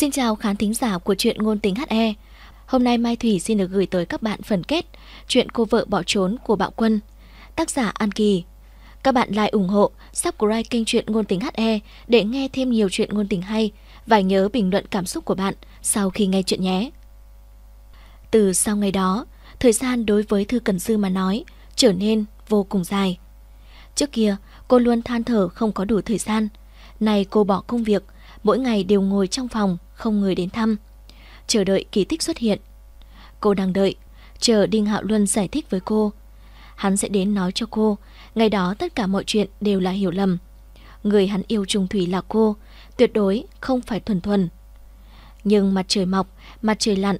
Xin chào khán thính giả của truyện ngôn tình HE. Hôm nay Mai Thủy xin được gửi tới các bạn phần kết Chuyện cô vợ bỏ trốn của Bạo Quân, tác giả An Kỳ. Các bạn like ủng hộ, subscribe kênh truyện ngôn tình HE để nghe thêm nhiều truyện ngôn tình hay và nhớ bình luận cảm xúc của bạn sau khi nghe chuyện nhé. Từ sau ngày đó, thời gian đối với Thư Cẩn Dư mà nói trở nên vô cùng dài. Trước kia, cô luôn than thở không có đủ thời gian. Nay cô bỏ công việc, mỗi ngày đều ngồi trong phòng không người đến thăm. Chờ đợi kỳ tích xuất hiện. Cô đang đợi, chờ Đinh Hạo Luân giải thích với cô. Hắn sẽ đến nói cho cô, ngày đó tất cả mọi chuyện đều là hiểu lầm. Người hắn yêu trùng thủy là cô, tuyệt đối không phải thuần thuần. Nhưng mặt trời mọc, mặt trời lặn.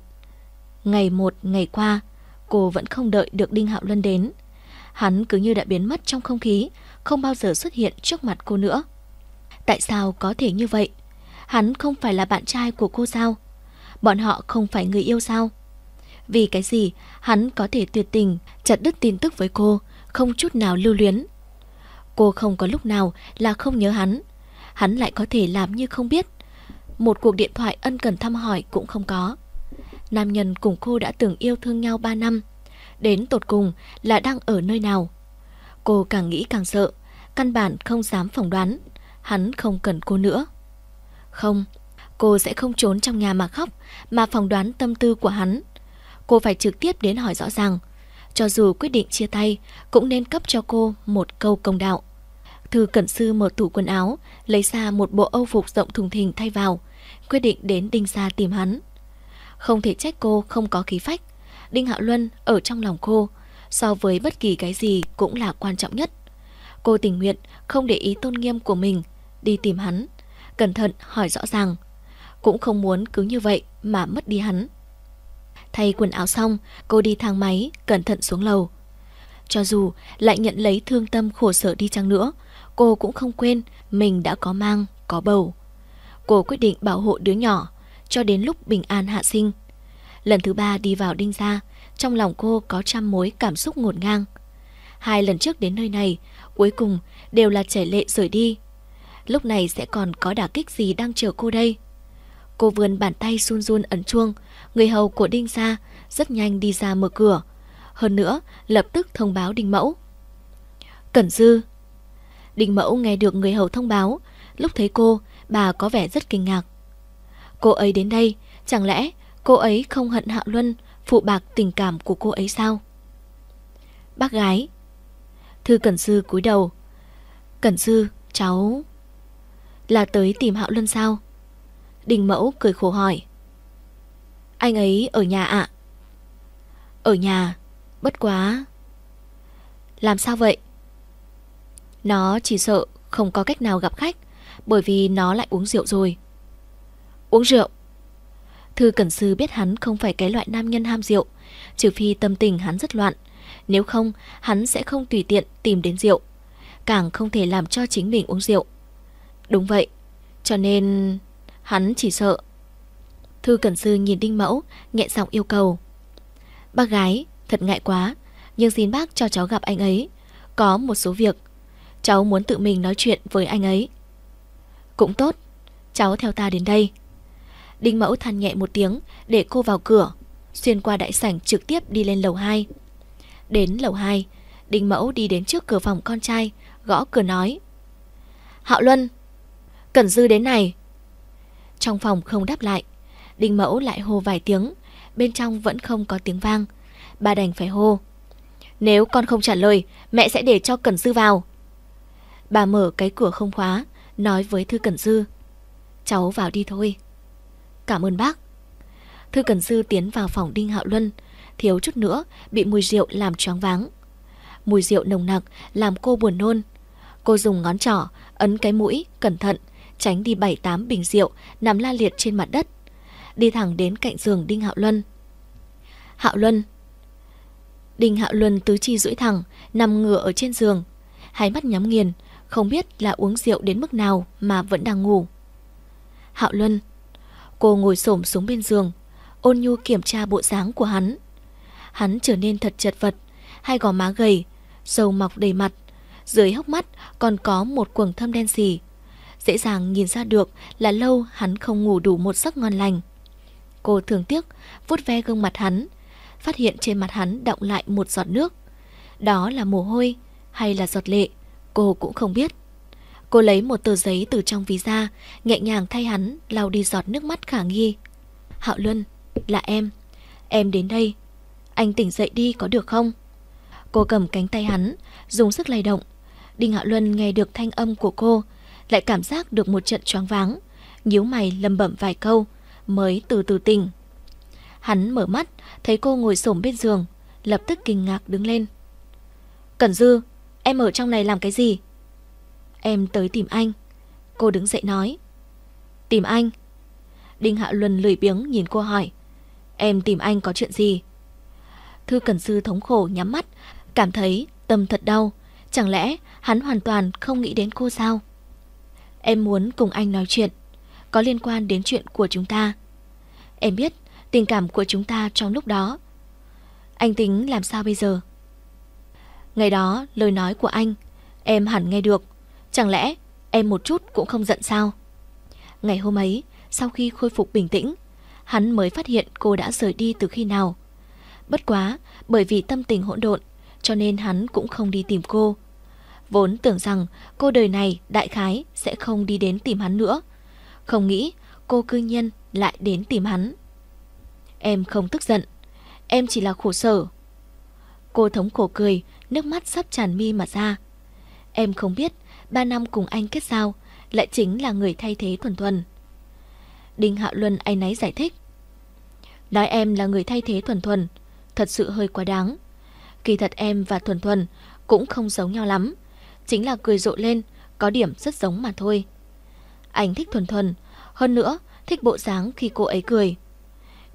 Ngày một ngày qua, cô vẫn không đợi được Đinh Hạo Luân đến. Hắn cứ như đã biến mất trong không khí, không bao giờ xuất hiện trước mặt cô nữa. Tại sao có thể như vậy? hắn không phải là bạn trai của cô sao? Bọn họ không phải người yêu sao? Vì cái gì hắn có thể tuyệt tình, chặt đứt tin tức với cô, không chút nào lưu luyến. Cô không có lúc nào là không nhớ hắn. Hắn lại có thể làm như không biết. Một cuộc điện thoại ân cần thăm hỏi cũng không có. Nam nhân cùng cô đã từng yêu thương nhau 3 năm. Đến tột cùng là đang ở nơi nào? Cô càng nghĩ càng sợ, căn bản không dám phỏng đoán. Hắn không cần cô nữa. Không, cô sẽ không trốn trong nhà mà khóc, mà phỏng đoán tâm tư của hắn. Cô phải trực tiếp đến hỏi rõ ràng. Cho dù quyết định chia tay, cũng nên cấp cho cô một câu công đạo. Thư Cẩn Sư mở tủ quần áo, lấy ra một bộ âu phục rộng thùng thình thay vào, quyết định đến Đinh Gia tìm hắn. Không thể trách cô không có khí phách. Đinh Hạo Luân ở trong lòng cô, so với bất kỳ cái gì cũng là quan trọng nhất. Cô tình nguyện không để ý tôn nghiêm của mình, đi tìm hắn cẩn thận hỏi rõ ràng. Cũng không muốn cứ như vậy mà mất đi hắn. Thay quần áo xong, cô đi thang máy, cẩn thận xuống lầu. Cho dù lại nhận lấy thương tâm khổ sở đi chăng nữa, cô cũng không quên mình đã có mang, có bầu. Cô quyết định bảo hộ đứa nhỏ cho đến lúc bình an hạ sinh. Lần thứ ba đi vào đinh gia, trong lòng cô có trăm mối cảm xúc ngột ngang. Hai lần trước đến nơi này, cuối cùng đều là trẻ lệ rời đi lúc này sẽ còn có đả kích gì đang chờ cô đây. Cô vươn bàn tay run run ẩn chuông, người hầu của Đinh Gia rất nhanh đi ra mở cửa. Hơn nữa, lập tức thông báo Đinh Mẫu. Cẩn Dư Đinh Mẫu nghe được người hầu thông báo, lúc thấy cô, bà có vẻ rất kinh ngạc. Cô ấy đến đây, chẳng lẽ cô ấy không hận Hạ Luân, phụ bạc tình cảm của cô ấy sao? Bác gái Thư Cẩn Dư cúi đầu Cẩn Dư, cháu... Là tới tìm Hạo Luân sao? Đình Mẫu cười khổ hỏi. Anh ấy ở nhà ạ. Ở nhà, bất quá. Làm sao vậy? Nó chỉ sợ không có cách nào gặp khách bởi vì nó lại uống rượu rồi. Uống rượu? Thư Cẩn Sư biết hắn không phải cái loại nam nhân ham rượu, trừ phi tâm tình hắn rất loạn. Nếu không, hắn sẽ không tùy tiện tìm đến rượu. Càng không thể làm cho chính mình uống rượu. Đúng vậy, cho nên hắn chỉ sợ. Thư Cẩn Sư nhìn Đinh Mẫu, nhẹ giọng yêu cầu. Bác gái, thật ngại quá, nhưng xin bác cho cháu gặp anh ấy. Có một số việc, cháu muốn tự mình nói chuyện với anh ấy. Cũng tốt, cháu theo ta đến đây. Đinh Mẫu than nhẹ một tiếng để cô vào cửa, xuyên qua đại sảnh trực tiếp đi lên lầu 2. Đến lầu 2, Đinh Mẫu đi đến trước cửa phòng con trai, gõ cửa nói. Hạo Luân, Cẩn dư đến này. Trong phòng không đáp lại, Đinh Mẫu lại hô vài tiếng, bên trong vẫn không có tiếng vang. Bà đành phải hô. Nếu con không trả lời, mẹ sẽ để cho Cẩn dư vào. Bà mở cái cửa không khóa, nói với Thư Cẩn dư. Cháu vào đi thôi. Cảm ơn bác. Thư Cẩn dư tiến vào phòng Đinh Hạo Luân, thiếu chút nữa bị mùi rượu làm choáng váng. Mùi rượu nồng nặc làm cô buồn nôn. Cô dùng ngón trỏ ấn cái mũi cẩn thận tránh đi bảy tám bình rượu, nằm la liệt trên mặt đất. Đi thẳng đến cạnh giường Đinh Hạo Luân. Hạo Luân Đinh Hạo Luân tứ chi duỗi thẳng, nằm ngửa ở trên giường, hai mắt nhắm nghiền, không biết là uống rượu đến mức nào mà vẫn đang ngủ. Hạo Luân Cô ngồi xổm xuống bên giường, ôn nhu kiểm tra bộ dáng của hắn. Hắn trở nên thật chật vật, hai gò má gầy, dầu mọc đầy mặt, dưới hốc mắt còn có một quầng thâm đen xì dễ dàng nhìn ra được là lâu hắn không ngủ đủ một giấc ngon lành. Cô thường tiếc, vuốt ve gương mặt hắn, phát hiện trên mặt hắn đọng lại một giọt nước. Đó là mồ hôi hay là giọt lệ, cô cũng không biết. Cô lấy một tờ giấy từ trong ví ra, nhẹ nhàng thay hắn lau đi giọt nước mắt khả nghi. Hạo Luân, là em. Em đến đây. Anh tỉnh dậy đi có được không? Cô cầm cánh tay hắn, dùng sức lay động. Đinh Hạo Luân nghe được thanh âm của cô, lại cảm giác được một trận choáng váng, nhíu mày lầm bẩm vài câu, mới từ từ tỉnh. Hắn mở mắt, thấy cô ngồi xổm bên giường, lập tức kinh ngạc đứng lên. Cẩn Dư, em ở trong này làm cái gì? Em tới tìm anh. Cô đứng dậy nói. Tìm anh? Đinh Hạ Luân lười biếng nhìn cô hỏi. Em tìm anh có chuyện gì? Thư Cẩn Dư thống khổ nhắm mắt, cảm thấy tâm thật đau. Chẳng lẽ hắn hoàn toàn không nghĩ đến cô sao? Em muốn cùng anh nói chuyện, có liên quan đến chuyện của chúng ta. Em biết tình cảm của chúng ta trong lúc đó. Anh tính làm sao bây giờ? Ngày đó, lời nói của anh, em hẳn nghe được. Chẳng lẽ em một chút cũng không giận sao? Ngày hôm ấy, sau khi khôi phục bình tĩnh, hắn mới phát hiện cô đã rời đi từ khi nào. Bất quá, bởi vì tâm tình hỗn độn, cho nên hắn cũng không đi tìm cô vốn tưởng rằng cô đời này đại khái sẽ không đi đến tìm hắn nữa. Không nghĩ cô cư nhiên lại đến tìm hắn. Em không tức giận, em chỉ là khổ sở. Cô thống khổ cười, nước mắt sắp tràn mi mà ra. Em không biết, ba năm cùng anh kết giao, lại chính là người thay thế Thuần Thuần. Đinh hạ Luân ai nấy giải thích. Nói em là người thay thế Thuần Thuần, thật sự hơi quá đáng. Kỳ thật em và Thuần Thuần cũng không giống nhau lắm, chính là cười rộ lên, có điểm rất giống mà thôi. Anh thích thuần thuần, hơn nữa thích bộ dáng khi cô ấy cười.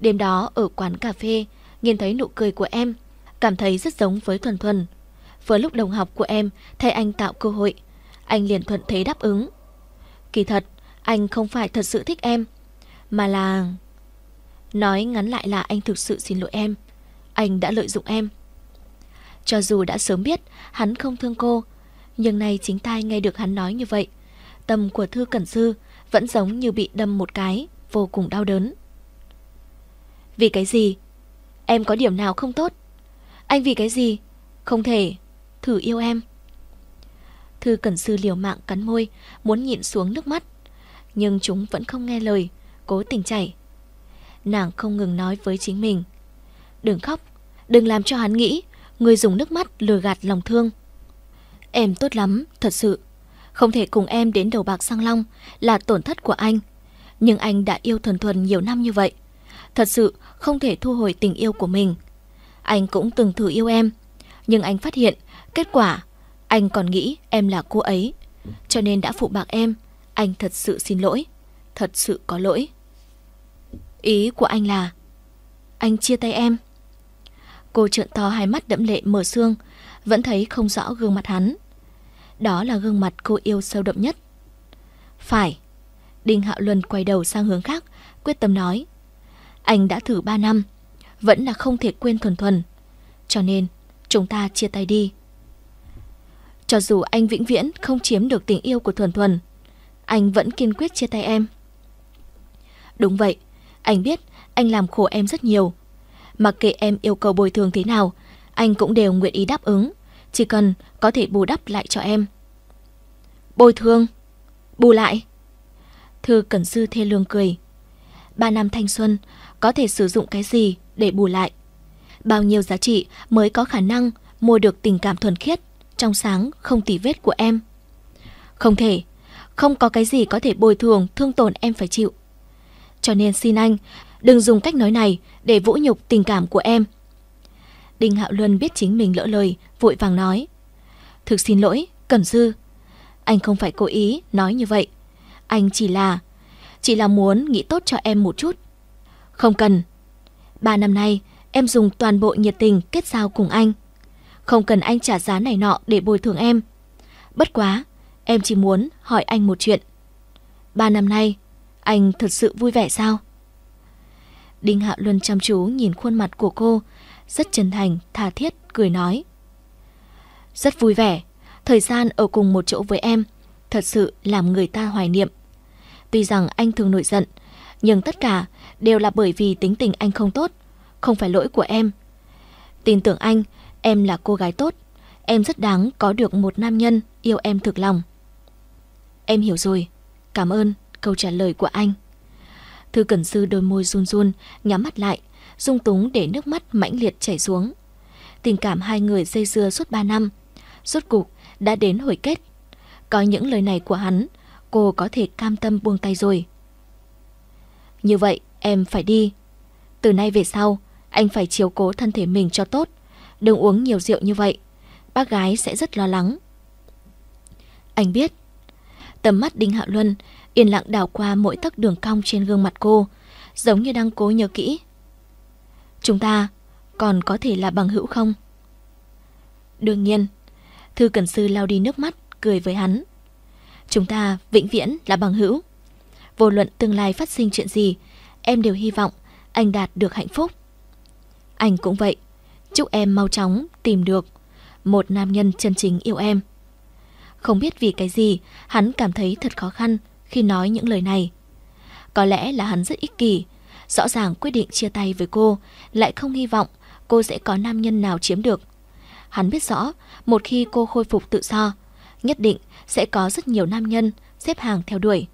Đêm đó ở quán cà phê, nhìn thấy nụ cười của em, cảm thấy rất giống với thuần thuần. Vừa lúc đồng học của em thay anh tạo cơ hội, anh liền thuận thế đáp ứng. Kỳ thật, anh không phải thật sự thích em, mà là... Nói ngắn lại là anh thực sự xin lỗi em, anh đã lợi dụng em. Cho dù đã sớm biết hắn không thương cô, nhưng nay chính tai nghe được hắn nói như vậy. Tâm của Thư Cẩn Sư vẫn giống như bị đâm một cái, vô cùng đau đớn. Vì cái gì? Em có điểm nào không tốt? Anh vì cái gì? Không thể, thử yêu em. Thư Cẩn Sư liều mạng cắn môi, muốn nhịn xuống nước mắt. Nhưng chúng vẫn không nghe lời, cố tình chảy. Nàng không ngừng nói với chính mình. Đừng khóc, đừng làm cho hắn nghĩ, người dùng nước mắt lừa gạt lòng thương. Em tốt lắm, thật sự. Không thể cùng em đến đầu bạc sang long là tổn thất của anh. Nhưng anh đã yêu Thuần Thuần nhiều năm như vậy. Thật sự không thể thu hồi tình yêu của mình. Anh cũng từng thử yêu em. Nhưng anh phát hiện, kết quả, anh còn nghĩ em là cô ấy. Cho nên đã phụ bạc em. Anh thật sự xin lỗi. Thật sự có lỗi. Ý của anh là Anh chia tay em Cô trợn to hai mắt đẫm lệ mở xương Vẫn thấy không rõ gương mặt hắn đó là gương mặt cô yêu sâu đậm nhất. Phải. Đinh Hạo Luân quay đầu sang hướng khác, quyết tâm nói. Anh đã thử 3 năm, vẫn là không thể quên thuần thuần. Cho nên, chúng ta chia tay đi. Cho dù anh vĩnh viễn không chiếm được tình yêu của Thuần Thuần, anh vẫn kiên quyết chia tay em. Đúng vậy, anh biết anh làm khổ em rất nhiều. Mặc kệ em yêu cầu bồi thường thế nào, anh cũng đều nguyện ý đáp ứng, chỉ cần có thể bù đắp lại cho em. Bồi thường, bù lại. Thư Cẩn Sư thê lương cười. Ba năm thanh xuân, có thể sử dụng cái gì để bù lại? Bao nhiêu giá trị mới có khả năng mua được tình cảm thuần khiết, trong sáng, không tỉ vết của em? Không thể, không có cái gì có thể bồi thường thương tổn em phải chịu. Cho nên xin anh, đừng dùng cách nói này để vũ nhục tình cảm của em. Đinh Hạo Luân biết chính mình lỡ lời, vội vàng nói. Thực xin lỗi, Cẩn Sư. Anh không phải cố ý nói như vậy. Anh chỉ là... Chỉ là muốn nghĩ tốt cho em một chút. Không cần. Ba năm nay, em dùng toàn bộ nhiệt tình kết giao cùng anh. Không cần anh trả giá này nọ để bồi thường em. Bất quá, em chỉ muốn hỏi anh một chuyện. Ba năm nay, anh thật sự vui vẻ sao? Đinh Hạ Luân chăm chú nhìn khuôn mặt của cô, rất chân thành, tha thiết, cười nói. Rất vui vẻ, thời gian ở cùng một chỗ với em thật sự làm người ta hoài niệm. Tuy rằng anh thường nổi giận, nhưng tất cả đều là bởi vì tính tình anh không tốt, không phải lỗi của em. Tin tưởng anh, em là cô gái tốt, em rất đáng có được một nam nhân yêu em thực lòng. Em hiểu rồi, cảm ơn câu trả lời của anh. Thư Cẩn Sư đôi môi run run, nhắm mắt lại, dung túng để nước mắt mãnh liệt chảy xuống. Tình cảm hai người dây dưa suốt ba năm, suốt cục đã đến hồi kết. Có những lời này của hắn, cô có thể cam tâm buông tay rồi. Như vậy, em phải đi. Từ nay về sau, anh phải chiếu cố thân thể mình cho tốt. Đừng uống nhiều rượu như vậy. Bác gái sẽ rất lo lắng. Anh biết. Tầm mắt Đinh Hạ Luân yên lặng đảo qua mỗi tấc đường cong trên gương mặt cô, giống như đang cố nhớ kỹ. Chúng ta còn có thể là bằng hữu không? Đương nhiên. Thư Cẩn Sư lau đi nước mắt, cười với hắn. Chúng ta vĩnh viễn là bằng hữu. Vô luận tương lai phát sinh chuyện gì, em đều hy vọng anh đạt được hạnh phúc. Anh cũng vậy, chúc em mau chóng tìm được một nam nhân chân chính yêu em. Không biết vì cái gì, hắn cảm thấy thật khó khăn khi nói những lời này. Có lẽ là hắn rất ích kỷ, rõ ràng quyết định chia tay với cô, lại không hy vọng cô sẽ có nam nhân nào chiếm được Hắn biết rõ, một khi cô khôi phục tự do, nhất định sẽ có rất nhiều nam nhân xếp hàng theo đuổi.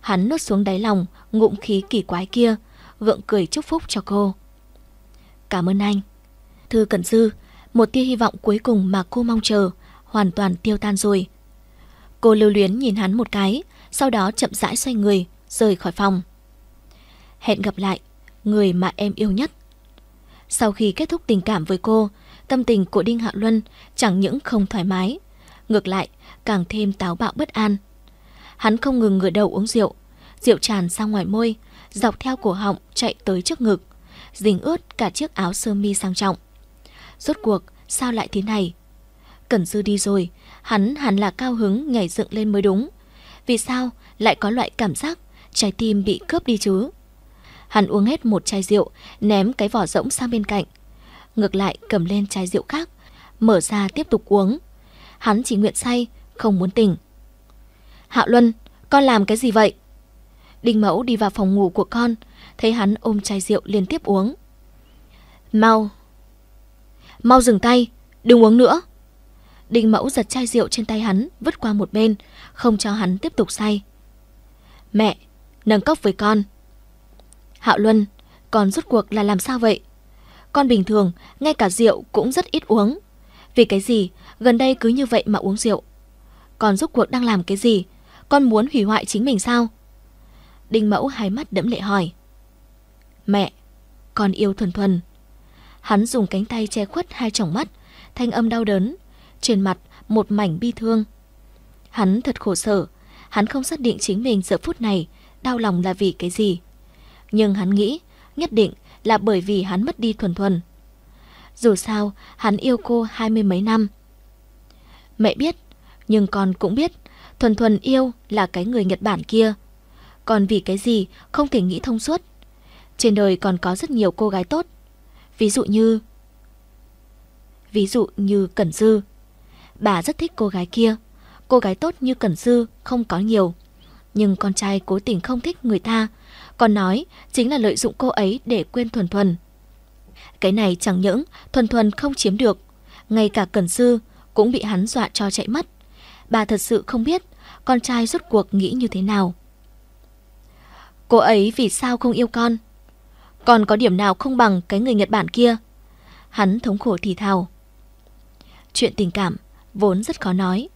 Hắn nuốt xuống đáy lòng ngụm khí kỳ quái kia, gượng cười chúc phúc cho cô. Cảm ơn anh. Thư Cẩn Dư, một tia hy vọng cuối cùng mà cô mong chờ, hoàn toàn tiêu tan rồi. Cô lưu luyến nhìn hắn một cái, sau đó chậm rãi xoay người, rời khỏi phòng. Hẹn gặp lại, người mà em yêu nhất. Sau khi kết thúc tình cảm với cô, tâm tình của Đinh Hạ Luân chẳng những không thoải mái, ngược lại càng thêm táo bạo bất an. Hắn không ngừng ngửa đầu uống rượu, rượu tràn sang ngoài môi, dọc theo cổ họng chạy tới trước ngực, dính ướt cả chiếc áo sơ mi sang trọng. Rốt cuộc, sao lại thế này? Cẩn Dư đi rồi, hắn hẳn là cao hứng nhảy dựng lên mới đúng. Vì sao lại có loại cảm giác trái tim bị cướp đi chứ? Hắn uống hết một chai rượu, ném cái vỏ rỗng sang bên cạnh, ngược lại cầm lên chai rượu khác, mở ra tiếp tục uống. Hắn chỉ nguyện say, không muốn tỉnh. Hạo Luân, con làm cái gì vậy? Đinh Mẫu đi vào phòng ngủ của con, thấy hắn ôm chai rượu liên tiếp uống. Mau! Mau dừng tay, đừng uống nữa! Đinh Mẫu giật chai rượu trên tay hắn, vứt qua một bên, không cho hắn tiếp tục say. Mẹ, nâng cốc với con. Hạo Luân, con rốt cuộc là làm sao vậy? Con bình thường, ngay cả rượu cũng rất ít uống. Vì cái gì, gần đây cứ như vậy mà uống rượu. Con giúp cuộc đang làm cái gì? Con muốn hủy hoại chính mình sao? Đinh Mẫu hai mắt đẫm lệ hỏi. Mẹ, con yêu thuần thuần. Hắn dùng cánh tay che khuất hai tròng mắt, thanh âm đau đớn, trên mặt một mảnh bi thương. Hắn thật khổ sở, hắn không xác định chính mình giờ phút này đau lòng là vì cái gì. Nhưng hắn nghĩ, nhất định là bởi vì hắn mất đi thuần thuần. Dù sao, hắn yêu cô hai mươi mấy năm. Mẹ biết, nhưng con cũng biết, thuần thuần yêu là cái người Nhật Bản kia. Còn vì cái gì không thể nghĩ thông suốt. Trên đời còn có rất nhiều cô gái tốt. Ví dụ như... Ví dụ như Cẩn Dư. Bà rất thích cô gái kia. Cô gái tốt như Cẩn Dư không có nhiều. Nhưng con trai cố tình không thích người ta còn nói, chính là lợi dụng cô ấy để quên Thuần Thuần. Cái này chẳng những Thuần Thuần không chiếm được, ngay cả Cẩn Sư cũng bị hắn dọa cho chạy mất. Bà thật sự không biết con trai rốt cuộc nghĩ như thế nào. Cô ấy vì sao không yêu con? Còn có điểm nào không bằng cái người Nhật Bản kia? Hắn thống khổ thì thào. Chuyện tình cảm vốn rất khó nói.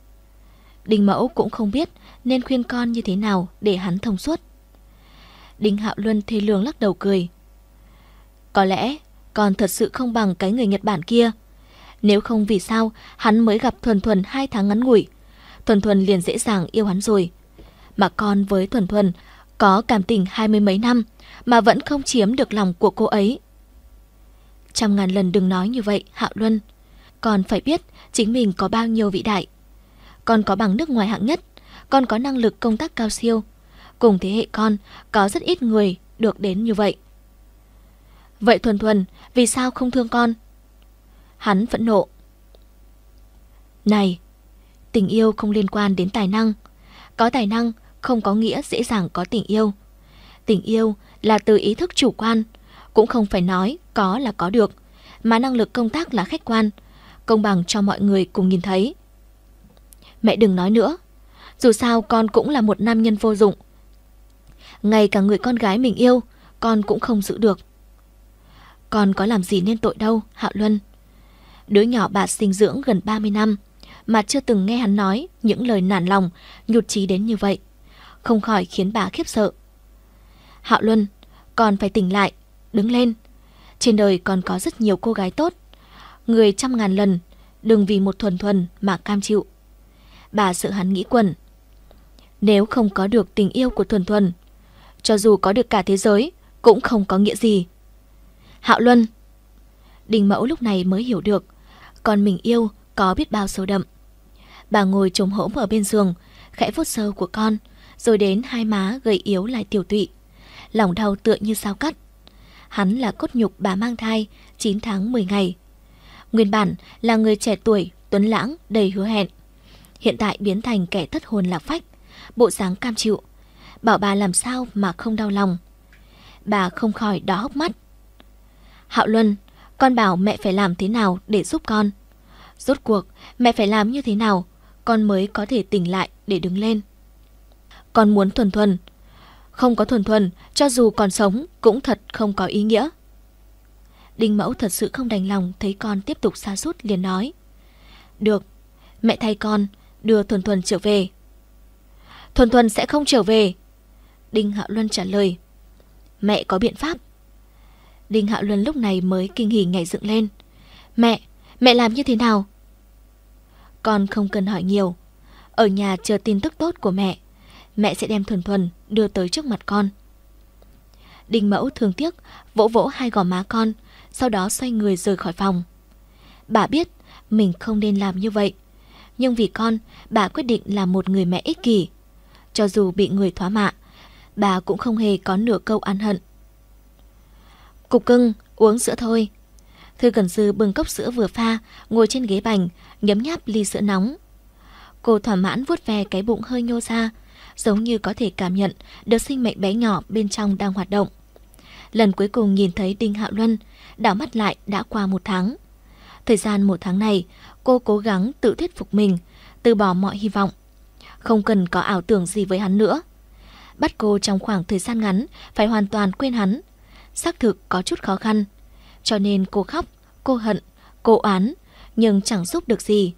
Đình Mẫu cũng không biết nên khuyên con như thế nào để hắn thông suốt. Đinh Hạo Luân thê lương lắc đầu cười. Có lẽ con thật sự không bằng cái người Nhật Bản kia. Nếu không vì sao hắn mới gặp Thuần Thuần hai tháng ngắn ngủi. Thuần Thuần liền dễ dàng yêu hắn rồi. Mà con với Thuần Thuần có cảm tình hai mươi mấy năm mà vẫn không chiếm được lòng của cô ấy. Trăm ngàn lần đừng nói như vậy, Hạo Luân. Con phải biết chính mình có bao nhiêu vị đại. Con có bằng nước ngoài hạng nhất, con có năng lực công tác cao siêu, cùng thế hệ con có rất ít người được đến như vậy. Vậy Thuần Thuần, vì sao không thương con? Hắn phẫn nộ. Này, tình yêu không liên quan đến tài năng. Có tài năng không có nghĩa dễ dàng có tình yêu. Tình yêu là từ ý thức chủ quan, cũng không phải nói có là có được, mà năng lực công tác là khách quan, công bằng cho mọi người cùng nhìn thấy. Mẹ đừng nói nữa, dù sao con cũng là một nam nhân vô dụng, ngay cả người con gái mình yêu, con cũng không giữ được. Con có làm gì nên tội đâu, Hạo Luân. Đứa nhỏ bà sinh dưỡng gần 30 năm, mà chưa từng nghe hắn nói những lời nản lòng, nhụt chí đến như vậy. Không khỏi khiến bà khiếp sợ. Hạo Luân, con phải tỉnh lại, đứng lên. Trên đời còn có rất nhiều cô gái tốt. Người trăm ngàn lần, đừng vì một thuần thuần mà cam chịu. Bà sợ hắn nghĩ quần. Nếu không có được tình yêu của thuần thuần, cho dù có được cả thế giới, cũng không có nghĩa gì. Hạo Luân Đình Mẫu lúc này mới hiểu được, còn mình yêu có biết bao sâu đậm. Bà ngồi trồm hỗm ở bên giường, khẽ vuốt sâu của con, rồi đến hai má gầy yếu lại tiểu tụy. Lòng đau tựa như sao cắt. Hắn là cốt nhục bà mang thai 9 tháng 10 ngày. Nguyên bản là người trẻ tuổi, tuấn lãng, đầy hứa hẹn. Hiện tại biến thành kẻ thất hồn lạc phách, bộ dáng cam chịu, bảo bà làm sao mà không đau lòng. Bà không khỏi đỏ hốc mắt. Hạo Luân, con bảo mẹ phải làm thế nào để giúp con. Rốt cuộc, mẹ phải làm như thế nào, con mới có thể tỉnh lại để đứng lên. Con muốn thuần thuần. Không có thuần thuần, cho dù còn sống cũng thật không có ý nghĩa. Đinh Mẫu thật sự không đành lòng thấy con tiếp tục xa sút liền nói. Được, mẹ thay con, đưa Thuần Thuần trở về. Thuần Thuần sẽ không trở về, Đinh Hạo Luân trả lời. Mẹ có biện pháp. Đinh Hạo Luân lúc này mới kinh hỉ nhảy dựng lên. Mẹ, mẹ làm như thế nào? Con không cần hỏi nhiều. Ở nhà chờ tin tức tốt của mẹ. Mẹ sẽ đem thuần thuần đưa tới trước mặt con. Đinh Mẫu thương tiếc, vỗ vỗ hai gò má con, sau đó xoay người rời khỏi phòng. Bà biết mình không nên làm như vậy. Nhưng vì con, bà quyết định là một người mẹ ích kỷ. Cho dù bị người thoá mạ, bà cũng không hề có nửa câu ăn hận. Cục cưng, uống sữa thôi. Thư Cẩn Dư bưng cốc sữa vừa pha, ngồi trên ghế bành, nhấm nháp ly sữa nóng. Cô thỏa mãn vuốt ve cái bụng hơi nhô ra, giống như có thể cảm nhận được sinh mệnh bé nhỏ bên trong đang hoạt động. Lần cuối cùng nhìn thấy Đinh Hạo Luân, đảo mắt lại đã qua một tháng. Thời gian một tháng này, cô cố gắng tự thuyết phục mình, từ bỏ mọi hy vọng. Không cần có ảo tưởng gì với hắn nữa bắt cô trong khoảng thời gian ngắn phải hoàn toàn quên hắn. Xác thực có chút khó khăn. Cho nên cô khóc, cô hận, cô oán, nhưng chẳng giúp được gì.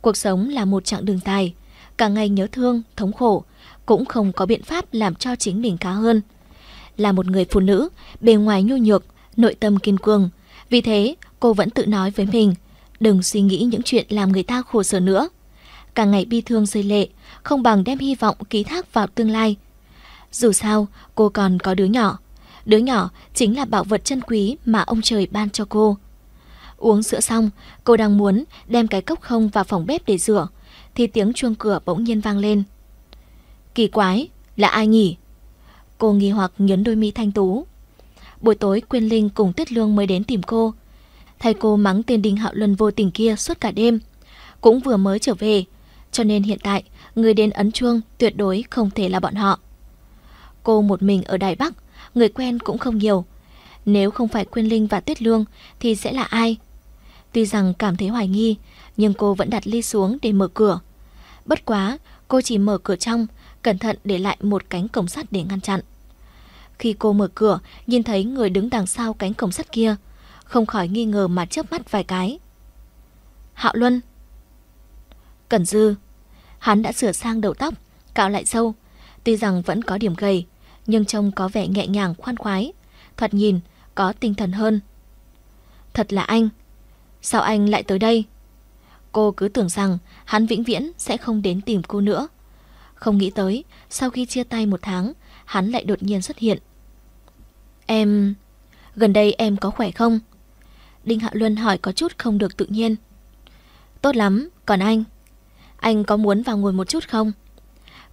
Cuộc sống là một chặng đường dài, cả ngày nhớ thương, thống khổ, cũng không có biện pháp làm cho chính mình khá hơn. Là một người phụ nữ, bề ngoài nhu nhược, nội tâm kiên cường, vì thế cô vẫn tự nói với mình, đừng suy nghĩ những chuyện làm người ta khổ sở nữa cả ngày bi thương rơi lệ, không bằng đem hy vọng ký thác vào tương lai. Dù sao, cô còn có đứa nhỏ. Đứa nhỏ chính là bảo vật chân quý mà ông trời ban cho cô. Uống sữa xong, cô đang muốn đem cái cốc không vào phòng bếp để rửa, thì tiếng chuông cửa bỗng nhiên vang lên. Kỳ quái, là ai nhỉ? Cô nghi hoặc nhấn đôi mi thanh tú. Buổi tối Quyên Linh cùng Tuyết Lương mới đến tìm cô. Thay cô mắng tên Đinh Hạo Luân vô tình kia suốt cả đêm. Cũng vừa mới trở về, cho nên hiện tại người đến ấn chuông tuyệt đối không thể là bọn họ. Cô một mình ở Đài Bắc, người quen cũng không nhiều. Nếu không phải Quyên Linh và Tuyết Lương thì sẽ là ai? Tuy rằng cảm thấy hoài nghi, nhưng cô vẫn đặt ly xuống để mở cửa. Bất quá, cô chỉ mở cửa trong, cẩn thận để lại một cánh cổng sắt để ngăn chặn. Khi cô mở cửa, nhìn thấy người đứng đằng sau cánh cổng sắt kia, không khỏi nghi ngờ mà chớp mắt vài cái. Hạo Luân Cần Dư. Hắn đã sửa sang đầu tóc, cạo lại sâu. Tuy rằng vẫn có điểm gầy, nhưng trông có vẻ nhẹ nhàng khoan khoái. Thoạt nhìn, có tinh thần hơn. Thật là anh. Sao anh lại tới đây? Cô cứ tưởng rằng hắn vĩnh viễn sẽ không đến tìm cô nữa. Không nghĩ tới, sau khi chia tay một tháng, hắn lại đột nhiên xuất hiện. Em... Gần đây em có khỏe không? Đinh Hạ Luân hỏi có chút không được tự nhiên. Tốt lắm, còn anh? Anh có muốn vào ngồi một chút không?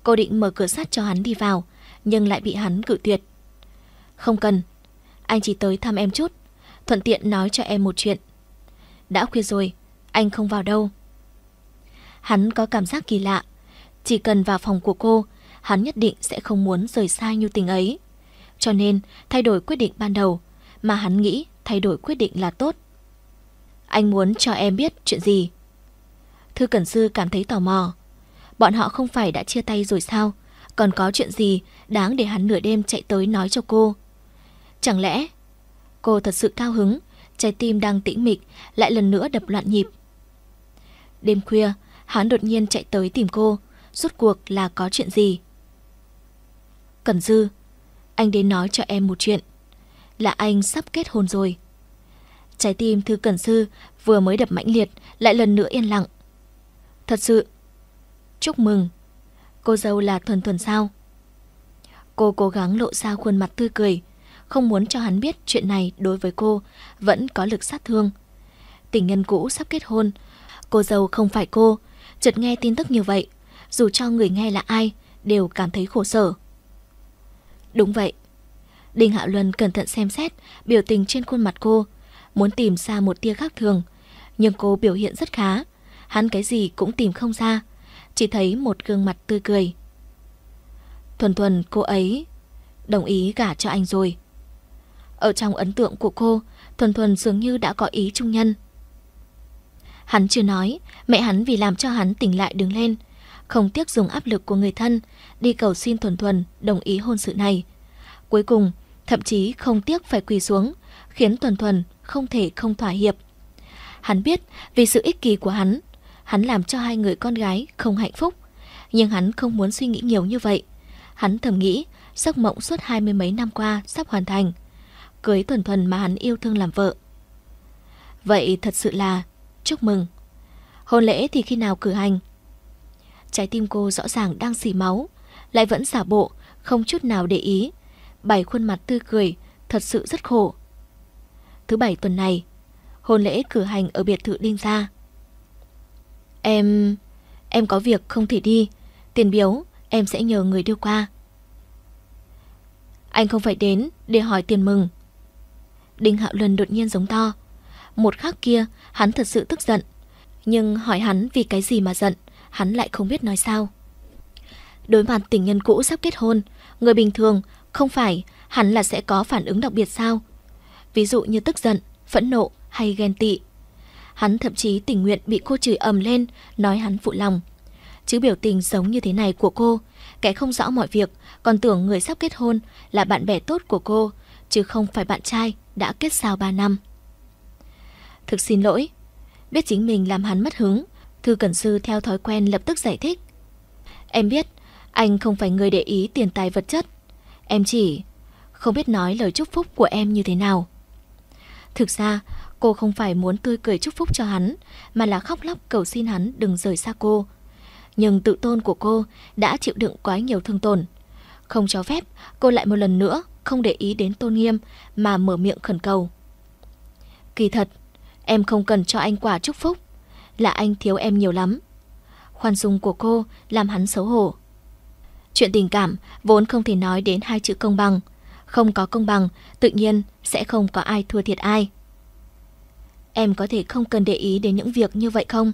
Cô định mở cửa sắt cho hắn đi vào, nhưng lại bị hắn cự tuyệt. Không cần, anh chỉ tới thăm em chút, thuận tiện nói cho em một chuyện. Đã khuya rồi, anh không vào đâu. Hắn có cảm giác kỳ lạ, chỉ cần vào phòng của cô, hắn nhất định sẽ không muốn rời xa như tình ấy. Cho nên, thay đổi quyết định ban đầu, mà hắn nghĩ thay đổi quyết định là tốt. Anh muốn cho em biết chuyện gì. Thư Cẩn Sư cảm thấy tò mò. Bọn họ không phải đã chia tay rồi sao? Còn có chuyện gì đáng để hắn nửa đêm chạy tới nói cho cô? Chẳng lẽ... Cô thật sự cao hứng, trái tim đang tĩnh mịch, lại lần nữa đập loạn nhịp. Đêm khuya, hắn đột nhiên chạy tới tìm cô, rốt cuộc là có chuyện gì? Cẩn Dư, anh đến nói cho em một chuyện. Là anh sắp kết hôn rồi. Trái tim Thư Cẩn Sư vừa mới đập mãnh liệt, lại lần nữa yên lặng. Thật sự. Chúc mừng. Cô dâu là thuần thuần sao? Cô cố gắng lộ ra khuôn mặt tươi cười, không muốn cho hắn biết chuyện này đối với cô vẫn có lực sát thương. Tình nhân cũ sắp kết hôn, cô dâu không phải cô, chợt nghe tin tức như vậy, dù cho người nghe là ai đều cảm thấy khổ sở. Đúng vậy. Đinh Hạ Luân cẩn thận xem xét biểu tình trên khuôn mặt cô, muốn tìm ra một tia khác thường, nhưng cô biểu hiện rất khá, hắn cái gì cũng tìm không ra, chỉ thấy một gương mặt tươi cười. Thuần thuần cô ấy đồng ý gả cho anh rồi. Ở trong ấn tượng của cô, Thuần Thuần dường như đã có ý trung nhân. Hắn chưa nói, mẹ hắn vì làm cho hắn tỉnh lại đứng lên, không tiếc dùng áp lực của người thân, đi cầu xin Thuần Thuần đồng ý hôn sự này. Cuối cùng, thậm chí không tiếc phải quỳ xuống, khiến Thuần Thuần không thể không thỏa hiệp. Hắn biết vì sự ích kỷ của hắn hắn làm cho hai người con gái không hạnh phúc. Nhưng hắn không muốn suy nghĩ nhiều như vậy. Hắn thầm nghĩ, giấc mộng suốt hai mươi mấy năm qua sắp hoàn thành. Cưới thuần thuần mà hắn yêu thương làm vợ. Vậy thật sự là chúc mừng. Hôn lễ thì khi nào cử hành? Trái tim cô rõ ràng đang xì máu, lại vẫn giả bộ, không chút nào để ý. Bảy khuôn mặt tươi cười, thật sự rất khổ. Thứ bảy tuần này, hôn lễ cử hành ở biệt thự Đinh Gia. Em... em có việc không thể đi. Tiền biếu, em sẽ nhờ người đưa qua. Anh không phải đến để hỏi tiền mừng. Đinh Hạo Luân đột nhiên giống to. Một khắc kia, hắn thật sự tức giận. Nhưng hỏi hắn vì cái gì mà giận, hắn lại không biết nói sao. Đối mặt tình nhân cũ sắp kết hôn, người bình thường không phải hắn là sẽ có phản ứng đặc biệt sao? Ví dụ như tức giận, phẫn nộ hay ghen tị. Hắn thậm chí tình nguyện bị cô chửi ầm lên, nói hắn phụ lòng. Chứ biểu tình giống như thế này của cô, kẻ không rõ mọi việc, còn tưởng người sắp kết hôn là bạn bè tốt của cô, chứ không phải bạn trai đã kết giao 3 năm. Thực xin lỗi, biết chính mình làm hắn mất hứng, Thư Cẩn Sư theo thói quen lập tức giải thích. Em biết, anh không phải người để ý tiền tài vật chất. Em chỉ không biết nói lời chúc phúc của em như thế nào. Thực ra, Cô không phải muốn tươi cười chúc phúc cho hắn, mà là khóc lóc cầu xin hắn đừng rời xa cô. Nhưng tự tôn của cô đã chịu đựng quá nhiều thương tổn. Không cho phép, cô lại một lần nữa không để ý đến tôn nghiêm mà mở miệng khẩn cầu. Kỳ thật, em không cần cho anh quà chúc phúc, là anh thiếu em nhiều lắm. Khoan dung của cô làm hắn xấu hổ. Chuyện tình cảm vốn không thể nói đến hai chữ công bằng. Không có công bằng, tự nhiên sẽ không có ai thua thiệt ai em có thể không cần để ý đến những việc như vậy không?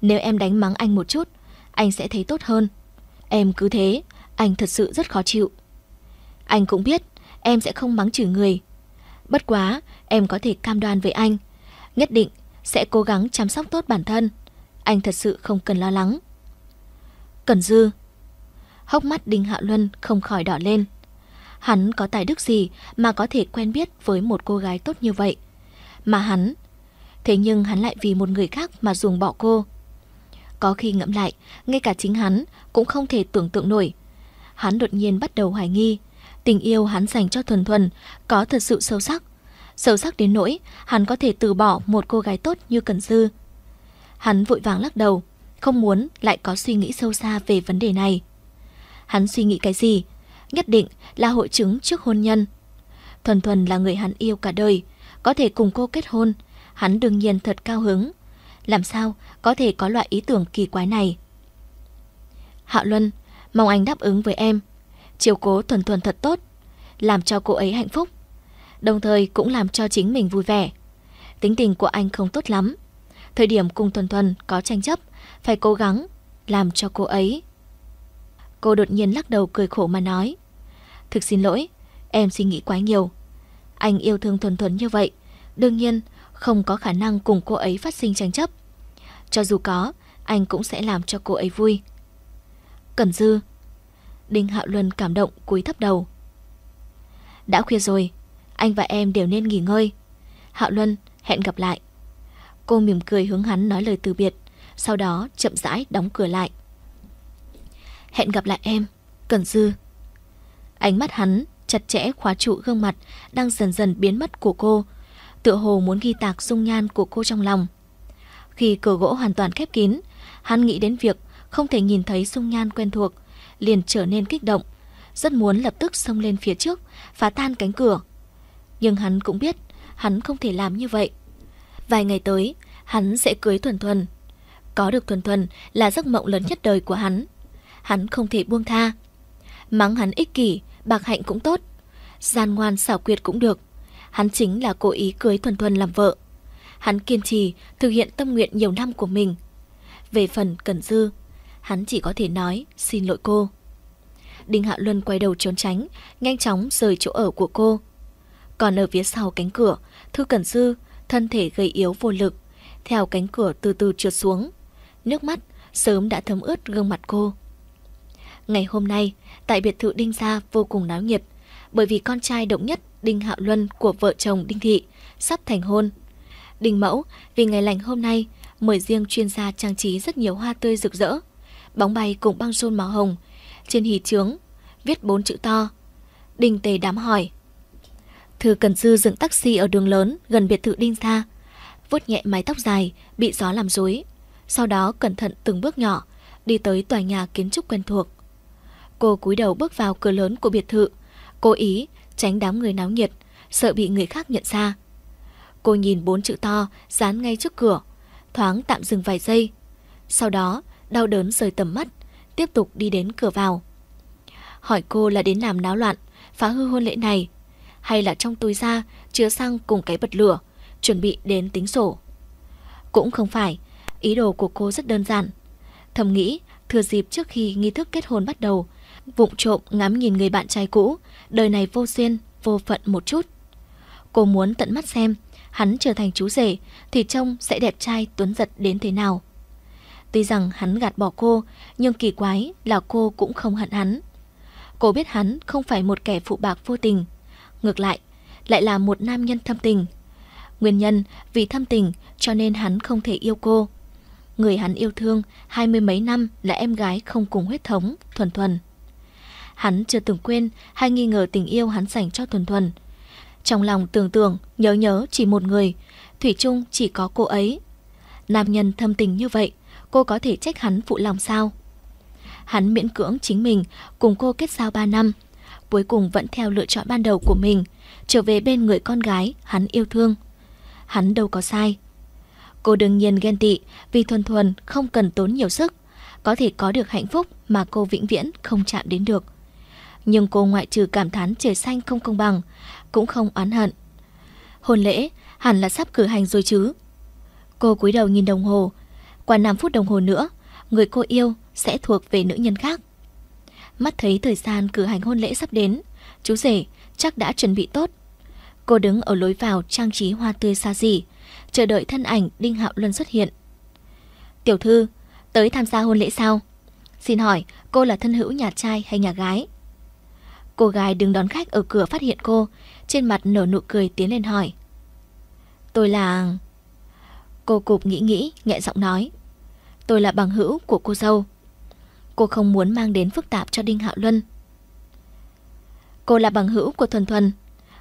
Nếu em đánh mắng anh một chút, anh sẽ thấy tốt hơn. Em cứ thế, anh thật sự rất khó chịu. Anh cũng biết em sẽ không mắng chửi người. Bất quá, em có thể cam đoan với anh, nhất định sẽ cố gắng chăm sóc tốt bản thân. Anh thật sự không cần lo lắng. Cần dư Hốc mắt Đinh Hạ Luân không khỏi đỏ lên. Hắn có tài đức gì mà có thể quen biết với một cô gái tốt như vậy? Mà hắn Thế nhưng hắn lại vì một người khác mà ruồng bỏ cô. Có khi ngẫm lại, ngay cả chính hắn cũng không thể tưởng tượng nổi. Hắn đột nhiên bắt đầu hoài nghi, tình yêu hắn dành cho Thuần Thuần có thật sự sâu sắc. Sâu sắc đến nỗi hắn có thể từ bỏ một cô gái tốt như Cần Dư. Hắn vội vàng lắc đầu, không muốn lại có suy nghĩ sâu xa về vấn đề này. Hắn suy nghĩ cái gì? Nhất định là hội chứng trước hôn nhân. Thuần Thuần là người hắn yêu cả đời, có thể cùng cô kết hôn, hắn đương nhiên thật cao hứng. Làm sao có thể có loại ý tưởng kỳ quái này? Hạo Luân, mong anh đáp ứng với em. Chiều cố thuần thuần thật tốt, làm cho cô ấy hạnh phúc. Đồng thời cũng làm cho chính mình vui vẻ. Tính tình của anh không tốt lắm. Thời điểm cùng thuần thuần có tranh chấp, phải cố gắng làm cho cô ấy. Cô đột nhiên lắc đầu cười khổ mà nói. Thực xin lỗi, em suy nghĩ quá nhiều. Anh yêu thương thuần thuần như vậy, đương nhiên không có khả năng cùng cô ấy phát sinh tranh chấp. Cho dù có, anh cũng sẽ làm cho cô ấy vui. Cẩn Dư Đinh Hạo Luân cảm động cúi thấp đầu. Đã khuya rồi, anh và em đều nên nghỉ ngơi. Hạo Luân, hẹn gặp lại. Cô mỉm cười hướng hắn nói lời từ biệt, sau đó chậm rãi đóng cửa lại. Hẹn gặp lại em, Cẩn Dư. Ánh mắt hắn chặt chẽ khóa trụ gương mặt đang dần dần biến mất của cô, tựa hồ muốn ghi tạc dung nhan của cô trong lòng. Khi cửa gỗ hoàn toàn khép kín, hắn nghĩ đến việc không thể nhìn thấy dung nhan quen thuộc, liền trở nên kích động, rất muốn lập tức xông lên phía trước, phá tan cánh cửa. Nhưng hắn cũng biết, hắn không thể làm như vậy. Vài ngày tới, hắn sẽ cưới Thuần Thuần. Có được Thuần Thuần là giấc mộng lớn nhất đời của hắn. Hắn không thể buông tha. Mắng hắn ích kỷ, bạc hạnh cũng tốt, gian ngoan xảo quyệt cũng được hắn chính là cố ý cưới Thuần Thuần làm vợ. Hắn kiên trì thực hiện tâm nguyện nhiều năm của mình. Về phần Cẩn Dư, hắn chỉ có thể nói xin lỗi cô. Đinh Hạ Luân quay đầu trốn tránh, nhanh chóng rời chỗ ở của cô. Còn ở phía sau cánh cửa, Thư Cẩn Dư, thân thể gầy yếu vô lực, theo cánh cửa từ từ trượt xuống. Nước mắt sớm đã thấm ướt gương mặt cô. Ngày hôm nay, tại biệt thự Đinh Gia vô cùng náo nhiệt, bởi vì con trai động nhất Đinh Hạo Luân của vợ chồng Đinh Thị sắp thành hôn. Đinh Mẫu vì ngày lành hôm nay mời riêng chuyên gia trang trí rất nhiều hoa tươi rực rỡ, bóng bay cùng băng rôn màu hồng, trên hỷ trướng viết bốn chữ to. Đinh Tề đám hỏi. Thư Cần Dư dựng taxi ở đường lớn gần biệt thự Đinh Tha, vuốt nhẹ mái tóc dài bị gió làm rối, sau đó cẩn thận từng bước nhỏ đi tới tòa nhà kiến trúc quen thuộc. Cô cúi đầu bước vào cửa lớn của biệt thự, Cố ý tránh đám người náo nhiệt, sợ bị người khác nhận ra. Cô nhìn bốn chữ to dán ngay trước cửa, thoáng tạm dừng vài giây. Sau đó, đau đớn rời tầm mắt, tiếp tục đi đến cửa vào. Hỏi cô là đến làm náo loạn, phá hư hôn lễ này, hay là trong túi ra chứa xăng cùng cái bật lửa, chuẩn bị đến tính sổ. Cũng không phải, ý đồ của cô rất đơn giản. Thầm nghĩ, thừa dịp trước khi nghi thức kết hôn bắt đầu, vụng trộm ngắm nhìn người bạn trai cũ, đời này vô duyên, vô phận một chút. Cô muốn tận mắt xem, hắn trở thành chú rể thì trông sẽ đẹp trai tuấn giật đến thế nào. Tuy rằng hắn gạt bỏ cô, nhưng kỳ quái là cô cũng không hận hắn. Cô biết hắn không phải một kẻ phụ bạc vô tình, ngược lại, lại là một nam nhân thâm tình. Nguyên nhân vì thâm tình cho nên hắn không thể yêu cô. Người hắn yêu thương hai mươi mấy năm là em gái không cùng huyết thống, thuần thuần hắn chưa từng quên hay nghi ngờ tình yêu hắn dành cho Thuần Thuần. Trong lòng tưởng tượng, nhớ nhớ chỉ một người, Thủy chung chỉ có cô ấy. Nam nhân thâm tình như vậy, cô có thể trách hắn phụ lòng sao? Hắn miễn cưỡng chính mình cùng cô kết giao 3 năm, cuối cùng vẫn theo lựa chọn ban đầu của mình, trở về bên người con gái hắn yêu thương. Hắn đâu có sai. Cô đương nhiên ghen tị vì Thuần Thuần không cần tốn nhiều sức, có thể có được hạnh phúc mà cô vĩnh viễn không chạm đến được nhưng cô ngoại trừ cảm thán trời xanh không công bằng, cũng không oán hận. Hôn lễ hẳn là sắp cử hành rồi chứ. Cô cúi đầu nhìn đồng hồ, qua 5 phút đồng hồ nữa, người cô yêu sẽ thuộc về nữ nhân khác. Mắt thấy thời gian cử hành hôn lễ sắp đến, chú rể chắc đã chuẩn bị tốt. Cô đứng ở lối vào trang trí hoa tươi xa xỉ, chờ đợi thân ảnh Đinh Hạo Luân xuất hiện. "Tiểu thư, tới tham gia hôn lễ sao?" Xin hỏi, cô là thân hữu nhà trai hay nhà gái? Cô gái đứng đón khách ở cửa phát hiện cô, trên mặt nở nụ cười tiến lên hỏi. Tôi là... Cô cục nghĩ nghĩ, nhẹ giọng nói. Tôi là bằng hữu của cô dâu. Cô không muốn mang đến phức tạp cho Đinh Hạo Luân. Cô là bằng hữu của Thuần Thuần.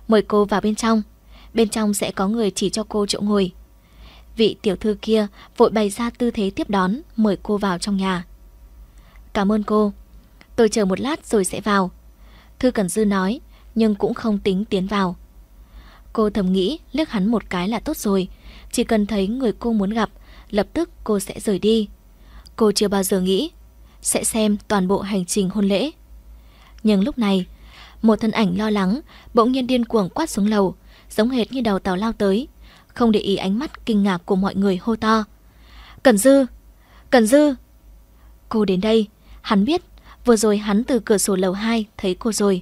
Mời cô vào bên trong. Bên trong sẽ có người chỉ cho cô chỗ ngồi. Vị tiểu thư kia vội bày ra tư thế tiếp đón, mời cô vào trong nhà. Cảm ơn cô. Tôi chờ một lát rồi sẽ vào. Thư Cẩn Dư nói, nhưng cũng không tính tiến vào. Cô thầm nghĩ liếc hắn một cái là tốt rồi, chỉ cần thấy người cô muốn gặp, lập tức cô sẽ rời đi. Cô chưa bao giờ nghĩ sẽ xem toàn bộ hành trình hôn lễ. Nhưng lúc này, một thân ảnh lo lắng bỗng nhiên điên cuồng quát xuống lầu, giống hệt như đầu tàu lao tới, không để ý ánh mắt kinh ngạc của mọi người hô to. Cẩn Dư! Cẩn Dư! Cô đến đây, hắn biết Vừa rồi hắn từ cửa sổ lầu 2 thấy cô rồi.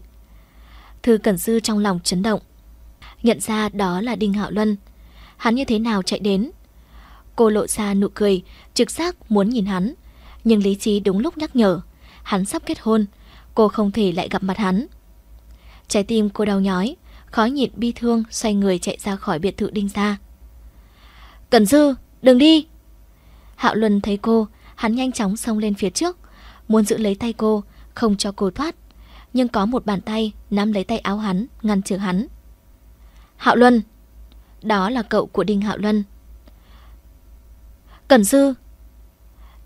Thư Cẩn Dư trong lòng chấn động. Nhận ra đó là Đinh Hạo Luân. Hắn như thế nào chạy đến? Cô lộ ra nụ cười, trực giác muốn nhìn hắn. Nhưng lý trí đúng lúc nhắc nhở. Hắn sắp kết hôn, cô không thể lại gặp mặt hắn. Trái tim cô đau nhói, khó nhịn bi thương xoay người chạy ra khỏi biệt thự Đinh gia. Cẩn Dư, đừng đi! Hạo Luân thấy cô, hắn nhanh chóng xông lên phía trước, muốn giữ lấy tay cô, không cho cô thoát. Nhưng có một bàn tay nắm lấy tay áo hắn, ngăn trở hắn. Hạo Luân Đó là cậu của Đinh Hạo Luân. Cẩn Dư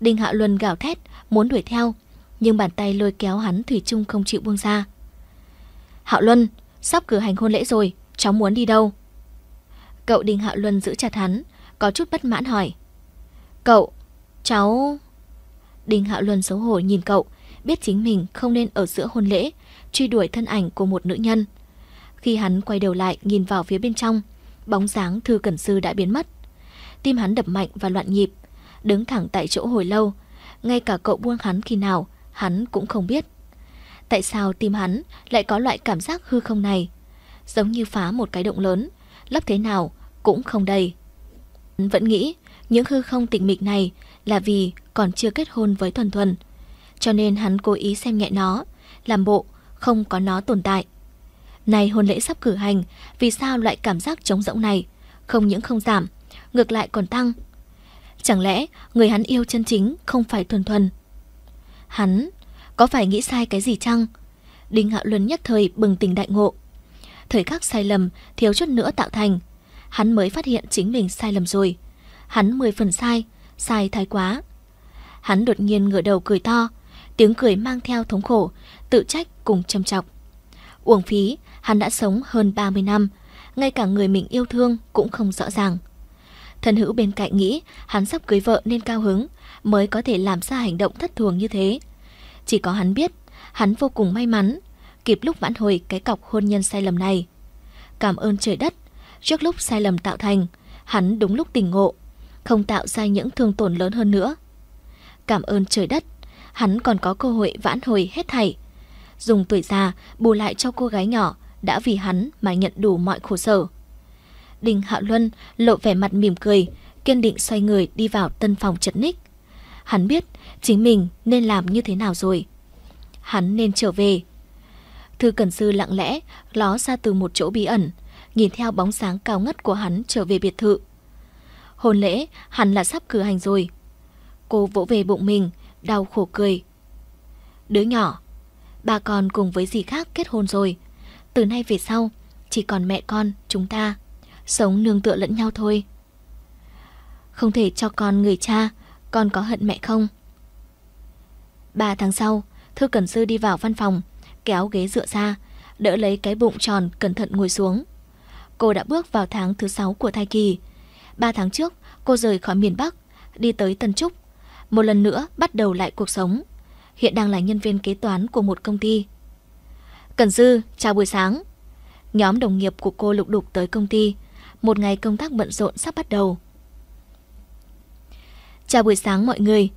Đinh Hạo Luân gào thét, muốn đuổi theo, nhưng bàn tay lôi kéo hắn Thủy chung không chịu buông ra. Hạo Luân, sắp cử hành hôn lễ rồi, cháu muốn đi đâu? Cậu Đinh Hạo Luân giữ chặt hắn, có chút bất mãn hỏi. Cậu, cháu... Đinh Hạo Luân xấu hổ nhìn cậu, biết chính mình không nên ở giữa hôn lễ, truy đuổi thân ảnh của một nữ nhân. Khi hắn quay đầu lại nhìn vào phía bên trong, bóng dáng Thư Cẩn Sư đã biến mất. Tim hắn đập mạnh và loạn nhịp, đứng thẳng tại chỗ hồi lâu, ngay cả cậu buông hắn khi nào, hắn cũng không biết. Tại sao tim hắn lại có loại cảm giác hư không này? Giống như phá một cái động lớn, lấp thế nào cũng không đầy. Vẫn nghĩ những hư không tịch mịch này là vì còn chưa kết hôn với Thuần Thuần. Cho nên hắn cố ý xem nhẹ nó, làm bộ, không có nó tồn tại. Này hôn lễ sắp cử hành, vì sao loại cảm giác trống rỗng này không những không giảm, ngược lại còn tăng? Chẳng lẽ người hắn yêu chân chính không phải Thuần Thuần? Hắn có phải nghĩ sai cái gì chăng? Đinh hạ Luân nhất thời bừng tỉnh đại ngộ. Thời khắc sai lầm thiếu chút nữa tạo thành, hắn mới phát hiện chính mình sai lầm rồi. Hắn mười phần sai, sai thái quá hắn đột nhiên ngửa đầu cười to, tiếng cười mang theo thống khổ, tự trách cùng châm chọc. Uổng phí, hắn đã sống hơn 30 năm, ngay cả người mình yêu thương cũng không rõ ràng. Thần hữu bên cạnh nghĩ hắn sắp cưới vợ nên cao hứng, mới có thể làm ra hành động thất thường như thế. Chỉ có hắn biết, hắn vô cùng may mắn, kịp lúc vãn hồi cái cọc hôn nhân sai lầm này. Cảm ơn trời đất, trước lúc sai lầm tạo thành, hắn đúng lúc tỉnh ngộ, không tạo ra những thương tổn lớn hơn nữa cảm ơn trời đất. Hắn còn có cơ hội vãn hồi hết thảy. Dùng tuổi già bù lại cho cô gái nhỏ đã vì hắn mà nhận đủ mọi khổ sở. Đình Hạo Luân lộ vẻ mặt mỉm cười, kiên định xoay người đi vào tân phòng chật ních. Hắn biết chính mình nên làm như thế nào rồi. Hắn nên trở về. Thư cẩn Sư lặng lẽ ló ra từ một chỗ bí ẩn, nhìn theo bóng sáng cao ngất của hắn trở về biệt thự. Hôn lễ hắn là sắp cử hành rồi. Cô vỗ về bụng mình, đau khổ cười. Đứa nhỏ, bà con cùng với dì khác kết hôn rồi. Từ nay về sau, chỉ còn mẹ con, chúng ta. Sống nương tựa lẫn nhau thôi. Không thể cho con người cha, con có hận mẹ không? Ba tháng sau, Thư Cẩn Sư đi vào văn phòng, kéo ghế dựa ra, đỡ lấy cái bụng tròn cẩn thận ngồi xuống. Cô đã bước vào tháng thứ sáu của thai kỳ. ba tháng trước, cô rời khỏi miền Bắc, đi tới Tân Trúc, một lần nữa bắt đầu lại cuộc sống. Hiện đang là nhân viên kế toán của một công ty. Cần Dư, chào buổi sáng. Nhóm đồng nghiệp của cô lục đục tới công ty. Một ngày công tác bận rộn sắp bắt đầu. Chào buổi sáng mọi người.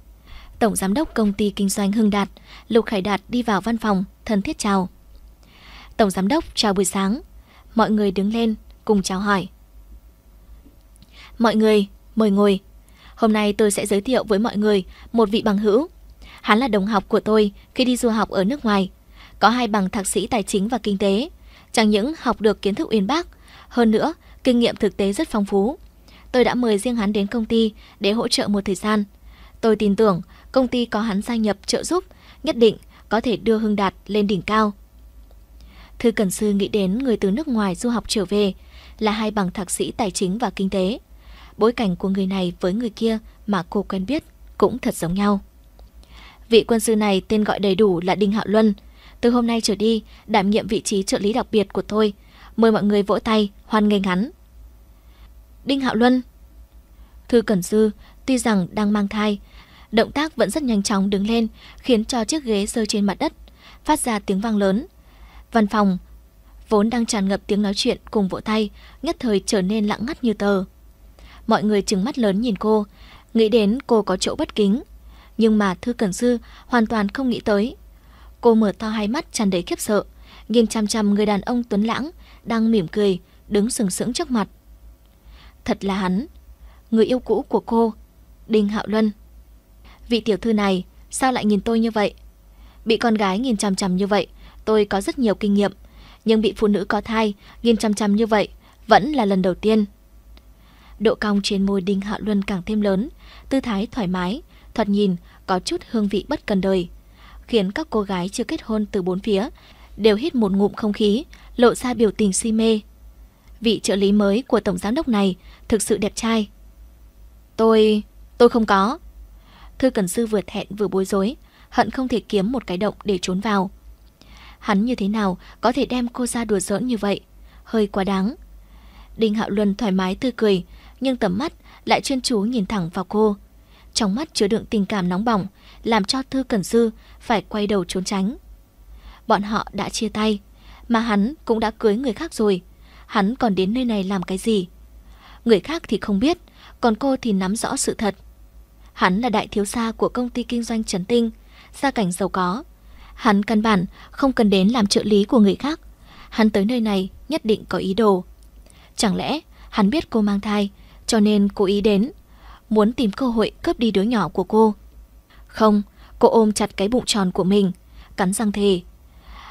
Tổng giám đốc công ty kinh doanh Hưng Đạt, Lục Khải Đạt đi vào văn phòng, thân thiết chào. Tổng giám đốc chào buổi sáng. Mọi người đứng lên, cùng chào hỏi. Mọi người, mời ngồi. Hôm nay tôi sẽ giới thiệu với mọi người một vị bằng hữu. Hắn là đồng học của tôi khi đi du học ở nước ngoài. Có hai bằng thạc sĩ tài chính và kinh tế. Chẳng những học được kiến thức uyên bác, hơn nữa kinh nghiệm thực tế rất phong phú. Tôi đã mời riêng hắn đến công ty để hỗ trợ một thời gian. Tôi tin tưởng công ty có hắn gia nhập trợ giúp, nhất định có thể đưa Hưng Đạt lên đỉnh cao. Thư Cần Sư nghĩ đến người từ nước ngoài du học trở về là hai bằng thạc sĩ tài chính và kinh tế bối cảnh của người này với người kia mà cô quen biết cũng thật giống nhau. Vị quân sư này tên gọi đầy đủ là Đinh Hạo Luân. Từ hôm nay trở đi, đảm nhiệm vị trí trợ lý đặc biệt của tôi. Mời mọi người vỗ tay, hoan nghênh hắn. Đinh Hạo Luân Thư Cẩn Dư, tuy rằng đang mang thai, động tác vẫn rất nhanh chóng đứng lên, khiến cho chiếc ghế rơi trên mặt đất, phát ra tiếng vang lớn. Văn phòng, vốn đang tràn ngập tiếng nói chuyện cùng vỗ tay, nhất thời trở nên lặng ngắt như tờ mọi người chừng mắt lớn nhìn cô, nghĩ đến cô có chỗ bất kính. Nhưng mà Thư Cẩn Sư hoàn toàn không nghĩ tới. Cô mở to hai mắt tràn đầy khiếp sợ, nhìn chăm chăm người đàn ông tuấn lãng đang mỉm cười, đứng sừng sững trước mặt. Thật là hắn, người yêu cũ của cô, Đinh Hạo Luân. Vị tiểu thư này, sao lại nhìn tôi như vậy? Bị con gái nhìn chằm chằm như vậy, tôi có rất nhiều kinh nghiệm, nhưng bị phụ nữ có thai nhìn chằm chằm như vậy vẫn là lần đầu tiên độ cong trên môi Đinh Hạ Luân càng thêm lớn, tư thái thoải mái, thoạt nhìn có chút hương vị bất cần đời, khiến các cô gái chưa kết hôn từ bốn phía đều hít một ngụm không khí, lộ ra biểu tình si mê. Vị trợ lý mới của tổng giám đốc này thực sự đẹp trai. Tôi, tôi không có. Thư Cần Sư vừa thẹn vừa bối rối, hận không thể kiếm một cái động để trốn vào. Hắn như thế nào có thể đem cô ra đùa giỡn như vậy? Hơi quá đáng. Đinh Hạo Luân thoải mái tươi cười, nhưng tầm mắt lại chuyên chú nhìn thẳng vào cô. Trong mắt chứa đựng tình cảm nóng bỏng, làm cho Thư Cẩn Dư phải quay đầu trốn tránh. Bọn họ đã chia tay, mà hắn cũng đã cưới người khác rồi. Hắn còn đến nơi này làm cái gì? Người khác thì không biết, còn cô thì nắm rõ sự thật. Hắn là đại thiếu gia của công ty kinh doanh Trấn Tinh, gia cảnh giàu có. Hắn căn bản không cần đến làm trợ lý của người khác. Hắn tới nơi này nhất định có ý đồ. Chẳng lẽ hắn biết cô mang thai cho nên cô ý đến, muốn tìm cơ hội cướp đi đứa nhỏ của cô. Không, cô ôm chặt cái bụng tròn của mình, cắn răng thề.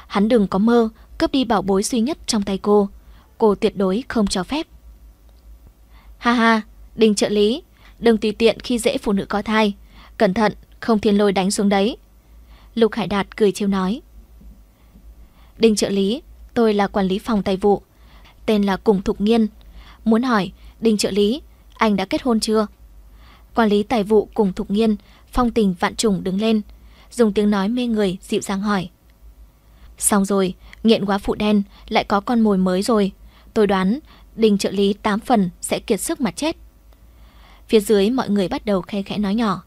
Hắn đừng có mơ cướp đi bảo bối duy nhất trong tay cô, cô tuyệt đối không cho phép. Ha ha, đình trợ lý, đừng tùy tiện khi dễ phụ nữ có thai, cẩn thận, không thiên lôi đánh xuống đấy. Lục Hải Đạt cười trêu nói. Đình trợ lý, tôi là quản lý phòng tài vụ, tên là Cùng Thục Nghiên. Muốn hỏi, đình trợ lý, anh đã kết hôn chưa? Quản lý tài vụ cùng Thục Nghiên, phong tình vạn trùng đứng lên, dùng tiếng nói mê người dịu dàng hỏi. Xong rồi, nghiện quá phụ đen, lại có con mồi mới rồi. Tôi đoán, đình trợ lý 8 phần sẽ kiệt sức mà chết. Phía dưới mọi người bắt đầu khe khẽ nói nhỏ.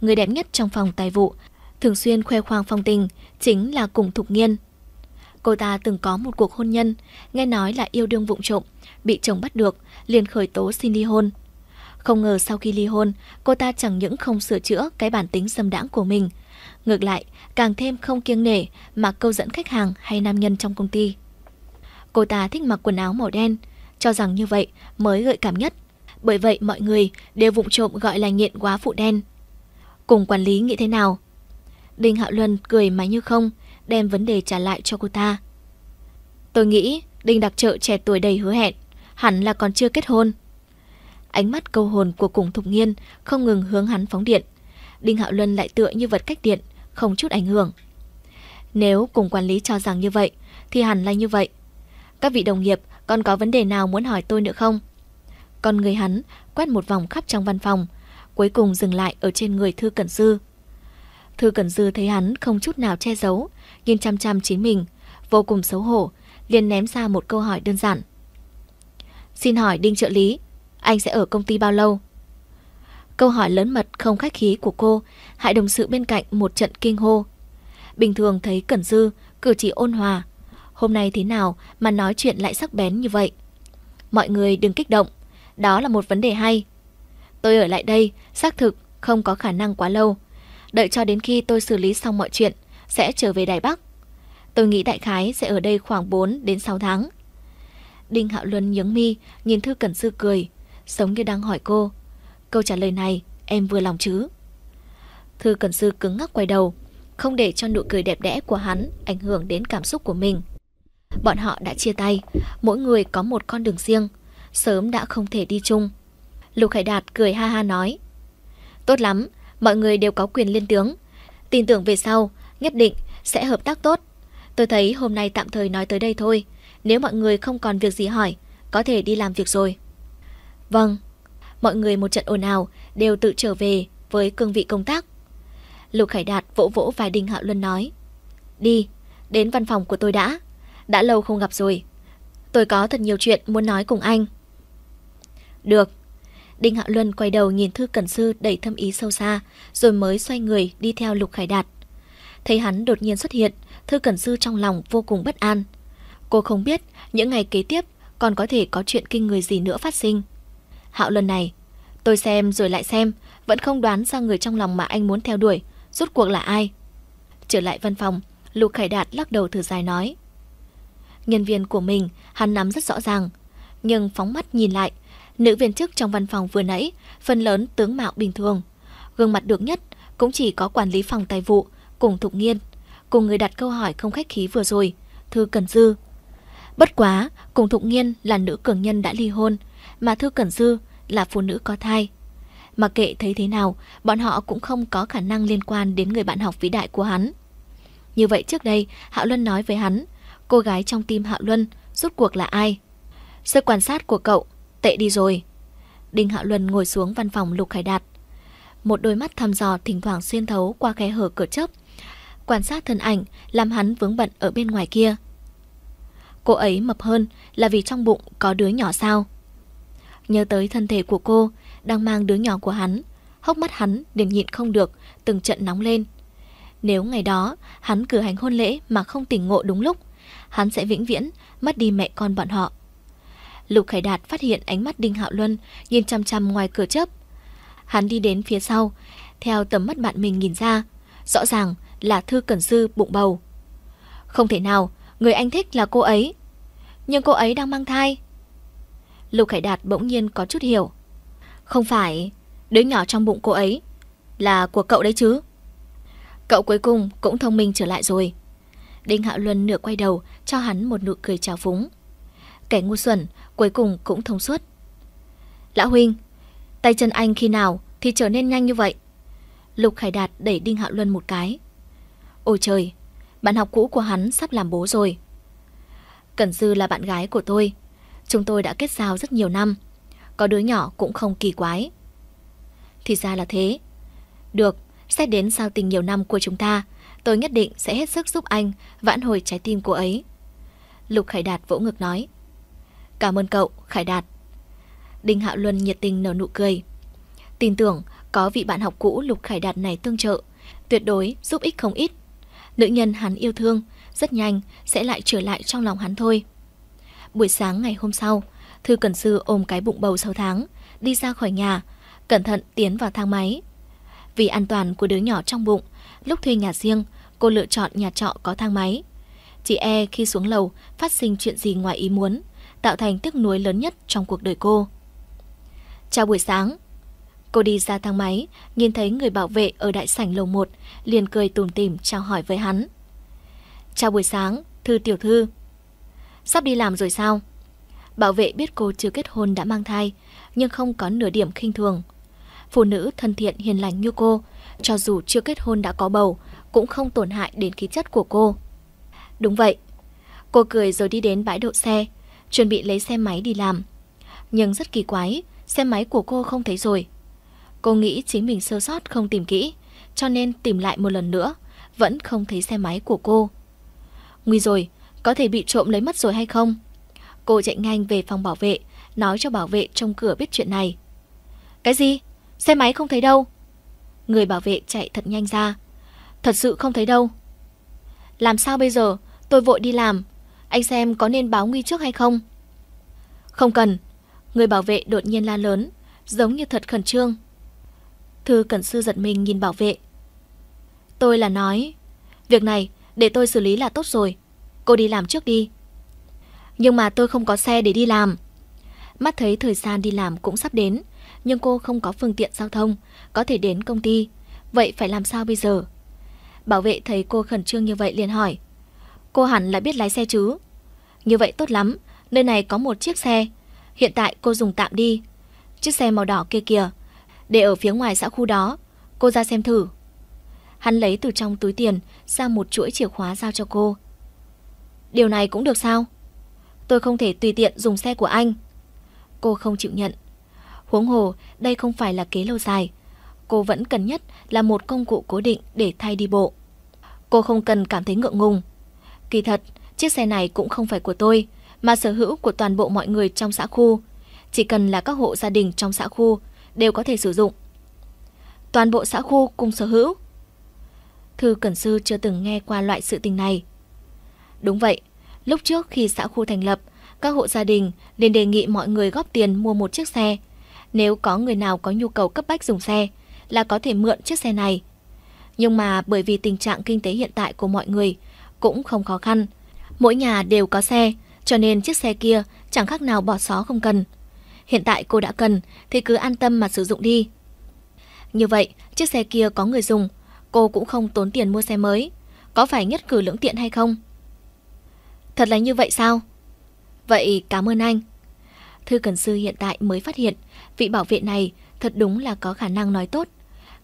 Người đẹp nhất trong phòng tài vụ, thường xuyên khoe khoang phong tình, chính là cùng Thục Nghiên. Cô ta từng có một cuộc hôn nhân, nghe nói là yêu đương vụng trộm, bị chồng bắt được, liền khởi tố xin ly hôn. Không ngờ sau khi ly hôn, cô ta chẳng những không sửa chữa cái bản tính xâm đãng của mình, ngược lại càng thêm không kiêng nể mà câu dẫn khách hàng hay nam nhân trong công ty. Cô ta thích mặc quần áo màu đen, cho rằng như vậy mới gợi cảm nhất. Bởi vậy mọi người đều vụng trộm gọi là nghiện quá phụ đen. Cùng quản lý nghĩ thế nào? Đinh Hạo Luân cười mà như không, đem vấn đề trả lại cho cô ta. Tôi nghĩ Đinh Đặc Trợ trẻ tuổi đầy hứa hẹn, hẳn là còn chưa kết hôn. Ánh mắt câu hồn của cùng thục nghiên không ngừng hướng hắn phóng điện. Đinh Hạo Luân lại tựa như vật cách điện, không chút ảnh hưởng. Nếu cùng quản lý cho rằng như vậy, thì hẳn là như vậy. Các vị đồng nghiệp, còn có vấn đề nào muốn hỏi tôi nữa không? Con người hắn quét một vòng khắp trong văn phòng, cuối cùng dừng lại ở trên người Thư Cẩn Dư. Thư Cẩn Dư thấy hắn không chút nào che giấu, nhìn chăm chăm chính mình, vô cùng xấu hổ, liền ném ra một câu hỏi đơn giản. Xin hỏi Đinh trợ lý, anh sẽ ở công ty bao lâu? Câu hỏi lớn mật không khách khí của cô, hại đồng sự bên cạnh một trận kinh hô. Bình thường thấy Cẩn Dư, cử chỉ ôn hòa. Hôm nay thế nào mà nói chuyện lại sắc bén như vậy? Mọi người đừng kích động, đó là một vấn đề hay. Tôi ở lại đây, xác thực, không có khả năng quá lâu. Đợi cho đến khi tôi xử lý xong mọi chuyện, sẽ trở về Đài Bắc. Tôi nghĩ đại khái sẽ ở đây khoảng 4 đến 6 tháng. Đinh Hạo Luân nhướng mi, nhìn Thư Cẩn Sư cười, giống như đang hỏi cô. Câu trả lời này, em vừa lòng chứ? Thư Cẩn Sư cứng ngắc quay đầu, không để cho nụ cười đẹp đẽ của hắn ảnh hưởng đến cảm xúc của mình. Bọn họ đã chia tay, mỗi người có một con đường riêng, sớm đã không thể đi chung. Lục Hải Đạt cười ha ha nói. Tốt lắm, mọi người đều có quyền lên tướng, Tin tưởng về sau, nhất định sẽ hợp tác tốt. Tôi thấy hôm nay tạm thời nói tới đây thôi. Nếu mọi người không còn việc gì hỏi, có thể đi làm việc rồi. Vâng, mọi người một trận ồn ào đều tự trở về với cương vị công tác. Lục Khải Đạt vỗ vỗ vai Đinh Hạo Luân nói. Đi, đến văn phòng của tôi đã. Đã lâu không gặp rồi. Tôi có thật nhiều chuyện muốn nói cùng anh. Được. Đinh Hạo Luân quay đầu nhìn Thư Cẩn Sư đầy thâm ý sâu xa, rồi mới xoay người đi theo Lục Khải Đạt. Thấy hắn đột nhiên xuất hiện, Thư Cẩn Sư trong lòng vô cùng bất an. Cô không biết những ngày kế tiếp còn có thể có chuyện kinh người gì nữa phát sinh. Hạo lần này, tôi xem rồi lại xem, vẫn không đoán ra người trong lòng mà anh muốn theo đuổi, rốt cuộc là ai. Trở lại văn phòng, Lục Khải Đạt lắc đầu thử dài nói. Nhân viên của mình, hắn nắm rất rõ ràng. Nhưng phóng mắt nhìn lại, nữ viên chức trong văn phòng vừa nãy, phần lớn tướng mạo bình thường. Gương mặt được nhất cũng chỉ có quản lý phòng tài vụ cùng Thục Nghiên, cùng người đặt câu hỏi không khách khí vừa rồi, Thư Cần Dư. Bất quá, cùng Thục Nghiên là nữ cường nhân đã ly hôn, mà Thư Cẩn Dư là phụ nữ có thai. Mà kệ thấy thế nào, bọn họ cũng không có khả năng liên quan đến người bạn học vĩ đại của hắn. Như vậy trước đây, Hạo Luân nói với hắn, cô gái trong tim Hạo Luân rút cuộc là ai? Sự quan sát của cậu, tệ đi rồi. Đinh Hạo Luân ngồi xuống văn phòng Lục Khải Đạt. Một đôi mắt thăm dò thỉnh thoảng xuyên thấu qua khe hở cửa chớp, quan sát thân ảnh làm hắn vướng bận ở bên ngoài kia. Cô ấy mập hơn là vì trong bụng có đứa nhỏ sao? Nhớ tới thân thể của cô, đang mang đứa nhỏ của hắn, hốc mắt hắn liền nhịn không được, từng trận nóng lên. Nếu ngày đó hắn cử hành hôn lễ mà không tỉnh ngộ đúng lúc, hắn sẽ vĩnh viễn mất đi mẹ con bọn họ. Lục Khải Đạt phát hiện ánh mắt Đinh Hạo Luân nhìn chăm chăm ngoài cửa chớp. Hắn đi đến phía sau, theo tầm mắt bạn mình nhìn ra, rõ ràng là Thư Cẩn Sư bụng bầu. Không thể nào, người anh thích là cô ấy. Nhưng cô ấy đang mang thai. Lục Khải Đạt bỗng nhiên có chút hiểu. Không phải, đứa nhỏ trong bụng cô ấy là của cậu đấy chứ. Cậu cuối cùng cũng thông minh trở lại rồi. Đinh Hạo Luân nửa quay đầu cho hắn một nụ cười chào phúng. Kẻ ngu xuẩn cuối cùng cũng thông suốt. Lão huynh, tay chân anh khi nào thì trở nên nhanh như vậy? Lục Khải Đạt đẩy Đinh Hạo Luân một cái. Ôi trời, bạn học cũ của hắn sắp làm bố rồi. Cẩn Dư là bạn gái của tôi. Chúng tôi đã kết giao rất nhiều năm. Có đứa nhỏ cũng không kỳ quái. Thì ra là thế. Được, xét đến giao tình nhiều năm của chúng ta, tôi nhất định sẽ hết sức giúp anh vãn hồi trái tim cô ấy. Lục Khải Đạt vỗ ngực nói. Cảm ơn cậu, Khải Đạt. Đinh Hạo Luân nhiệt tình nở nụ cười. Tin tưởng có vị bạn học cũ Lục Khải Đạt này tương trợ, tuyệt đối giúp ích không ít Nữ nhân hắn yêu thương, rất nhanh sẽ lại trở lại trong lòng hắn thôi. Buổi sáng ngày hôm sau, Thư Cẩn Sư ôm cái bụng bầu 6 tháng, đi ra khỏi nhà, cẩn thận tiến vào thang máy. Vì an toàn của đứa nhỏ trong bụng, lúc thuê nhà riêng, cô lựa chọn nhà trọ có thang máy. Chị E khi xuống lầu phát sinh chuyện gì ngoài ý muốn, tạo thành tiếc nuối lớn nhất trong cuộc đời cô. Chào buổi sáng, Cô đi ra thang máy, nhìn thấy người bảo vệ ở đại sảnh lầu 1, liền cười tùm tìm chào hỏi với hắn. Chào buổi sáng, thư tiểu thư. Sắp đi làm rồi sao? Bảo vệ biết cô chưa kết hôn đã mang thai, nhưng không có nửa điểm khinh thường. Phụ nữ thân thiện hiền lành như cô, cho dù chưa kết hôn đã có bầu, cũng không tổn hại đến khí chất của cô. Đúng vậy. Cô cười rồi đi đến bãi đậu xe, chuẩn bị lấy xe máy đi làm. Nhưng rất kỳ quái, xe máy của cô không thấy rồi. Cô nghĩ chính mình sơ sót không tìm kỹ, cho nên tìm lại một lần nữa, vẫn không thấy xe máy của cô. Nguy rồi, có thể bị trộm lấy mất rồi hay không? Cô chạy nhanh về phòng bảo vệ, nói cho bảo vệ trong cửa biết chuyện này. Cái gì? Xe máy không thấy đâu. Người bảo vệ chạy thật nhanh ra. Thật sự không thấy đâu. Làm sao bây giờ? Tôi vội đi làm. Anh xem có nên báo nguy trước hay không? Không cần. Người bảo vệ đột nhiên la lớn, giống như thật khẩn trương. Thư Cẩn Sư giật mình nhìn bảo vệ. Tôi là nói, việc này để tôi xử lý là tốt rồi, cô đi làm trước đi. Nhưng mà tôi không có xe để đi làm. Mắt thấy thời gian đi làm cũng sắp đến, nhưng cô không có phương tiện giao thông, có thể đến công ty. Vậy phải làm sao bây giờ? Bảo vệ thấy cô khẩn trương như vậy liền hỏi. Cô hẳn là biết lái xe chứ? Như vậy tốt lắm, nơi này có một chiếc xe. Hiện tại cô dùng tạm đi. Chiếc xe màu đỏ kia kìa, để ở phía ngoài xã khu đó. Cô ra xem thử. Hắn lấy từ trong túi tiền ra một chuỗi chìa khóa giao cho cô. Điều này cũng được sao? Tôi không thể tùy tiện dùng xe của anh. Cô không chịu nhận. Huống hồ, đây không phải là kế lâu dài. Cô vẫn cần nhất là một công cụ cố định để thay đi bộ. Cô không cần cảm thấy ngượng ngùng. Kỳ thật, chiếc xe này cũng không phải của tôi, mà sở hữu của toàn bộ mọi người trong xã khu. Chỉ cần là các hộ gia đình trong xã khu, đều có thể sử dụng. Toàn bộ xã khu cùng sở hữu. Thư Cẩn Sư chưa từng nghe qua loại sự tình này. Đúng vậy, lúc trước khi xã khu thành lập, các hộ gia đình liền đề nghị mọi người góp tiền mua một chiếc xe. Nếu có người nào có nhu cầu cấp bách dùng xe, là có thể mượn chiếc xe này. Nhưng mà bởi vì tình trạng kinh tế hiện tại của mọi người cũng không khó khăn. Mỗi nhà đều có xe, cho nên chiếc xe kia chẳng khác nào bỏ xó không cần hiện tại cô đã cần, thì cứ an tâm mà sử dụng đi. Như vậy, chiếc xe kia có người dùng, cô cũng không tốn tiền mua xe mới. Có phải nhất cử lưỡng tiện hay không? Thật là như vậy sao? Vậy cảm ơn anh. Thư Cần Sư hiện tại mới phát hiện, vị bảo vệ này thật đúng là có khả năng nói tốt.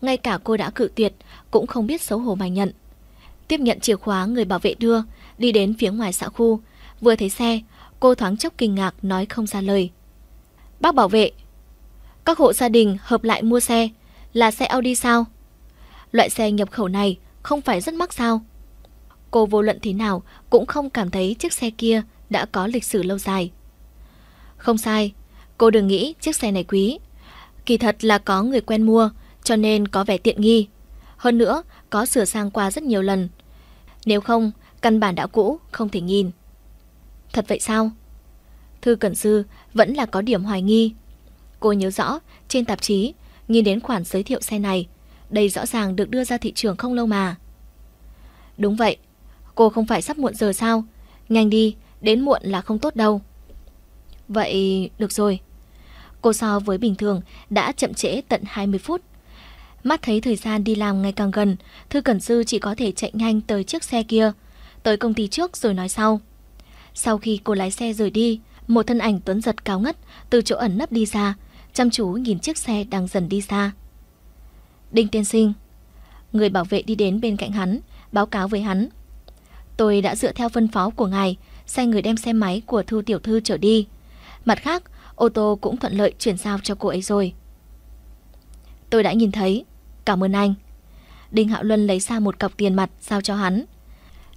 Ngay cả cô đã cự tuyệt, cũng không biết xấu hổ mà nhận. Tiếp nhận chìa khóa người bảo vệ đưa, đi đến phía ngoài xã khu. Vừa thấy xe, cô thoáng chốc kinh ngạc nói không ra lời. Bác bảo vệ, các hộ gia đình hợp lại mua xe là xe Audi sao? Loại xe nhập khẩu này không phải rất mắc sao? Cô vô luận thế nào cũng không cảm thấy chiếc xe kia đã có lịch sử lâu dài. Không sai, cô đừng nghĩ chiếc xe này quý. Kỳ thật là có người quen mua, cho nên có vẻ tiện nghi. Hơn nữa, có sửa sang qua rất nhiều lần. Nếu không, căn bản đã cũ, không thể nhìn. Thật vậy sao? Thư Cẩn Sư vẫn là có điểm hoài nghi. Cô nhớ rõ, trên tạp chí, nhìn đến khoản giới thiệu xe này, đây rõ ràng được đưa ra thị trường không lâu mà. Đúng vậy, cô không phải sắp muộn giờ sao? Nhanh đi, đến muộn là không tốt đâu. Vậy, được rồi. Cô so với bình thường đã chậm trễ tận 20 phút. Mắt thấy thời gian đi làm ngày càng gần, Thư Cẩn Sư chỉ có thể chạy nhanh tới chiếc xe kia, tới công ty trước rồi nói sau. Sau khi cô lái xe rời đi, một thân ảnh tuấn giật cao ngất từ chỗ ẩn nấp đi ra, chăm chú nhìn chiếc xe đang dần đi xa. Đinh tiên sinh, người bảo vệ đi đến bên cạnh hắn, báo cáo với hắn. Tôi đã dựa theo phân phó của ngài, sai người đem xe máy của Thư Tiểu Thư trở đi. Mặt khác, ô tô cũng thuận lợi chuyển giao cho cô ấy rồi. Tôi đã nhìn thấy. Cảm ơn anh. Đinh Hạo Luân lấy ra một cọc tiền mặt giao cho hắn.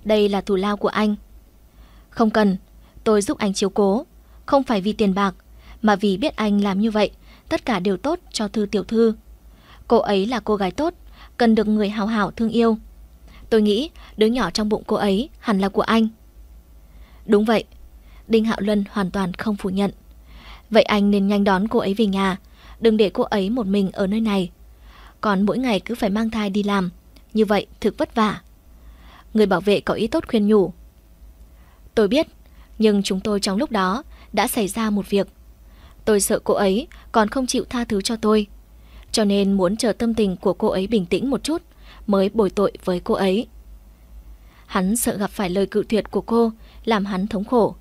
Đây là thù lao của anh. Không cần, tôi giúp anh chiếu cố. Không phải vì tiền bạc, mà vì biết anh làm như vậy, tất cả đều tốt cho Thư tiểu thư. Cô ấy là cô gái tốt, cần được người hào hảo thương yêu. Tôi nghĩ đứa nhỏ trong bụng cô ấy hẳn là của anh. Đúng vậy, Đinh Hạo Luân hoàn toàn không phủ nhận. Vậy anh nên nhanh đón cô ấy về nhà, đừng để cô ấy một mình ở nơi này. Còn mỗi ngày cứ phải mang thai đi làm, như vậy thực vất vả. Người bảo vệ có ý tốt khuyên nhủ. Tôi biết, nhưng chúng tôi trong lúc đó đã xảy ra một việc. Tôi sợ cô ấy còn không chịu tha thứ cho tôi. Cho nên muốn chờ tâm tình của cô ấy bình tĩnh một chút mới bồi tội với cô ấy. Hắn sợ gặp phải lời cự tuyệt của cô làm hắn thống khổ.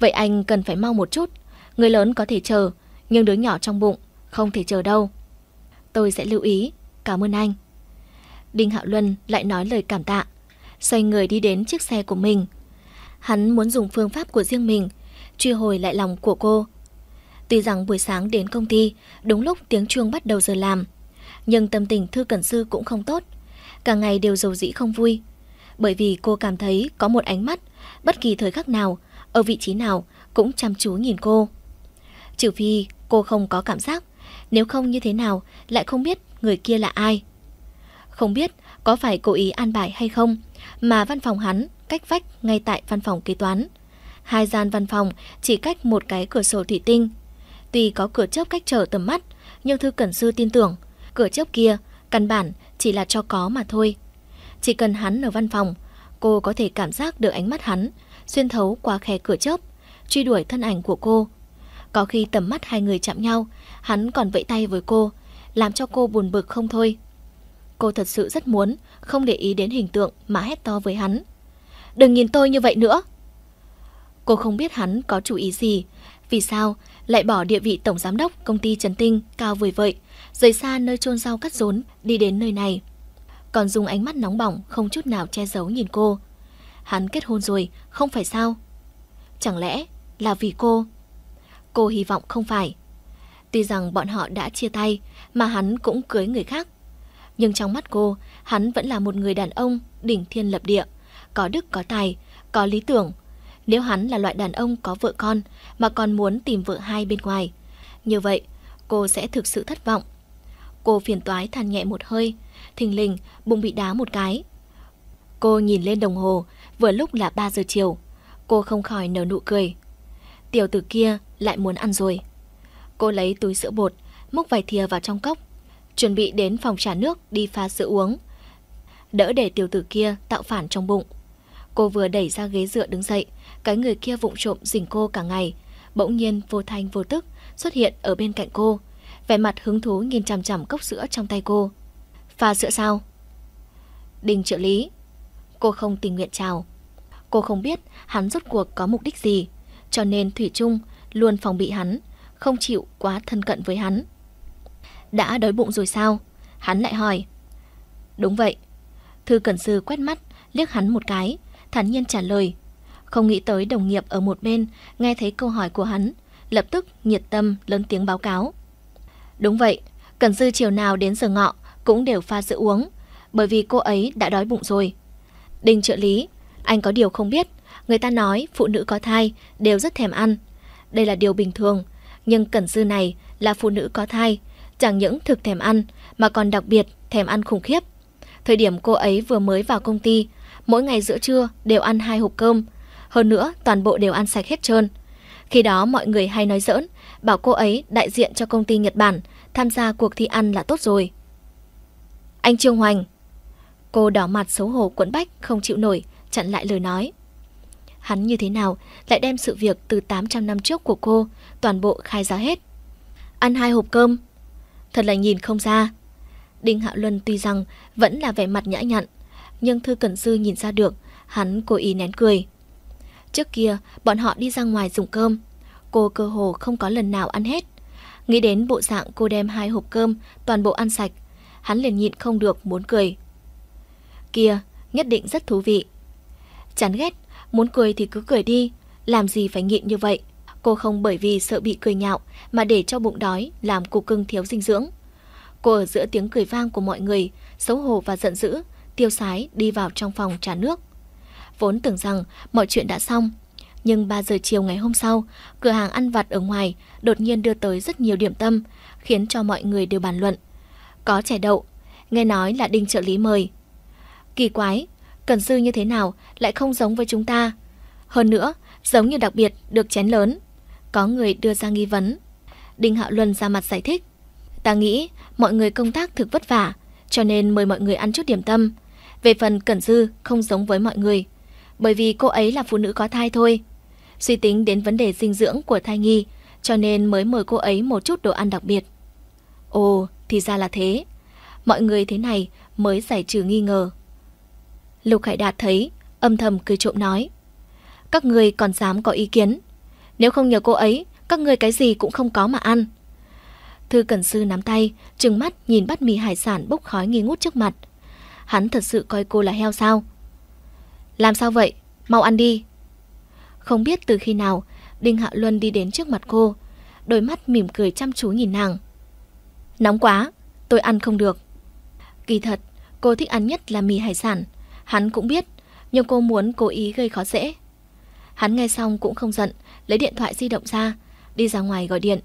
Vậy anh cần phải mau một chút. Người lớn có thể chờ, nhưng đứa nhỏ trong bụng không thể chờ đâu. Tôi sẽ lưu ý. Cảm ơn anh. Đinh Hạo Luân lại nói lời cảm tạ, xoay người đi đến chiếc xe của mình. Hắn muốn dùng phương pháp của riêng mình truy hồi lại lòng của cô. Tuy rằng buổi sáng đến công ty, đúng lúc tiếng chuông bắt đầu giờ làm, nhưng tâm tình Thư Cẩn Sư cũng không tốt. Cả ngày đều dầu dĩ không vui, bởi vì cô cảm thấy có một ánh mắt, bất kỳ thời khắc nào, ở vị trí nào cũng chăm chú nhìn cô. Trừ phi cô không có cảm giác, nếu không như thế nào lại không biết người kia là ai. Không biết có phải cố ý an bài hay không, mà văn phòng hắn cách vách ngay tại văn phòng kế toán hai gian văn phòng chỉ cách một cái cửa sổ thủy tinh. Tuy có cửa chớp cách trở tầm mắt, nhưng Thư Cẩn Sư tin tưởng, cửa chớp kia căn bản chỉ là cho có mà thôi. Chỉ cần hắn ở văn phòng, cô có thể cảm giác được ánh mắt hắn xuyên thấu qua khe cửa chớp, truy đuổi thân ảnh của cô. Có khi tầm mắt hai người chạm nhau, hắn còn vẫy tay với cô, làm cho cô buồn bực không thôi. Cô thật sự rất muốn không để ý đến hình tượng mà hét to với hắn. Đừng nhìn tôi như vậy nữa. Cô không biết hắn có chủ ý gì, vì sao lại bỏ địa vị tổng giám đốc công ty Trần Tinh cao vời vợi, rời xa nơi chôn rau cắt rốn đi đến nơi này. Còn dùng ánh mắt nóng bỏng không chút nào che giấu nhìn cô. Hắn kết hôn rồi, không phải sao? Chẳng lẽ là vì cô? Cô hy vọng không phải. Tuy rằng bọn họ đã chia tay mà hắn cũng cưới người khác. Nhưng trong mắt cô, hắn vẫn là một người đàn ông đỉnh thiên lập địa, có đức có tài, có lý tưởng, nếu hắn là loại đàn ông có vợ con mà còn muốn tìm vợ hai bên ngoài. Như vậy, cô sẽ thực sự thất vọng. Cô phiền toái than nhẹ một hơi, thình lình bụng bị đá một cái. Cô nhìn lên đồng hồ, vừa lúc là 3 giờ chiều. Cô không khỏi nở nụ cười. Tiểu tử kia lại muốn ăn rồi. Cô lấy túi sữa bột, múc vài thìa vào trong cốc, chuẩn bị đến phòng trà nước đi pha sữa uống. Đỡ để tiểu tử kia tạo phản trong bụng. Cô vừa đẩy ra ghế dựa đứng dậy, cái người kia vụng trộm dình cô cả ngày, bỗng nhiên vô thanh vô tức xuất hiện ở bên cạnh cô, vẻ mặt hứng thú nhìn chằm chằm cốc sữa trong tay cô. "Pha sữa sao?" Đình trợ lý. Cô không tình nguyện chào. Cô không biết hắn rốt cuộc có mục đích gì, cho nên Thủy Trung luôn phòng bị hắn, không chịu quá thân cận với hắn. "Đã đói bụng rồi sao?" Hắn lại hỏi. "Đúng vậy." Thư Cẩn Sư quét mắt liếc hắn một cái, thản nhiên trả lời, không nghĩ tới đồng nghiệp ở một bên, nghe thấy câu hỏi của hắn, lập tức nhiệt tâm lớn tiếng báo cáo. Đúng vậy, cẩn Dư chiều nào đến giờ ngọ cũng đều pha sữa uống, bởi vì cô ấy đã đói bụng rồi. đinh trợ lý, anh có điều không biết, người ta nói phụ nữ có thai đều rất thèm ăn. Đây là điều bình thường, nhưng cẩn Dư này là phụ nữ có thai, chẳng những thực thèm ăn mà còn đặc biệt thèm ăn khủng khiếp. Thời điểm cô ấy vừa mới vào công ty, mỗi ngày giữa trưa đều ăn hai hộp cơm, hơn nữa, toàn bộ đều ăn sạch hết trơn. Khi đó mọi người hay nói giỡn, bảo cô ấy đại diện cho công ty Nhật Bản, tham gia cuộc thi ăn là tốt rồi. Anh Trương Hoành. Cô đỏ mặt xấu hổ quẫn bách, không chịu nổi, chặn lại lời nói. Hắn như thế nào lại đem sự việc từ 800 năm trước của cô toàn bộ khai ra hết. Ăn hai hộp cơm. Thật là nhìn không ra. Đinh Hạ Luân tuy rằng vẫn là vẻ mặt nhã nhặn, nhưng Thư Cẩn Sư nhìn ra được, hắn cố ý nén cười. Trước kia, bọn họ đi ra ngoài dùng cơm. Cô cơ hồ không có lần nào ăn hết. Nghĩ đến bộ dạng cô đem hai hộp cơm, toàn bộ ăn sạch. Hắn liền nhịn không được muốn cười. Kia, nhất định rất thú vị. Chán ghét, muốn cười thì cứ cười đi. Làm gì phải nhịn như vậy? Cô không bởi vì sợ bị cười nhạo mà để cho bụng đói làm cục cưng thiếu dinh dưỡng. Cô ở giữa tiếng cười vang của mọi người, xấu hổ và giận dữ, tiêu sái đi vào trong phòng trà nước. Vốn tưởng rằng mọi chuyện đã xong, nhưng 3 giờ chiều ngày hôm sau, cửa hàng ăn vặt ở ngoài đột nhiên đưa tới rất nhiều điểm tâm, khiến cho mọi người đều bàn luận. Có chè đậu, nghe nói là đinh trợ lý mời. Kỳ quái, cần sư như thế nào lại không giống với chúng ta. Hơn nữa, giống như đặc biệt được chén lớn. Có người đưa ra nghi vấn. Đinh Hạo Luân ra mặt giải thích. Ta nghĩ mọi người công tác thực vất vả, cho nên mời mọi người ăn chút điểm tâm. Về phần Cẩn Dư không giống với mọi người, bởi vì cô ấy là phụ nữ có thai thôi. Suy tính đến vấn đề dinh dưỡng của thai nhi, cho nên mới mời cô ấy một chút đồ ăn đặc biệt. Ồ, thì ra là thế. Mọi người thế này mới giải trừ nghi ngờ. Lục hải Đạt thấy, âm thầm cười trộm nói. Các người còn dám có ý kiến. Nếu không nhờ cô ấy, các người cái gì cũng không có mà ăn. Thư Cẩn Sư nắm tay, trừng mắt nhìn bát mì hải sản bốc khói nghi ngút trước mặt. Hắn thật sự coi cô là heo sao? Làm sao vậy? Mau ăn đi. Không biết từ khi nào, Đinh Hạ Luân đi đến trước mặt cô, đôi mắt mỉm cười chăm chú nhìn nàng. Nóng quá, tôi ăn không được. Kỳ thật, cô thích ăn nhất là mì hải sản. Hắn cũng biết, nhưng cô muốn cố ý gây khó dễ. Hắn nghe xong cũng không giận, lấy điện thoại di động ra, đi ra ngoài gọi điện.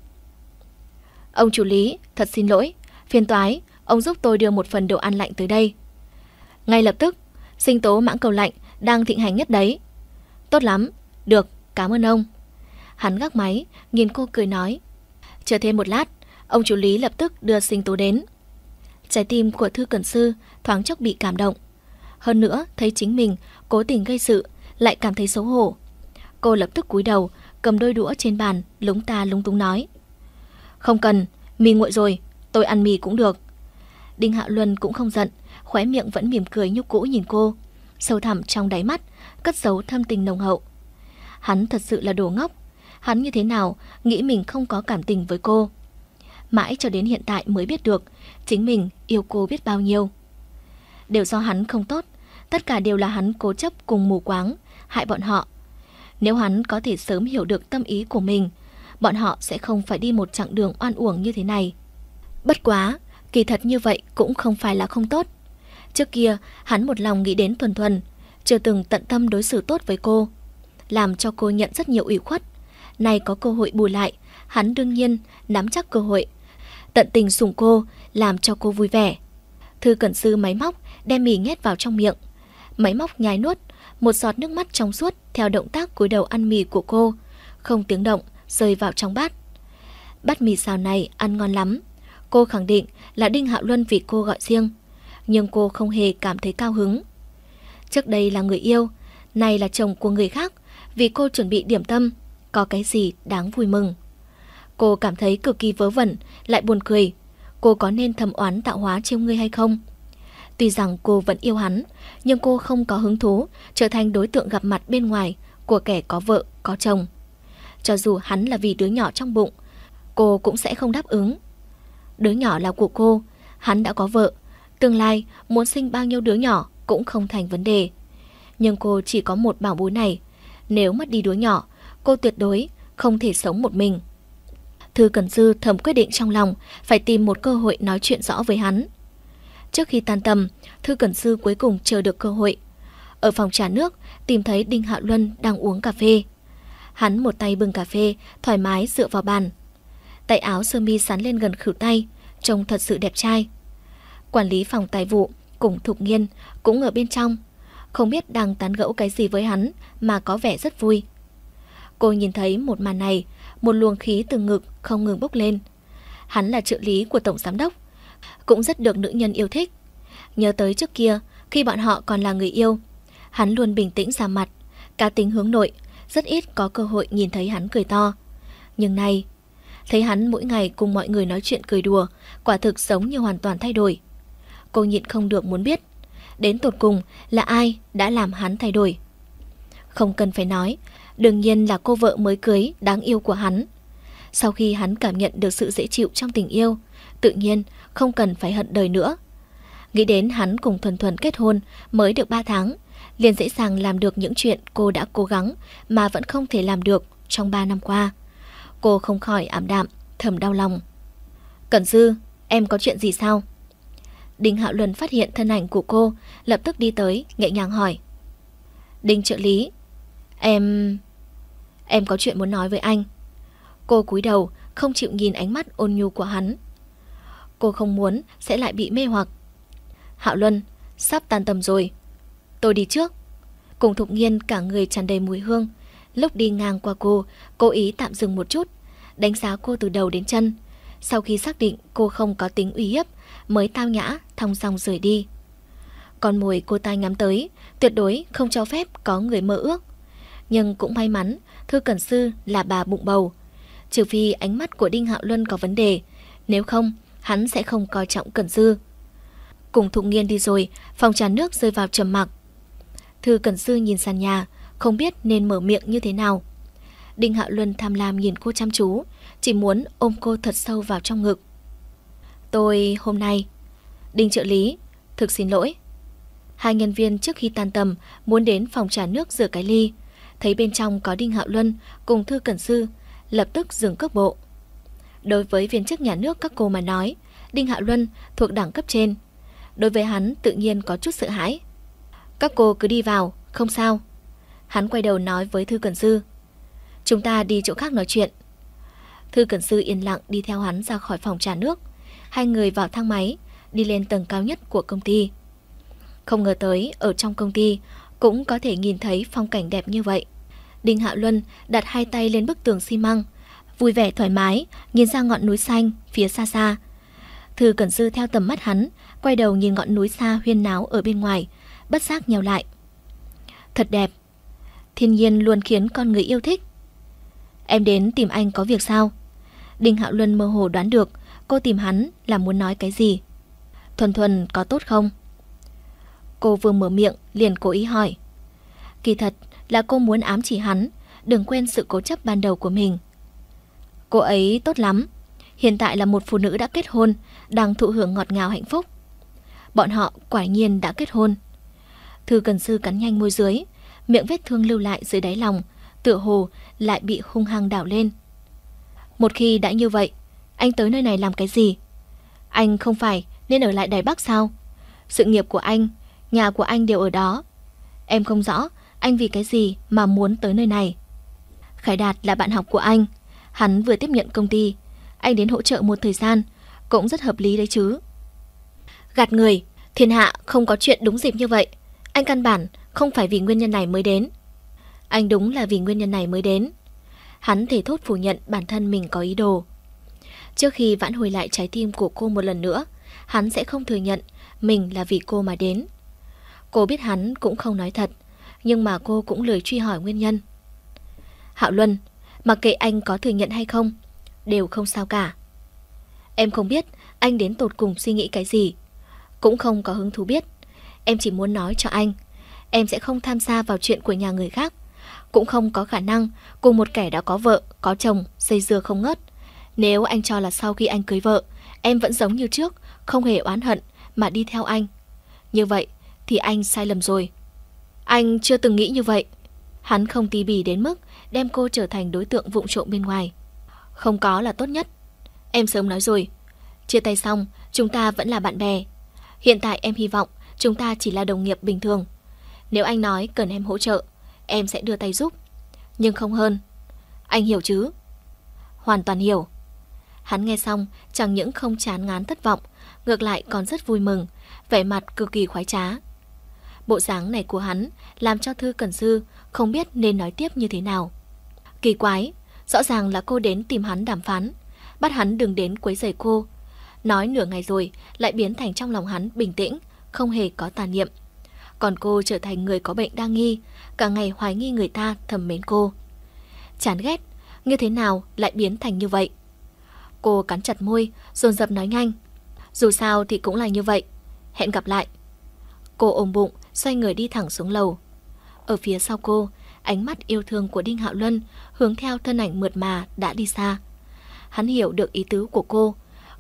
Ông chủ lý, thật xin lỗi, phiền toái, ông giúp tôi đưa một phần đồ ăn lạnh tới đây. Ngay lập tức, sinh tố mãng cầu lạnh đang thịnh hành nhất đấy. Tốt lắm, được, cảm ơn ông. Hắn gác máy, nhìn cô cười nói. Chờ thêm một lát, ông chủ Lý lập tức đưa sinh tố đến. Trái tim của Thư Cẩn Sư thoáng chốc bị cảm động. Hơn nữa, thấy chính mình cố tình gây sự, lại cảm thấy xấu hổ. Cô lập tức cúi đầu, cầm đôi đũa trên bàn, lúng ta lúng túng nói. Không cần, mì nguội rồi, tôi ăn mì cũng được. Đinh Hạ Luân cũng không giận, khóe miệng vẫn mỉm cười như cũ nhìn cô sâu thẳm trong đáy mắt, cất giấu thâm tình nồng hậu. Hắn thật sự là đồ ngốc. Hắn như thế nào nghĩ mình không có cảm tình với cô. Mãi cho đến hiện tại mới biết được chính mình yêu cô biết bao nhiêu. Đều do hắn không tốt, tất cả đều là hắn cố chấp cùng mù quáng, hại bọn họ. Nếu hắn có thể sớm hiểu được tâm ý của mình, bọn họ sẽ không phải đi một chặng đường oan uổng như thế này. Bất quá, kỳ thật như vậy cũng không phải là không tốt. Trước kia, hắn một lòng nghĩ đến Thuần Thuần, chưa từng tận tâm đối xử tốt với cô, làm cho cô nhận rất nhiều ủy khuất. Nay có cơ hội bù lại, hắn đương nhiên nắm chắc cơ hội, tận tình sủng cô, làm cho cô vui vẻ. Thư cẩn sư máy móc đem mì nhét vào trong miệng. Máy móc nhai nuốt, một giọt nước mắt trong suốt theo động tác cúi đầu ăn mì của cô, không tiếng động rơi vào trong bát. Bát mì xào này ăn ngon lắm. Cô khẳng định là Đinh Hạo Luân vì cô gọi riêng nhưng cô không hề cảm thấy cao hứng. Trước đây là người yêu, nay là chồng của người khác, vì cô chuẩn bị điểm tâm, có cái gì đáng vui mừng. Cô cảm thấy cực kỳ vớ vẩn, lại buồn cười. Cô có nên thầm oán tạo hóa chiêu ngươi hay không? Tuy rằng cô vẫn yêu hắn, nhưng cô không có hứng thú trở thành đối tượng gặp mặt bên ngoài của kẻ có vợ, có chồng. Cho dù hắn là vì đứa nhỏ trong bụng, cô cũng sẽ không đáp ứng. Đứa nhỏ là của cô, hắn đã có vợ, Tương lai, muốn sinh bao nhiêu đứa nhỏ cũng không thành vấn đề. Nhưng cô chỉ có một bảo bối này. Nếu mất đi đứa nhỏ, cô tuyệt đối không thể sống một mình. Thư cẩn Dư thầm quyết định trong lòng phải tìm một cơ hội nói chuyện rõ với hắn. Trước khi tan tầm, Thư cẩn Dư cuối cùng chờ được cơ hội. Ở phòng trà nước, tìm thấy Đinh hạ Luân đang uống cà phê. Hắn một tay bưng cà phê, thoải mái dựa vào bàn. Tay áo sơ mi sắn lên gần khử tay, trông thật sự đẹp trai quản lý phòng tài vụ cùng Thục Nghiên cũng ở bên trong, không biết đang tán gẫu cái gì với hắn mà có vẻ rất vui. Cô nhìn thấy một màn này, một luồng khí từ ngực không ngừng bốc lên. Hắn là trợ lý của tổng giám đốc, cũng rất được nữ nhân yêu thích. Nhớ tới trước kia, khi bọn họ còn là người yêu, hắn luôn bình tĩnh ra mặt, cá tính hướng nội, rất ít có cơ hội nhìn thấy hắn cười to. Nhưng nay, thấy hắn mỗi ngày cùng mọi người nói chuyện cười đùa, quả thực sống như hoàn toàn thay đổi cô nhịn không được muốn biết. Đến tột cùng là ai đã làm hắn thay đổi? Không cần phải nói, đương nhiên là cô vợ mới cưới đáng yêu của hắn. Sau khi hắn cảm nhận được sự dễ chịu trong tình yêu, tự nhiên không cần phải hận đời nữa. Nghĩ đến hắn cùng Thuần Thuần kết hôn mới được 3 tháng, liền dễ dàng làm được những chuyện cô đã cố gắng mà vẫn không thể làm được trong 3 năm qua. Cô không khỏi ảm đạm, thầm đau lòng. Cẩn Dư, em có chuyện gì sao? Đinh Hạo Luân phát hiện thân ảnh của cô, lập tức đi tới, nhẹ nhàng hỏi. Đinh trợ lý, em... Em có chuyện muốn nói với anh. Cô cúi đầu, không chịu nhìn ánh mắt ôn nhu của hắn. Cô không muốn sẽ lại bị mê hoặc. Hạo Luân, sắp tan tầm rồi. Tôi đi trước. Cùng thục nghiên cả người tràn đầy mùi hương. Lúc đi ngang qua cô, cố ý tạm dừng một chút, đánh giá cô từ đầu đến chân. Sau khi xác định cô không có tính uy hiếp, mới tao nhã, thong dong rời đi. Con mồi cô ta ngắm tới, tuyệt đối không cho phép có người mơ ước. Nhưng cũng may mắn, Thư Cẩn Sư là bà bụng bầu. Trừ phi ánh mắt của Đinh Hạo Luân có vấn đề, nếu không, hắn sẽ không coi trọng Cẩn Sư. Cùng thụ Nghiên đi rồi, phòng trà nước rơi vào trầm mặc. Thư Cẩn Sư nhìn sàn nhà, không biết nên mở miệng như thế nào. Đinh Hạo Luân tham lam nhìn cô chăm chú, chỉ muốn ôm cô thật sâu vào trong ngực. Tôi hôm nay... Đinh trợ lý, thực xin lỗi. Hai nhân viên trước khi tan tầm muốn đến phòng trà nước rửa cái ly. Thấy bên trong có Đinh Hạo Luân cùng Thư Cẩn Sư, lập tức dừng cước bộ. Đối với viên chức nhà nước các cô mà nói, Đinh Hạo Luân thuộc đẳng cấp trên. Đối với hắn tự nhiên có chút sợ hãi. Các cô cứ đi vào, không sao. Hắn quay đầu nói với Thư Cẩn Sư. Chúng ta đi chỗ khác nói chuyện. Thư Cẩn Sư yên lặng đi theo hắn ra khỏi phòng trà nước. Hai người vào thang máy, đi lên tầng cao nhất của công ty. Không ngờ tới, ở trong công ty cũng có thể nhìn thấy phong cảnh đẹp như vậy. Đinh Hạ Luân đặt hai tay lên bức tường xi măng, vui vẻ thoải mái, nhìn ra ngọn núi xanh phía xa xa. Thư Cẩn Sư theo tầm mắt hắn, quay đầu nhìn ngọn núi xa huyên náo ở bên ngoài, bất giác nheo lại. Thật đẹp. Thiên nhiên luôn khiến con người yêu thích. Em đến tìm anh có việc sao? Đinh Hạo Luân mơ hồ đoán được cô tìm hắn là muốn nói cái gì. Thuần Thuần có tốt không? Cô vừa mở miệng liền cố ý hỏi. Kỳ thật là cô muốn ám chỉ hắn, đừng quên sự cố chấp ban đầu của mình. Cô ấy tốt lắm, hiện tại là một phụ nữ đã kết hôn, đang thụ hưởng ngọt ngào hạnh phúc. Bọn họ quả nhiên đã kết hôn. Thư Cần Sư cắn nhanh môi dưới, miệng vết thương lưu lại dưới đáy lòng, tựa hồ lại bị hung hăng đảo lên. Một khi đã như vậy, anh tới nơi này làm cái gì? Anh không phải nên ở lại Đài Bắc sao? Sự nghiệp của anh, nhà của anh đều ở đó. Em không rõ anh vì cái gì mà muốn tới nơi này. Khải Đạt là bạn học của anh. Hắn vừa tiếp nhận công ty. Anh đến hỗ trợ một thời gian, cũng rất hợp lý đấy chứ. Gạt người, thiên hạ không có chuyện đúng dịp như vậy. Anh căn bản không phải vì nguyên nhân này mới đến. Anh đúng là vì nguyên nhân này mới đến hắn thể thốt phủ nhận bản thân mình có ý đồ. Trước khi vãn hồi lại trái tim của cô một lần nữa, hắn sẽ không thừa nhận mình là vì cô mà đến. Cô biết hắn cũng không nói thật, nhưng mà cô cũng lười truy hỏi nguyên nhân. Hạo Luân, mặc kệ anh có thừa nhận hay không, đều không sao cả. Em không biết anh đến tột cùng suy nghĩ cái gì, cũng không có hứng thú biết. Em chỉ muốn nói cho anh, em sẽ không tham gia vào chuyện của nhà người khác cũng không có khả năng cùng một kẻ đã có vợ, có chồng, dây dưa không ngớt. Nếu anh cho là sau khi anh cưới vợ, em vẫn giống như trước, không hề oán hận mà đi theo anh. Như vậy thì anh sai lầm rồi. Anh chưa từng nghĩ như vậy. Hắn không tí bì đến mức đem cô trở thành đối tượng vụng trộm bên ngoài. Không có là tốt nhất. Em sớm nói rồi. Chia tay xong, chúng ta vẫn là bạn bè. Hiện tại em hy vọng chúng ta chỉ là đồng nghiệp bình thường. Nếu anh nói cần em hỗ trợ, em sẽ đưa tay giúp, nhưng không hơn. Anh hiểu chứ? Hoàn toàn hiểu. Hắn nghe xong, chẳng những không chán ngán thất vọng, ngược lại còn rất vui mừng, vẻ mặt cực kỳ khoái trá. Bộ dáng này của hắn làm cho Thư Cẩn Sư không biết nên nói tiếp như thế nào. Kỳ quái, rõ ràng là cô đến tìm hắn đàm phán, bắt hắn đừng đến quấy rầy cô. Nói nửa ngày rồi lại biến thành trong lòng hắn bình tĩnh, không hề có tà niệm. Còn cô trở thành người có bệnh đa nghi, cả ngày hoài nghi người ta thầm mến cô. Chán ghét, như thế nào lại biến thành như vậy? Cô cắn chặt môi, dồn dập nói nhanh. Dù sao thì cũng là như vậy. Hẹn gặp lại. Cô ôm bụng, xoay người đi thẳng xuống lầu. Ở phía sau cô, ánh mắt yêu thương của Đinh Hạo Luân hướng theo thân ảnh mượt mà đã đi xa. Hắn hiểu được ý tứ của cô.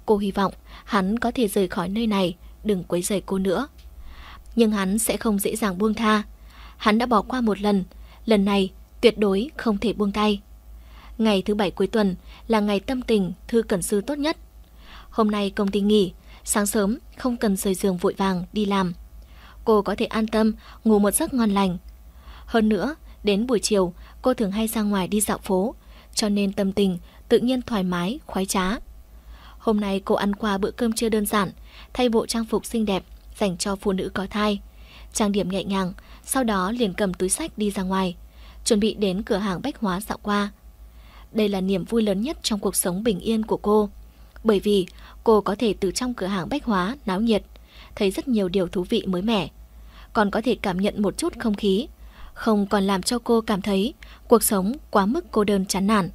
Cô hy vọng hắn có thể rời khỏi nơi này, đừng quấy rầy cô nữa. Nhưng hắn sẽ không dễ dàng buông tha. Hắn đã bỏ qua một lần, lần này tuyệt đối không thể buông tay. Ngày thứ bảy cuối tuần là ngày tâm tình Thư Cẩn Sư tốt nhất. Hôm nay công ty nghỉ, sáng sớm không cần rời giường vội vàng đi làm. Cô có thể an tâm ngủ một giấc ngon lành. Hơn nữa, đến buổi chiều cô thường hay ra ngoài đi dạo phố, cho nên tâm tình tự nhiên thoải mái, khoái trá. Hôm nay cô ăn qua bữa cơm chưa đơn giản, thay bộ trang phục xinh đẹp dành cho phụ nữ có thai. Trang điểm nhẹ nhàng, sau đó liền cầm túi sách đi ra ngoài, chuẩn bị đến cửa hàng bách hóa dạo qua. Đây là niềm vui lớn nhất trong cuộc sống bình yên của cô, bởi vì cô có thể từ trong cửa hàng bách hóa náo nhiệt, thấy rất nhiều điều thú vị mới mẻ, còn có thể cảm nhận một chút không khí, không còn làm cho cô cảm thấy cuộc sống quá mức cô đơn chán nản.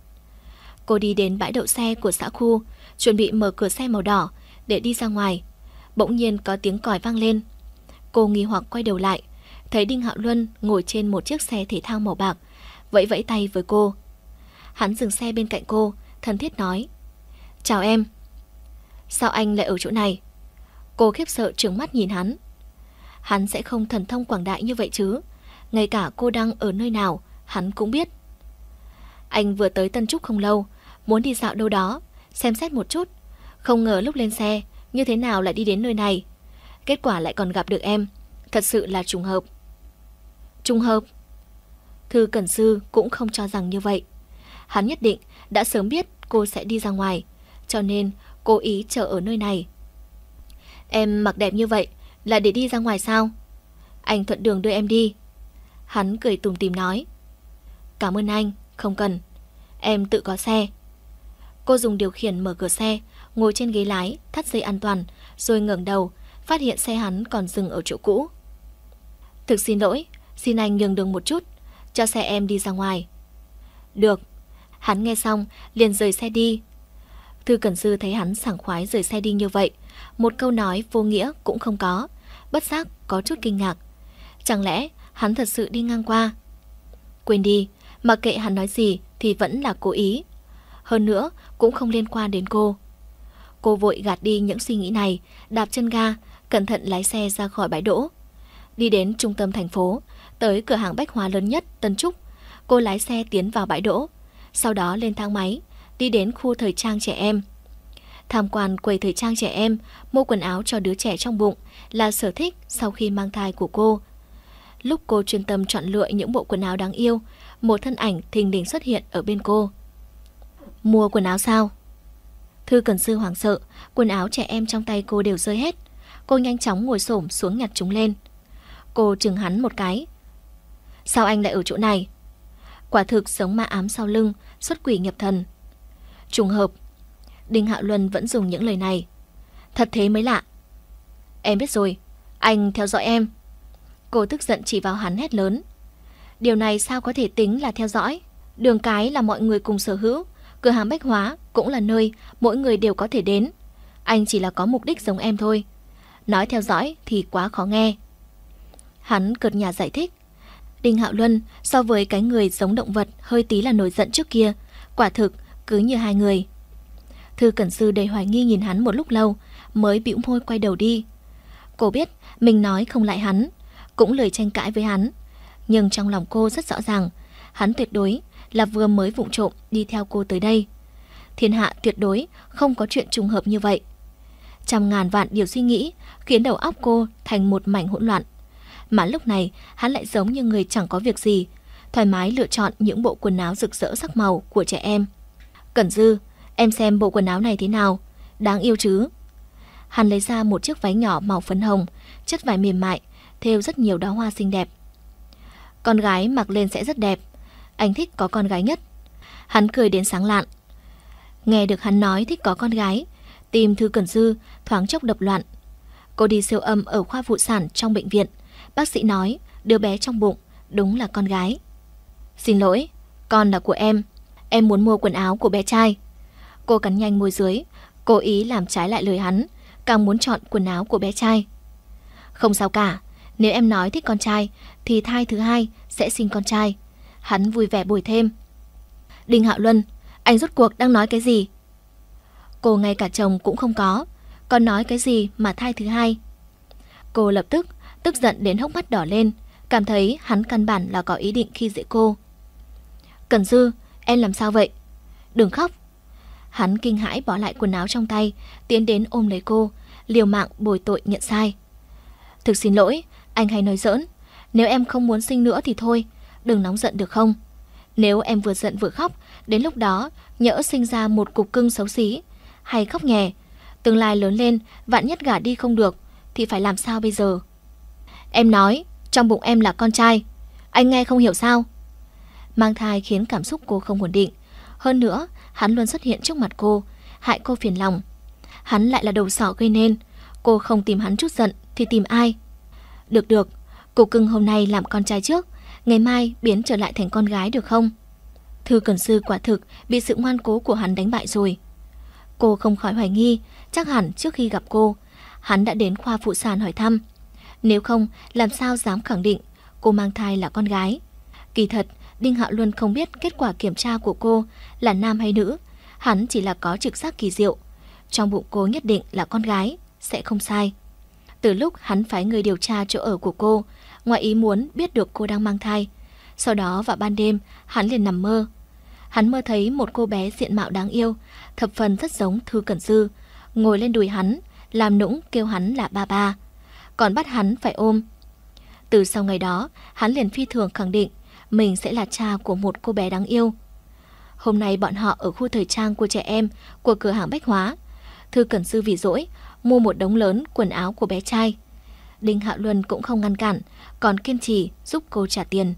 Cô đi đến bãi đậu xe của xã khu, chuẩn bị mở cửa xe màu đỏ để đi ra ngoài. Bỗng nhiên có tiếng còi vang lên. Cô nghi hoặc quay đầu lại, thấy Đinh Hạo Luân ngồi trên một chiếc xe thể thao màu bạc, vẫy vẫy tay với cô. Hắn dừng xe bên cạnh cô, thân thiết nói: "Chào em." "Sao anh lại ở chỗ này?" Cô khiếp sợ trừng mắt nhìn hắn. Hắn sẽ không thần thông quảng đại như vậy chứ? Ngay cả cô đang ở nơi nào, hắn cũng biết. Anh vừa tới Tân Trúc không lâu, muốn đi dạo đâu đó, xem xét một chút. Không ngờ lúc lên xe, như thế nào lại đi đến nơi này. Kết quả lại còn gặp được em, thật sự là trùng hợp. Trung hợp. Thư Cẩn Sư cũng không cho rằng như vậy. Hắn nhất định đã sớm biết cô sẽ đi ra ngoài, cho nên cố ý chờ ở nơi này. Em mặc đẹp như vậy là để đi ra ngoài sao? Anh thuận đường đưa em đi. Hắn cười tùm tìm nói. Cảm ơn anh, không cần. Em tự có xe. Cô dùng điều khiển mở cửa xe, ngồi trên ghế lái, thắt dây an toàn, rồi ngẩng đầu, phát hiện xe hắn còn dừng ở chỗ cũ. Thực xin lỗi, Xin anh nhường đường một chút, cho xe em đi ra ngoài. Được. Hắn nghe xong, liền rời xe đi. Thư Cẩn Sư thấy hắn sảng khoái rời xe đi như vậy. Một câu nói vô nghĩa cũng không có. Bất giác có chút kinh ngạc. Chẳng lẽ hắn thật sự đi ngang qua? Quên đi, mặc kệ hắn nói gì thì vẫn là cố ý. Hơn nữa, cũng không liên quan đến cô. Cô vội gạt đi những suy nghĩ này, đạp chân ga, cẩn thận lái xe ra khỏi bãi đỗ. Đi đến trung tâm thành phố, tới cửa hàng bách hóa lớn nhất Tân Trúc. Cô lái xe tiến vào bãi đỗ, sau đó lên thang máy, đi đến khu thời trang trẻ em. Tham quan quầy thời trang trẻ em, mua quần áo cho đứa trẻ trong bụng là sở thích sau khi mang thai của cô. Lúc cô chuyên tâm chọn lựa những bộ quần áo đáng yêu, một thân ảnh thình lình xuất hiện ở bên cô. Mua quần áo sao? Thư Cần Sư hoảng sợ, quần áo trẻ em trong tay cô đều rơi hết. Cô nhanh chóng ngồi xổm xuống nhặt chúng lên. Cô chừng hắn một cái, Sao anh lại ở chỗ này? Quả thực sống ma ám sau lưng, xuất quỷ nhập thần. Trùng hợp, Đinh Hạo Luân vẫn dùng những lời này. Thật thế mới lạ. Em biết rồi, anh theo dõi em. Cô tức giận chỉ vào hắn hét lớn. Điều này sao có thể tính là theo dõi? Đường cái là mọi người cùng sở hữu, cửa hàng bách hóa cũng là nơi mỗi người đều có thể đến. Anh chỉ là có mục đích giống em thôi. Nói theo dõi thì quá khó nghe. Hắn cợt nhà giải thích, Đinh Hạo Luân so với cái người giống động vật hơi tí là nổi giận trước kia, quả thực cứ như hai người. Thư Cẩn Sư đầy hoài nghi nhìn hắn một lúc lâu, mới bĩu môi quay đầu đi. Cô biết mình nói không lại hắn, cũng lời tranh cãi với hắn, nhưng trong lòng cô rất rõ ràng, hắn tuyệt đối là vừa mới vụng trộm đi theo cô tới đây. Thiên hạ tuyệt đối không có chuyện trùng hợp như vậy. Trăm ngàn vạn điều suy nghĩ khiến đầu óc cô thành một mảnh hỗn loạn mà lúc này hắn lại giống như người chẳng có việc gì, thoải mái lựa chọn những bộ quần áo rực rỡ sắc màu của trẻ em. Cẩn Dư, em xem bộ quần áo này thế nào, đáng yêu chứ? Hắn lấy ra một chiếc váy nhỏ màu phấn hồng, chất vải mềm mại, thêu rất nhiều đóa hoa xinh đẹp. Con gái mặc lên sẽ rất đẹp, anh thích có con gái nhất. Hắn cười đến sáng lạn. Nghe được hắn nói thích có con gái, tim Thư Cẩn Dư thoáng chốc đập loạn. Cô đi siêu âm ở khoa phụ sản trong bệnh viện, Bác sĩ nói, đứa bé trong bụng, đúng là con gái. Xin lỗi, con là của em. Em muốn mua quần áo của bé trai. Cô cắn nhanh môi dưới, cố ý làm trái lại lời hắn, càng muốn chọn quần áo của bé trai. Không sao cả, nếu em nói thích con trai, thì thai thứ hai sẽ sinh con trai. Hắn vui vẻ bồi thêm. Đinh Hạo Luân, anh rốt cuộc đang nói cái gì? Cô ngay cả chồng cũng không có, còn nói cái gì mà thai thứ hai? Cô lập tức tức giận đến hốc mắt đỏ lên, cảm thấy hắn căn bản là có ý định khi dễ cô. Cần Dư, em làm sao vậy? Đừng khóc. Hắn kinh hãi bỏ lại quần áo trong tay, tiến đến ôm lấy cô, liều mạng bồi tội nhận sai. Thực xin lỗi, anh hay nói giỡn. Nếu em không muốn sinh nữa thì thôi, đừng nóng giận được không? Nếu em vừa giận vừa khóc, đến lúc đó nhỡ sinh ra một cục cưng xấu xí, hay khóc nhè, tương lai lớn lên, vạn nhất gả đi không được, thì phải làm sao bây giờ? Em nói, trong bụng em là con trai. Anh nghe không hiểu sao? Mang thai khiến cảm xúc cô không ổn định. Hơn nữa, hắn luôn xuất hiện trước mặt cô, hại cô phiền lòng. Hắn lại là đầu sỏ gây nên. Cô không tìm hắn chút giận thì tìm ai? Được được, cô cưng hôm nay làm con trai trước, ngày mai biến trở lại thành con gái được không? Thư Cẩn Sư quả thực bị sự ngoan cố của hắn đánh bại rồi. Cô không khỏi hoài nghi, chắc hẳn trước khi gặp cô, hắn đã đến khoa phụ sản hỏi thăm. Nếu không, làm sao dám khẳng định cô mang thai là con gái. Kỳ thật, Đinh Hạo Luân không biết kết quả kiểm tra của cô là nam hay nữ, hắn chỉ là có trực giác kỳ diệu. Trong bụng cô nhất định là con gái, sẽ không sai. Từ lúc hắn phái người điều tra chỗ ở của cô, ngoại ý muốn biết được cô đang mang thai. Sau đó vào ban đêm, hắn liền nằm mơ. Hắn mơ thấy một cô bé diện mạo đáng yêu, thập phần rất giống Thư Cẩn Dư, ngồi lên đùi hắn, làm nũng kêu hắn là ba ba còn bắt hắn phải ôm. Từ sau ngày đó, hắn liền phi thường khẳng định mình sẽ là cha của một cô bé đáng yêu. Hôm nay bọn họ ở khu thời trang của trẻ em của cửa hàng bách hóa. Thư Cẩn Sư vì dỗi, mua một đống lớn quần áo của bé trai. Đinh Hạ Luân cũng không ngăn cản, còn kiên trì giúp cô trả tiền.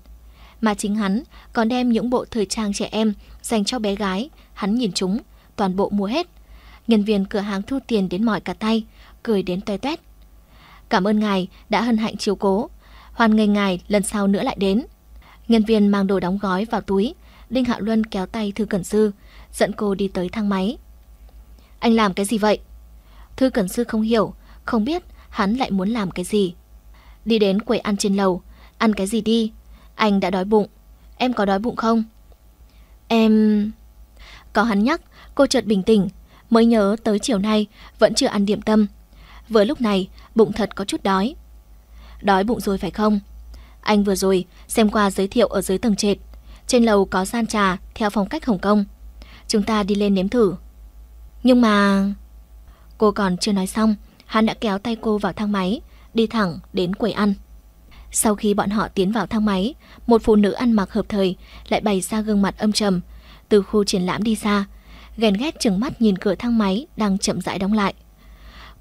Mà chính hắn còn đem những bộ thời trang trẻ em dành cho bé gái, hắn nhìn chúng, toàn bộ mua hết. Nhân viên cửa hàng thu tiền đến mỏi cả tay, cười đến toe toét. Cảm ơn ngài đã hân hạnh chiếu cố. Hoan nghênh ngài lần sau nữa lại đến. Nhân viên mang đồ đóng gói vào túi. Đinh Hạ Luân kéo tay Thư Cẩn Sư, dẫn cô đi tới thang máy. Anh làm cái gì vậy? Thư Cẩn Sư không hiểu, không biết hắn lại muốn làm cái gì. Đi đến quầy ăn trên lầu, ăn cái gì đi? Anh đã đói bụng. Em có đói bụng không? Em... Có hắn nhắc, cô chợt bình tĩnh, mới nhớ tới chiều nay vẫn chưa ăn điểm tâm, Vừa lúc này, bụng thật có chút đói. Đói bụng rồi phải không? Anh vừa rồi xem qua giới thiệu ở dưới tầng trệt, trên lầu có gian trà theo phong cách Hồng Kông. Chúng ta đi lên nếm thử. Nhưng mà cô còn chưa nói xong, hắn đã kéo tay cô vào thang máy, đi thẳng đến quầy ăn. Sau khi bọn họ tiến vào thang máy, một phụ nữ ăn mặc hợp thời lại bày ra gương mặt âm trầm, từ khu triển lãm đi ra ghen ghét chừng mắt nhìn cửa thang máy đang chậm rãi đóng lại.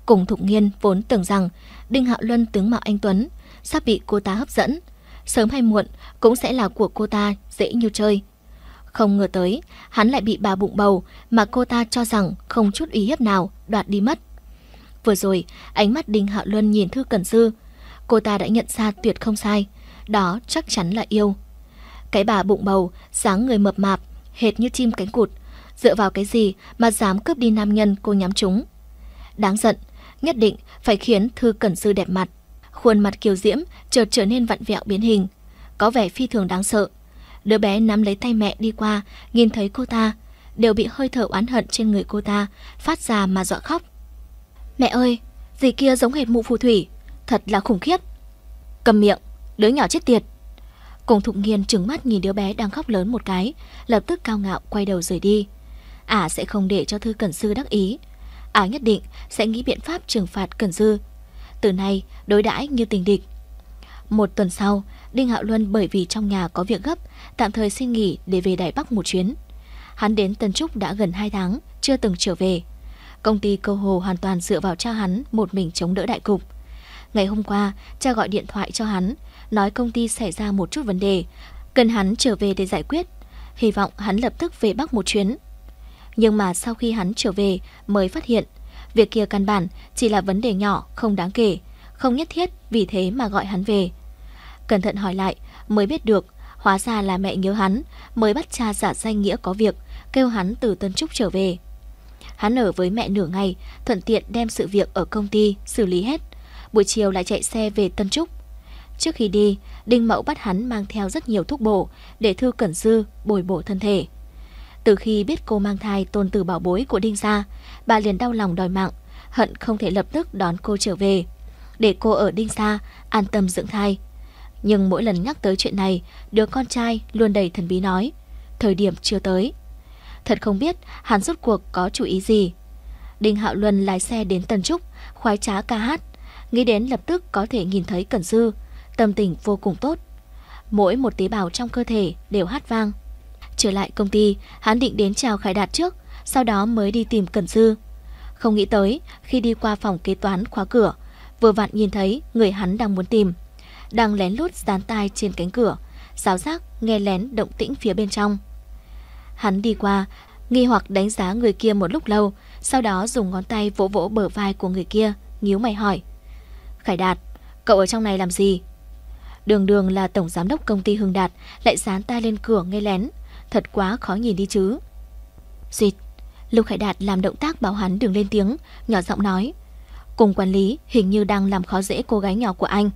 Cùng Thục Nghiên vốn tưởng rằng Đinh Hạo Luân tướng mạo anh Tuấn sắp bị cô ta hấp dẫn. Sớm hay muộn cũng sẽ là của cô ta dễ như chơi. Không ngờ tới, hắn lại bị bà bụng bầu mà cô ta cho rằng không chút ý hiếp nào đoạt đi mất. Vừa rồi, ánh mắt Đinh Hạo Luân nhìn Thư Cẩn Dư. Cô ta đã nhận ra tuyệt không sai. Đó chắc chắn là yêu. Cái bà bụng bầu, dáng người mập mạp, hệt như chim cánh cụt. Dựa vào cái gì mà dám cướp đi nam nhân cô nhắm chúng. Đáng giận, nhất định phải khiến thư cẩn sư đẹp mặt. Khuôn mặt kiều diễm chợt trở nên vặn vẹo biến hình, có vẻ phi thường đáng sợ. Đứa bé nắm lấy tay mẹ đi qua, nhìn thấy cô ta, đều bị hơi thở oán hận trên người cô ta phát ra mà dọa khóc. Mẹ ơi, gì kia giống hệt mụ phù thủy, thật là khủng khiếp. Cầm miệng, đứa nhỏ chết tiệt. Cùng Thục Nghiên trừng mắt nhìn đứa bé đang khóc lớn một cái, lập tức cao ngạo quay đầu rời đi. Ả à, sẽ không để cho Thư Cẩn Sư đắc ý, Ả nhất định sẽ nghĩ biện pháp trừng phạt Cần Dư. Từ nay, đối đãi như tình địch. Một tuần sau, Đinh Hạo Luân bởi vì trong nhà có việc gấp, tạm thời xin nghỉ để về Đài Bắc một chuyến. Hắn đến Tân Trúc đã gần 2 tháng, chưa từng trở về. Công ty Câu Hồ hoàn toàn dựa vào cha hắn một mình chống đỡ đại cục. Ngày hôm qua, cha gọi điện thoại cho hắn, nói công ty xảy ra một chút vấn đề, cần hắn trở về để giải quyết. Hy vọng hắn lập tức về Bắc một chuyến nhưng mà sau khi hắn trở về mới phát hiện, việc kia căn bản chỉ là vấn đề nhỏ không đáng kể, không nhất thiết vì thế mà gọi hắn về. Cẩn thận hỏi lại mới biết được, hóa ra là mẹ nhớ hắn, mới bắt cha giả danh nghĩa có việc, kêu hắn từ Tân Trúc trở về. Hắn ở với mẹ nửa ngày, thuận tiện đem sự việc ở công ty xử lý hết, buổi chiều lại chạy xe về Tân Trúc. Trước khi đi, Đinh Mậu bắt hắn mang theo rất nhiều thuốc bổ để Thư Cẩn Dư bồi bổ thân thể. Từ khi biết cô mang thai tôn tử bảo bối của Đinh Gia, bà liền đau lòng đòi mạng, hận không thể lập tức đón cô trở về, để cô ở Đinh Gia an tâm dưỡng thai. Nhưng mỗi lần nhắc tới chuyện này, đứa con trai luôn đầy thần bí nói, thời điểm chưa tới. Thật không biết hắn rút cuộc có chủ ý gì. Đinh Hạo Luân lái xe đến Tân Trúc, khoái trá ca hát, nghĩ đến lập tức có thể nhìn thấy Cẩn Dư, tâm tình vô cùng tốt. Mỗi một tế bào trong cơ thể đều hát vang, Trở lại công ty, hắn định đến chào Khải Đạt trước, sau đó mới đi tìm Cẩn Dư. Không nghĩ tới, khi đi qua phòng kế toán khóa cửa, vừa vặn nhìn thấy người hắn đang muốn tìm. Đang lén lút dán tai trên cánh cửa, giáo giác nghe lén động tĩnh phía bên trong. Hắn đi qua, nghi hoặc đánh giá người kia một lúc lâu, sau đó dùng ngón tay vỗ vỗ bờ vai của người kia, nhíu mày hỏi. Khải Đạt, cậu ở trong này làm gì? Đường đường là tổng giám đốc công ty Hưng Đạt, lại dán tay lên cửa nghe lén thật quá khó nhìn đi chứ. Duyệt, Lưu Khải Đạt làm động tác bảo hắn đừng lên tiếng, nhỏ giọng nói. Cùng quản lý hình như đang làm khó dễ cô gái nhỏ của anh.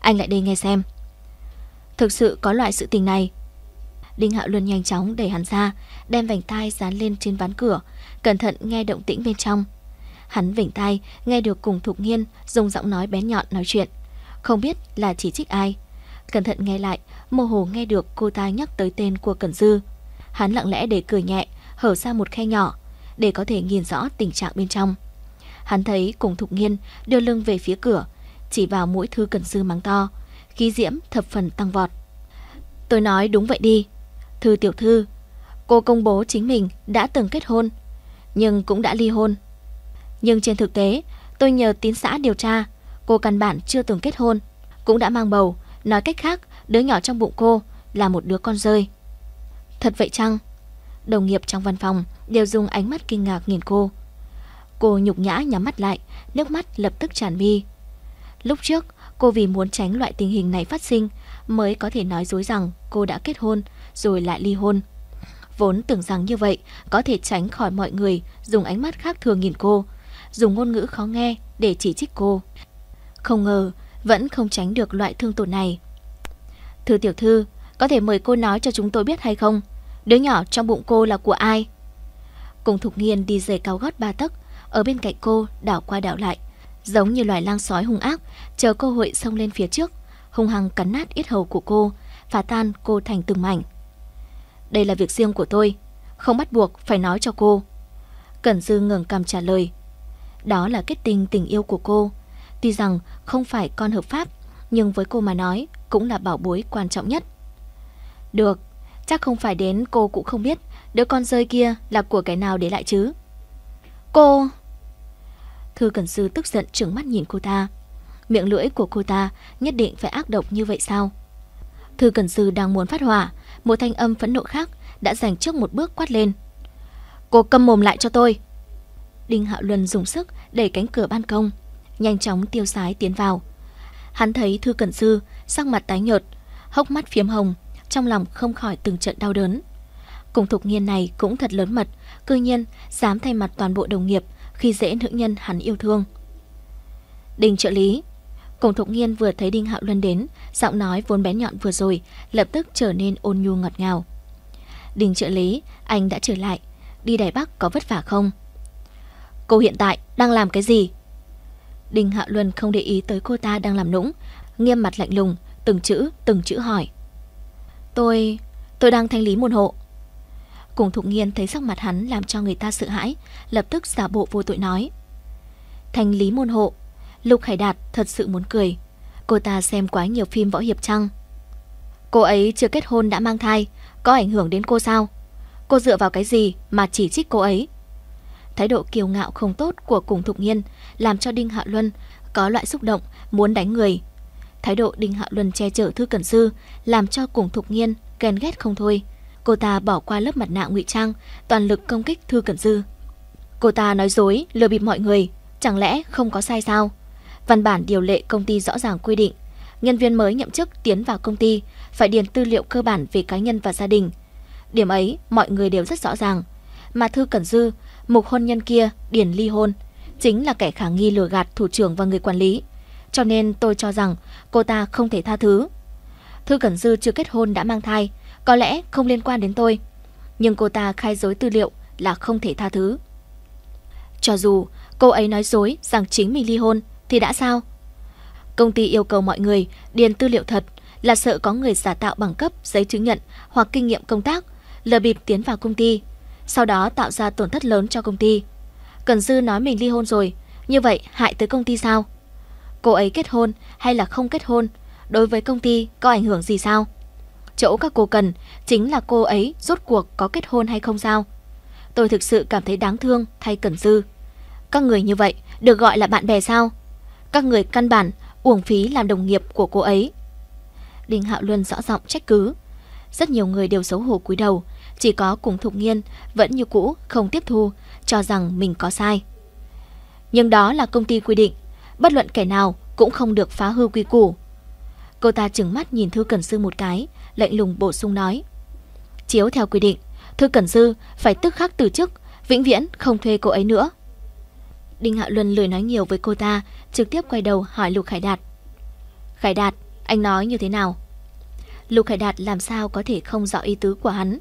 Anh lại đây nghe xem. Thực sự có loại sự tình này. Đinh Hạo Luân nhanh chóng đẩy hắn ra, đem vành tai dán lên trên ván cửa, cẩn thận nghe động tĩnh bên trong. Hắn vỉnh tai, nghe được cùng Thục Nghiên dùng giọng nói bé nhọn nói chuyện. Không biết là chỉ trích ai. Cẩn thận nghe lại, mơ hồ nghe được cô ta nhắc tới tên của Cẩn Dư. Hắn lặng lẽ để cửa nhẹ, hở ra một khe nhỏ, để có thể nhìn rõ tình trạng bên trong. Hắn thấy cùng thục nghiên đưa lưng về phía cửa, chỉ vào mũi thư cần sư mắng to, khí diễm thập phần tăng vọt. Tôi nói đúng vậy đi. Thư tiểu thư, cô công bố chính mình đã từng kết hôn, nhưng cũng đã ly hôn. Nhưng trên thực tế, tôi nhờ tín xã điều tra, cô căn bản chưa từng kết hôn, cũng đã mang bầu, nói cách khác, đứa nhỏ trong bụng cô là một đứa con rơi. Thật vậy chăng? Đồng nghiệp trong văn phòng đều dùng ánh mắt kinh ngạc nhìn cô. Cô nhục nhã nhắm mắt lại, nước mắt lập tức tràn mi. Lúc trước, cô vì muốn tránh loại tình hình này phát sinh mới có thể nói dối rằng cô đã kết hôn rồi lại ly hôn. Vốn tưởng rằng như vậy có thể tránh khỏi mọi người dùng ánh mắt khác thường nhìn cô, dùng ngôn ngữ khó nghe để chỉ trích cô. Không ngờ vẫn không tránh được loại thương tổn này. Thưa tiểu thư, có thể mời cô nói cho chúng tôi biết hay không? Đứa nhỏ trong bụng cô là của ai? Cùng Thục Nghiên đi giày cao gót ba tấc, ở bên cạnh cô đảo qua đảo lại, giống như loài lang sói hung ác, chờ cơ hội xông lên phía trước, hung hăng cắn nát yết hầu của cô, phá tan cô thành từng mảnh. Đây là việc riêng của tôi, không bắt buộc phải nói cho cô. Cẩn Dư ngừng cằm trả lời. Đó là kết tinh tình yêu của cô. Tuy rằng không phải con hợp pháp, nhưng với cô mà nói cũng là bảo bối quan trọng nhất. Được, chắc không phải đến cô cũng không biết đứa con rơi kia là của cái nào để lại chứ. Cô... Thư cẩn Sư tức giận trừng mắt nhìn cô ta. Miệng lưỡi của cô ta nhất định phải ác độc như vậy sao? Thư cẩn Sư đang muốn phát hỏa, một thanh âm phẫn nộ khác đã giành trước một bước quát lên. Cô câm mồm lại cho tôi. Đinh Hạo Luân dùng sức đẩy cánh cửa ban công, nhanh chóng tiêu sái tiến vào. Hắn thấy Thư Cẩn Sư sắc mặt tái nhợt, hốc mắt phiếm hồng, trong lòng không khỏi từng trận đau đớn. Cùng thục nghiên này cũng thật lớn mật, cư nhiên dám thay mặt toàn bộ đồng nghiệp khi dễ nữ nhân hắn yêu thương. Đình trợ lý Cùng thục nghiên vừa thấy Đinh Hạo Luân đến, giọng nói vốn bé nhọn vừa rồi, lập tức trở nên ôn nhu ngọt ngào. Đình trợ lý, anh đã trở lại, đi Đài Bắc có vất vả không? Cô hiện tại đang làm cái gì? Đinh Hạo Luân không để ý tới cô ta đang làm nũng, nghiêm mặt lạnh lùng, từng chữ, từng chữ hỏi. Tôi... tôi đang thanh lý môn hộ. Cùng Thục Nghiên thấy sắc mặt hắn làm cho người ta sợ hãi, lập tức giả bộ vô tội nói. Thanh lý môn hộ, Lục Hải Đạt thật sự muốn cười. Cô ta xem quá nhiều phim võ hiệp chăng? Cô ấy chưa kết hôn đã mang thai, có ảnh hưởng đến cô sao? Cô dựa vào cái gì mà chỉ trích cô ấy? Thái độ kiêu ngạo không tốt của Cùng Thục nhiên làm cho Đinh Hạ Luân có loại xúc động muốn đánh người Thái độ Đinh Hạ Luân che chở Thư Cẩn Sư làm cho Cùng Thục Nghiên ghen ghét không thôi. Cô ta bỏ qua lớp mặt nạ ngụy trang, toàn lực công kích Thư Cẩn Sư. Cô ta nói dối, lừa bịp mọi người, chẳng lẽ không có sai sao? Văn bản điều lệ công ty rõ ràng quy định, nhân viên mới nhậm chức tiến vào công ty phải điền tư liệu cơ bản về cá nhân và gia đình. Điểm ấy mọi người đều rất rõ ràng. Mà Thư Cẩn Dư, mục hôn nhân kia điền ly hôn, chính là kẻ khả nghi lừa gạt thủ trưởng và người quản lý cho nên tôi cho rằng cô ta không thể tha thứ. Thư Cẩn Dư chưa kết hôn đã mang thai, có lẽ không liên quan đến tôi, nhưng cô ta khai dối tư liệu là không thể tha thứ. Cho dù cô ấy nói dối rằng chính mình ly hôn thì đã sao? Công ty yêu cầu mọi người điền tư liệu thật là sợ có người giả tạo bằng cấp, giấy chứng nhận hoặc kinh nghiệm công tác, lờ bịp tiến vào công ty, sau đó tạo ra tổn thất lớn cho công ty. Cần Dư nói mình ly hôn rồi, như vậy hại tới công ty sao? cô ấy kết hôn hay là không kết hôn đối với công ty có ảnh hưởng gì sao? Chỗ các cô cần chính là cô ấy rốt cuộc có kết hôn hay không sao? Tôi thực sự cảm thấy đáng thương thay Cẩn Dư. Các người như vậy được gọi là bạn bè sao? Các người căn bản uổng phí làm đồng nghiệp của cô ấy. Đinh Hạo Luân rõ giọng trách cứ. Rất nhiều người đều xấu hổ cúi đầu, chỉ có cùng Thục Nghiên vẫn như cũ không tiếp thu, cho rằng mình có sai. Nhưng đó là công ty quy định, bất luận kẻ nào cũng không được phá hư quy củ. Cô ta chừng mắt nhìn Thư Cẩn Sư một cái, lạnh lùng bổ sung nói. Chiếu theo quy định, Thư Cẩn Sư phải tức khắc từ chức, vĩnh viễn không thuê cô ấy nữa. Đinh Hạ Luân lười nói nhiều với cô ta, trực tiếp quay đầu hỏi Lục Khải Đạt. Khải Đạt, anh nói như thế nào? Lục Khải Đạt làm sao có thể không rõ ý tứ của hắn.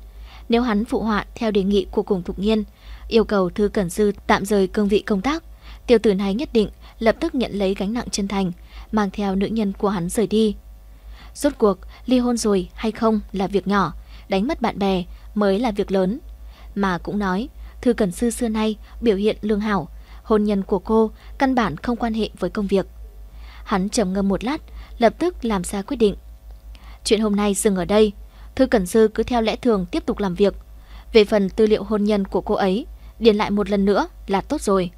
Nếu hắn phụ họa theo đề nghị của cùng Thục Nhiên, yêu cầu Thư Cẩn Sư tạm rời cương vị công tác, Tiểu tử này nhất định lập tức nhận lấy gánh nặng chân thành, mang theo nữ nhân của hắn rời đi. Rốt cuộc, ly hôn rồi hay không là việc nhỏ, đánh mất bạn bè mới là việc lớn. Mà cũng nói, Thư Cẩn Sư xưa nay biểu hiện lương hảo, hôn nhân của cô căn bản không quan hệ với công việc. Hắn trầm ngâm một lát, lập tức làm ra quyết định. Chuyện hôm nay dừng ở đây, Thư Cẩn Sư cứ theo lẽ thường tiếp tục làm việc. Về phần tư liệu hôn nhân của cô ấy, điền lại một lần nữa là tốt rồi.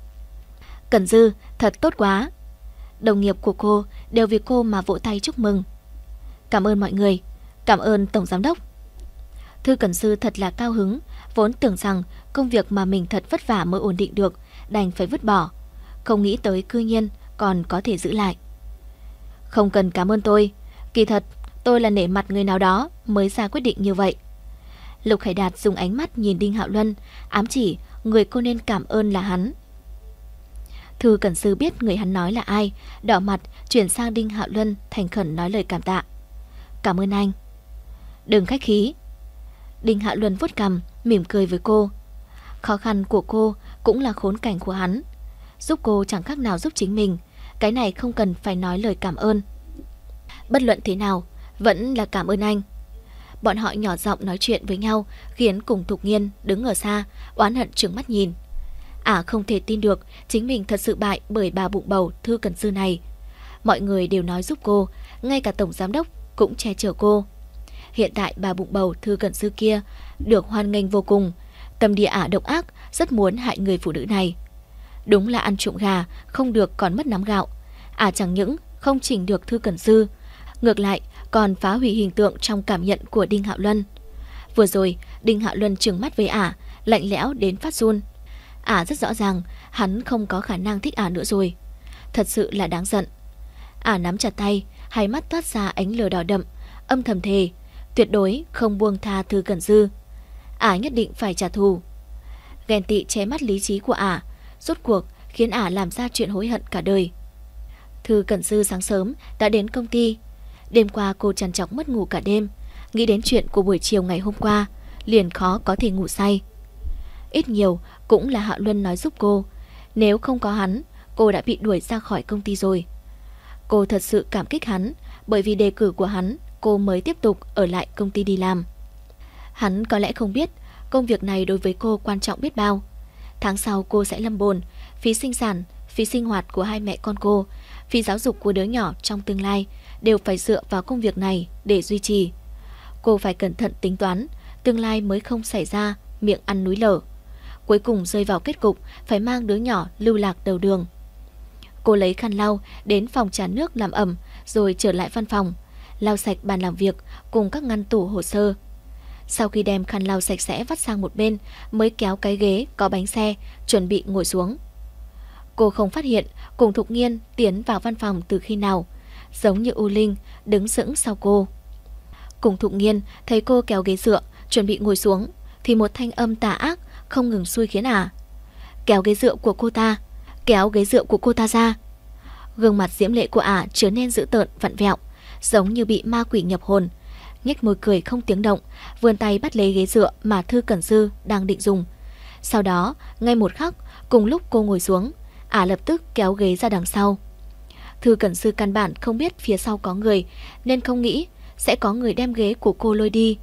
Cẩn Dư, thật tốt quá. Đồng nghiệp của cô đều vì cô mà vỗ tay chúc mừng. Cảm ơn mọi người, cảm ơn Tổng Giám Đốc. Thư Cẩn Dư thật là cao hứng, vốn tưởng rằng công việc mà mình thật vất vả mới ổn định được, đành phải vứt bỏ. Không nghĩ tới cư nhiên còn có thể giữ lại. Không cần cảm ơn tôi, kỳ thật tôi là nể mặt người nào đó mới ra quyết định như vậy. Lục Khải Đạt dùng ánh mắt nhìn Đinh Hạo Luân, ám chỉ người cô nên cảm ơn là hắn. Thư Cẩn Sư biết người hắn nói là ai, đỏ mặt chuyển sang Đinh Hạo Luân thành khẩn nói lời cảm tạ. Cảm ơn anh. Đừng khách khí. Đinh Hạo Luân vuốt cằm, mỉm cười với cô. Khó khăn của cô cũng là khốn cảnh của hắn. Giúp cô chẳng khác nào giúp chính mình, cái này không cần phải nói lời cảm ơn. Bất luận thế nào, vẫn là cảm ơn anh. Bọn họ nhỏ giọng nói chuyện với nhau, khiến cùng Thục Nghiên đứng ở xa, oán hận trừng mắt nhìn. Ả à, không thể tin được chính mình thật sự bại bởi bà bụng bầu Thư Cần Sư này. Mọi người đều nói giúp cô, ngay cả Tổng Giám Đốc cũng che chở cô. Hiện tại bà bụng bầu Thư Cần Sư kia được hoan nghênh vô cùng. Tâm địa Ả độc ác, rất muốn hại người phụ nữ này. Đúng là ăn trộm gà, không được còn mất nắm gạo. Ả à, chẳng những không chỉnh được Thư Cần Sư, ngược lại còn phá hủy hình tượng trong cảm nhận của Đinh Hạo Luân. Vừa rồi, Đinh Hạo Luân trừng mắt với Ả, lạnh lẽo đến phát run. Ả à, rất rõ ràng, hắn không có khả năng thích Ả à nữa rồi. Thật sự là đáng giận. Ả à nắm chặt tay, hai mắt toát ra ánh lửa đỏ đậm, âm thầm thề, tuyệt đối không buông tha Thư Cẩn Dư. Ả nhất định phải trả thù. Ghen tị che mắt lý trí của Ả, rốt cuộc khiến Ả làm ra chuyện hối hận cả đời. Thư Cẩn Dư sáng sớm đã đến công ty. Đêm qua cô trằn trọc mất ngủ cả đêm, nghĩ đến chuyện của buổi chiều ngày hôm qua, liền khó có thể ngủ say ít nhiều cũng là Hạ Luân nói giúp cô. Nếu không có hắn, cô đã bị đuổi ra khỏi công ty rồi. Cô thật sự cảm kích hắn, bởi vì đề cử của hắn, cô mới tiếp tục ở lại công ty đi làm. Hắn có lẽ không biết, công việc này đối với cô quan trọng biết bao. Tháng sau cô sẽ lâm bồn, phí sinh sản, phí sinh hoạt của hai mẹ con cô, phí giáo dục của đứa nhỏ trong tương lai đều phải dựa vào công việc này để duy trì. Cô phải cẩn thận tính toán, tương lai mới không xảy ra miệng ăn núi lở cuối cùng rơi vào kết cục phải mang đứa nhỏ lưu lạc đầu đường. Cô lấy khăn lau đến phòng trà nước làm ẩm rồi trở lại văn phòng, lau sạch bàn làm việc cùng các ngăn tủ hồ sơ. Sau khi đem khăn lau sạch sẽ vắt sang một bên mới kéo cái ghế có bánh xe chuẩn bị ngồi xuống. Cô không phát hiện cùng Thục Nghiên tiến vào văn phòng từ khi nào, giống như U Linh đứng sững sau cô. Cùng Thục Nghiên thấy cô kéo ghế dựa chuẩn bị ngồi xuống thì một thanh âm tà ác không ngừng xui khiến à. Kéo ghế dựa của cô ta, kéo ghế dựa của cô ta ra. Gương mặt diễm lệ của ả trở nên dữ tợn vặn vẹo, giống như bị ma quỷ nhập hồn. Nhếch môi cười không tiếng động, vươn tay bắt lấy ghế dựa mà Thư Cẩn Dư đang định dùng. Sau đó, ngay một khắc, cùng lúc cô ngồi xuống, ả lập tức kéo ghế ra đằng sau. Thư Cẩn sư căn bản không biết phía sau có người, nên không nghĩ sẽ có người đem ghế của cô lôi đi.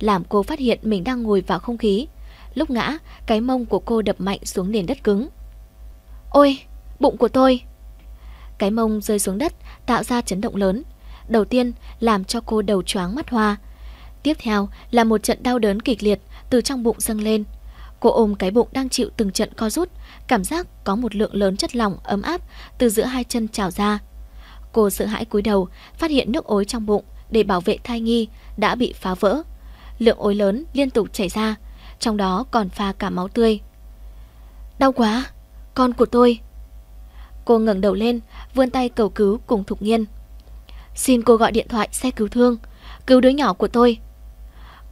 Làm cô phát hiện mình đang ngồi vào không khí, Lúc ngã, cái mông của cô đập mạnh xuống nền đất cứng. Ôi, bụng của tôi! Cái mông rơi xuống đất tạo ra chấn động lớn. Đầu tiên làm cho cô đầu choáng mắt hoa. Tiếp theo là một trận đau đớn kịch liệt từ trong bụng dâng lên. Cô ôm cái bụng đang chịu từng trận co rút, cảm giác có một lượng lớn chất lỏng ấm áp từ giữa hai chân trào ra. Cô sợ hãi cúi đầu, phát hiện nước ối trong bụng để bảo vệ thai nhi đã bị phá vỡ. Lượng ối lớn liên tục chảy ra, trong đó còn pha cả máu tươi. Đau quá, con của tôi. Cô ngẩng đầu lên, vươn tay cầu cứu cùng Thục Nghiên. Xin cô gọi điện thoại xe cứu thương, cứu đứa nhỏ của tôi.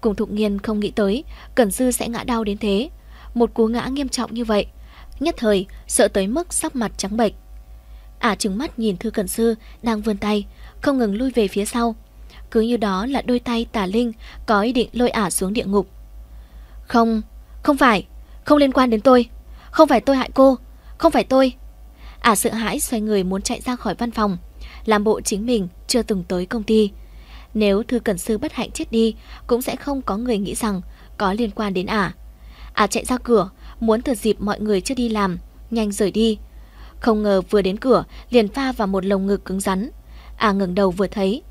Cùng Thục Nghiên không nghĩ tới, Cẩn Dư sẽ ngã đau đến thế. Một cú ngã nghiêm trọng như vậy, nhất thời sợ tới mức sắc mặt trắng bệch. Ả trừng mắt nhìn Thư Cẩn Dư đang vươn tay, không ngừng lui về phía sau. Cứ như đó là đôi tay tà linh có ý định lôi Ả xuống địa ngục. Không, không phải, không liên quan đến tôi. Không phải tôi hại cô, không phải tôi. à, sợ hãi xoay người muốn chạy ra khỏi văn phòng, làm bộ chính mình chưa từng tới công ty. Nếu Thư Cẩn Sư bất hạnh chết đi, cũng sẽ không có người nghĩ rằng có liên quan đến À. à, chạy ra cửa, muốn thừa dịp mọi người chưa đi làm, nhanh rời đi. Không ngờ vừa đến cửa, liền pha vào một lồng ngực cứng rắn. À ngừng đầu vừa thấy.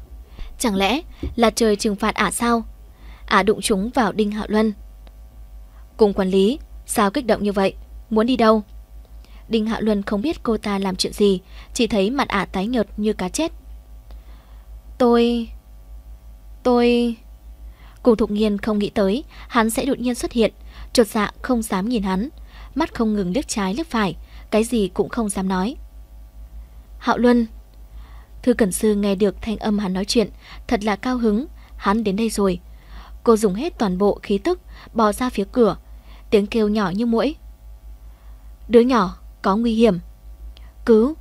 Chẳng lẽ là trời trừng phạt à sao? À đụng chúng vào Đinh Hạo Luân. Cùng quản lý, sao kích động như vậy? Muốn đi đâu? Đinh Hạ Luân không biết cô ta làm chuyện gì, chỉ thấy mặt ả tái nhợt như cá chết. Tôi... tôi... Cùng thục nghiên không nghĩ tới, hắn sẽ đột nhiên xuất hiện, trột dạ không dám nhìn hắn, mắt không ngừng liếc trái liếc phải, cái gì cũng không dám nói. Hạo Luân Thư Cẩn Sư nghe được thanh âm hắn nói chuyện, thật là cao hứng, hắn đến đây rồi. Cô dùng hết toàn bộ khí tức, bò ra phía cửa, tiếng kêu nhỏ như mũi. Đứa nhỏ có nguy hiểm. Cứu,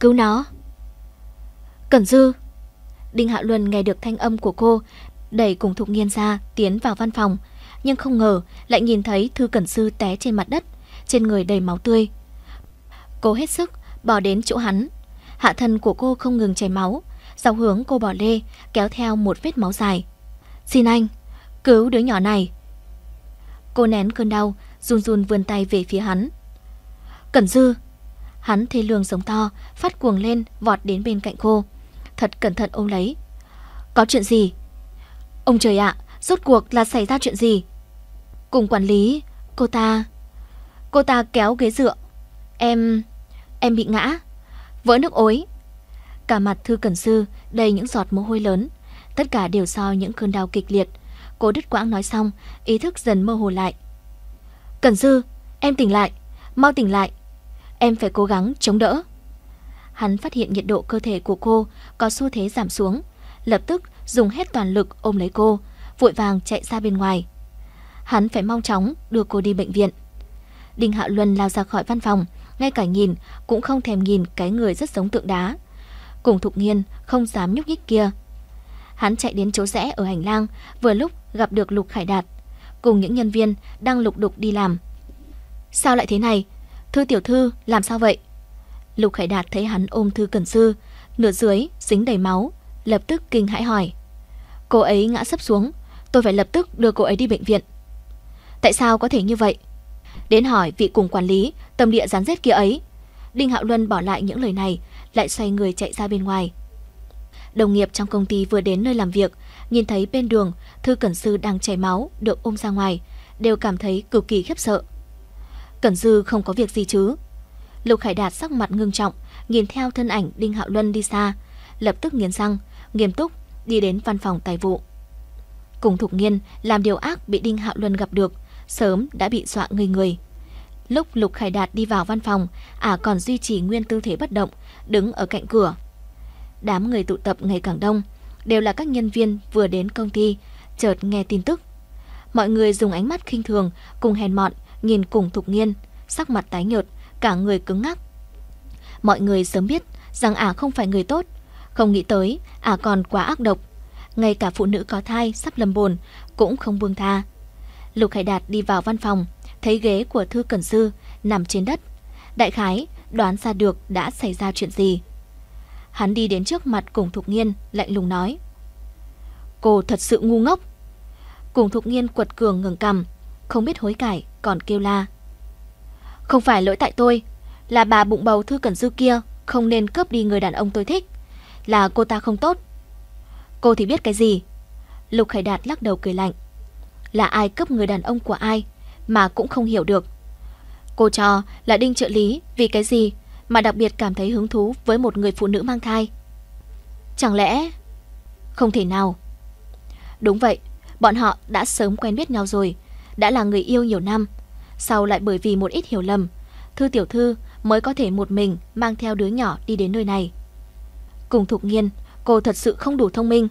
cứu nó. Cẩn Dư. Đinh Hạ Luân nghe được thanh âm của cô, đẩy cùng Thục Nghiên ra, tiến vào văn phòng, nhưng không ngờ lại nhìn thấy Thư Cẩn Dư té trên mặt đất, trên người đầy máu tươi. Cô hết sức bò đến chỗ hắn, hạ thân của cô không ngừng chảy máu, dọc hướng cô bỏ lê, kéo theo một vết máu dài. "Xin anh, cứu đứa nhỏ này." Cô nén cơn đau, run run vươn tay về phía hắn. Cẩn dư! Hắn thê lương sống to, phát cuồng lên, vọt đến bên cạnh cô. Thật cẩn thận ôm lấy. Có chuyện gì? Ông trời ạ, à, rốt cuộc là xảy ra chuyện gì? Cùng quản lý, cô ta... Cô ta kéo ghế dựa. Em... em bị ngã. Vỡ nước ối. Cả mặt Thư Cẩn Sư đầy những giọt mồ hôi lớn. Tất cả đều do những cơn đau kịch liệt Cô đứt quãng nói xong, ý thức dần mơ hồ lại. Cần Dư, em tỉnh lại, mau tỉnh lại. Em phải cố gắng chống đỡ. Hắn phát hiện nhiệt độ cơ thể của cô có xu thế giảm xuống, lập tức dùng hết toàn lực ôm lấy cô, vội vàng chạy ra bên ngoài. Hắn phải mau chóng đưa cô đi bệnh viện. Đinh Hạ Luân lao ra khỏi văn phòng, ngay cả nhìn cũng không thèm nhìn cái người rất giống tượng đá. Cùng Thục Nghiên không dám nhúc nhích kia. Hắn chạy đến chỗ rẽ ở hành lang, vừa lúc gặp được Lục Khải Đạt cùng những nhân viên đang lục đục đi làm. Sao lại thế này? Thư tiểu thư, làm sao vậy? Lục Khải Đạt thấy hắn ôm Thư Cẩn Sư, nửa dưới dính đầy máu, lập tức kinh hãi hỏi. Cô ấy ngã sấp xuống, tôi phải lập tức đưa cô ấy đi bệnh viện. Tại sao có thể như vậy? Đến hỏi vị cùng quản lý, tâm địa gián rết kia ấy. Đinh Hạo Luân bỏ lại những lời này, lại xoay người chạy ra bên ngoài. Đồng nghiệp trong công ty vừa đến nơi làm việc, nhìn thấy bên đường Thư Cẩn Sư đang chảy máu được ôm ra ngoài, đều cảm thấy cực kỳ khiếp sợ. Cẩn Sư không có việc gì chứ? Lục Khải Đạt sắc mặt ngưng trọng, nhìn theo thân ảnh Đinh Hạo Luân đi xa, lập tức nghiến răng, nghiêm túc đi đến văn phòng tài vụ. Cùng Thục Nghiên làm điều ác bị Đinh Hạo Luân gặp được, sớm đã bị dọa ngây người. người. Lúc Lục Khải Đạt đi vào văn phòng, ả còn duy trì nguyên tư thế bất động, đứng ở cạnh cửa. Đám người tụ tập ngày càng đông, đều là các nhân viên vừa đến công ty, chợt nghe tin tức. Mọi người dùng ánh mắt khinh thường, cùng hèn mọn, nhìn cùng thục nghiên, sắc mặt tái nhợt, cả người cứng ngắc. Mọi người sớm biết rằng ả à không phải người tốt, không nghĩ tới ả à còn quá ác độc. Ngay cả phụ nữ có thai sắp lâm bồn cũng không buông tha. Lục Hải Đạt đi vào văn phòng, thấy ghế của Thư Cẩn Sư nằm trên đất. Đại khái đoán ra được đã xảy ra chuyện gì. Hắn đi đến trước mặt Cùng Thục Nghiên, lạnh lùng nói. Cô thật sự ngu ngốc. Cùng Thục Nghiên quật cường ngừng cầm, không biết hối cải, còn kêu la. Không phải lỗi tại tôi, là bà bụng bầu Thư Cẩn Dư kia không nên cướp đi người đàn ông tôi thích. Là cô ta không tốt. Cô thì biết cái gì? Lục Khải Đạt lắc đầu cười lạnh. Là ai cướp người đàn ông của ai mà cũng không hiểu được. Cô cho là Đinh trợ lý vì cái gì mà đặc biệt cảm thấy hứng thú với một người phụ nữ mang thai. Chẳng lẽ... Không thể nào. Đúng vậy, bọn họ đã sớm quen biết nhau rồi, đã là người yêu nhiều năm. Sau lại bởi vì một ít hiểu lầm, Thư Tiểu Thư mới có thể một mình mang theo đứa nhỏ đi đến nơi này. Cùng Thục Nghiên, cô thật sự không đủ thông minh.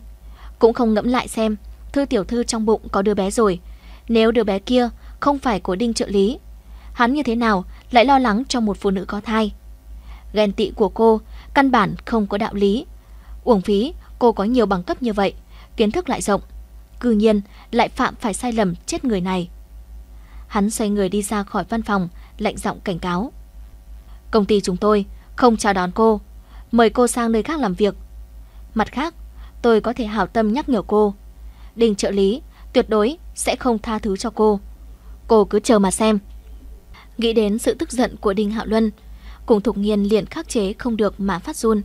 Cũng không ngẫm lại xem, Thư Tiểu Thư trong bụng có đứa bé rồi. Nếu đứa bé kia không phải của Đinh trợ lý, hắn như thế nào lại lo lắng cho một phụ nữ có thai ghen tị của cô căn bản không có đạo lý. Uổng phí, cô có nhiều bằng cấp như vậy, kiến thức lại rộng, cư nhiên lại phạm phải sai lầm chết người này. Hắn xoay người đi ra khỏi văn phòng, lạnh giọng cảnh cáo. Công ty chúng tôi không chào đón cô, mời cô sang nơi khác làm việc. Mặt khác, tôi có thể hảo tâm nhắc nhở cô. Đình trợ lý tuyệt đối sẽ không tha thứ cho cô. Cô cứ chờ mà xem. Nghĩ đến sự tức giận của Đinh Hạo Luân, Cùng Thục Nghiên liền khắc chế không được mà phát run.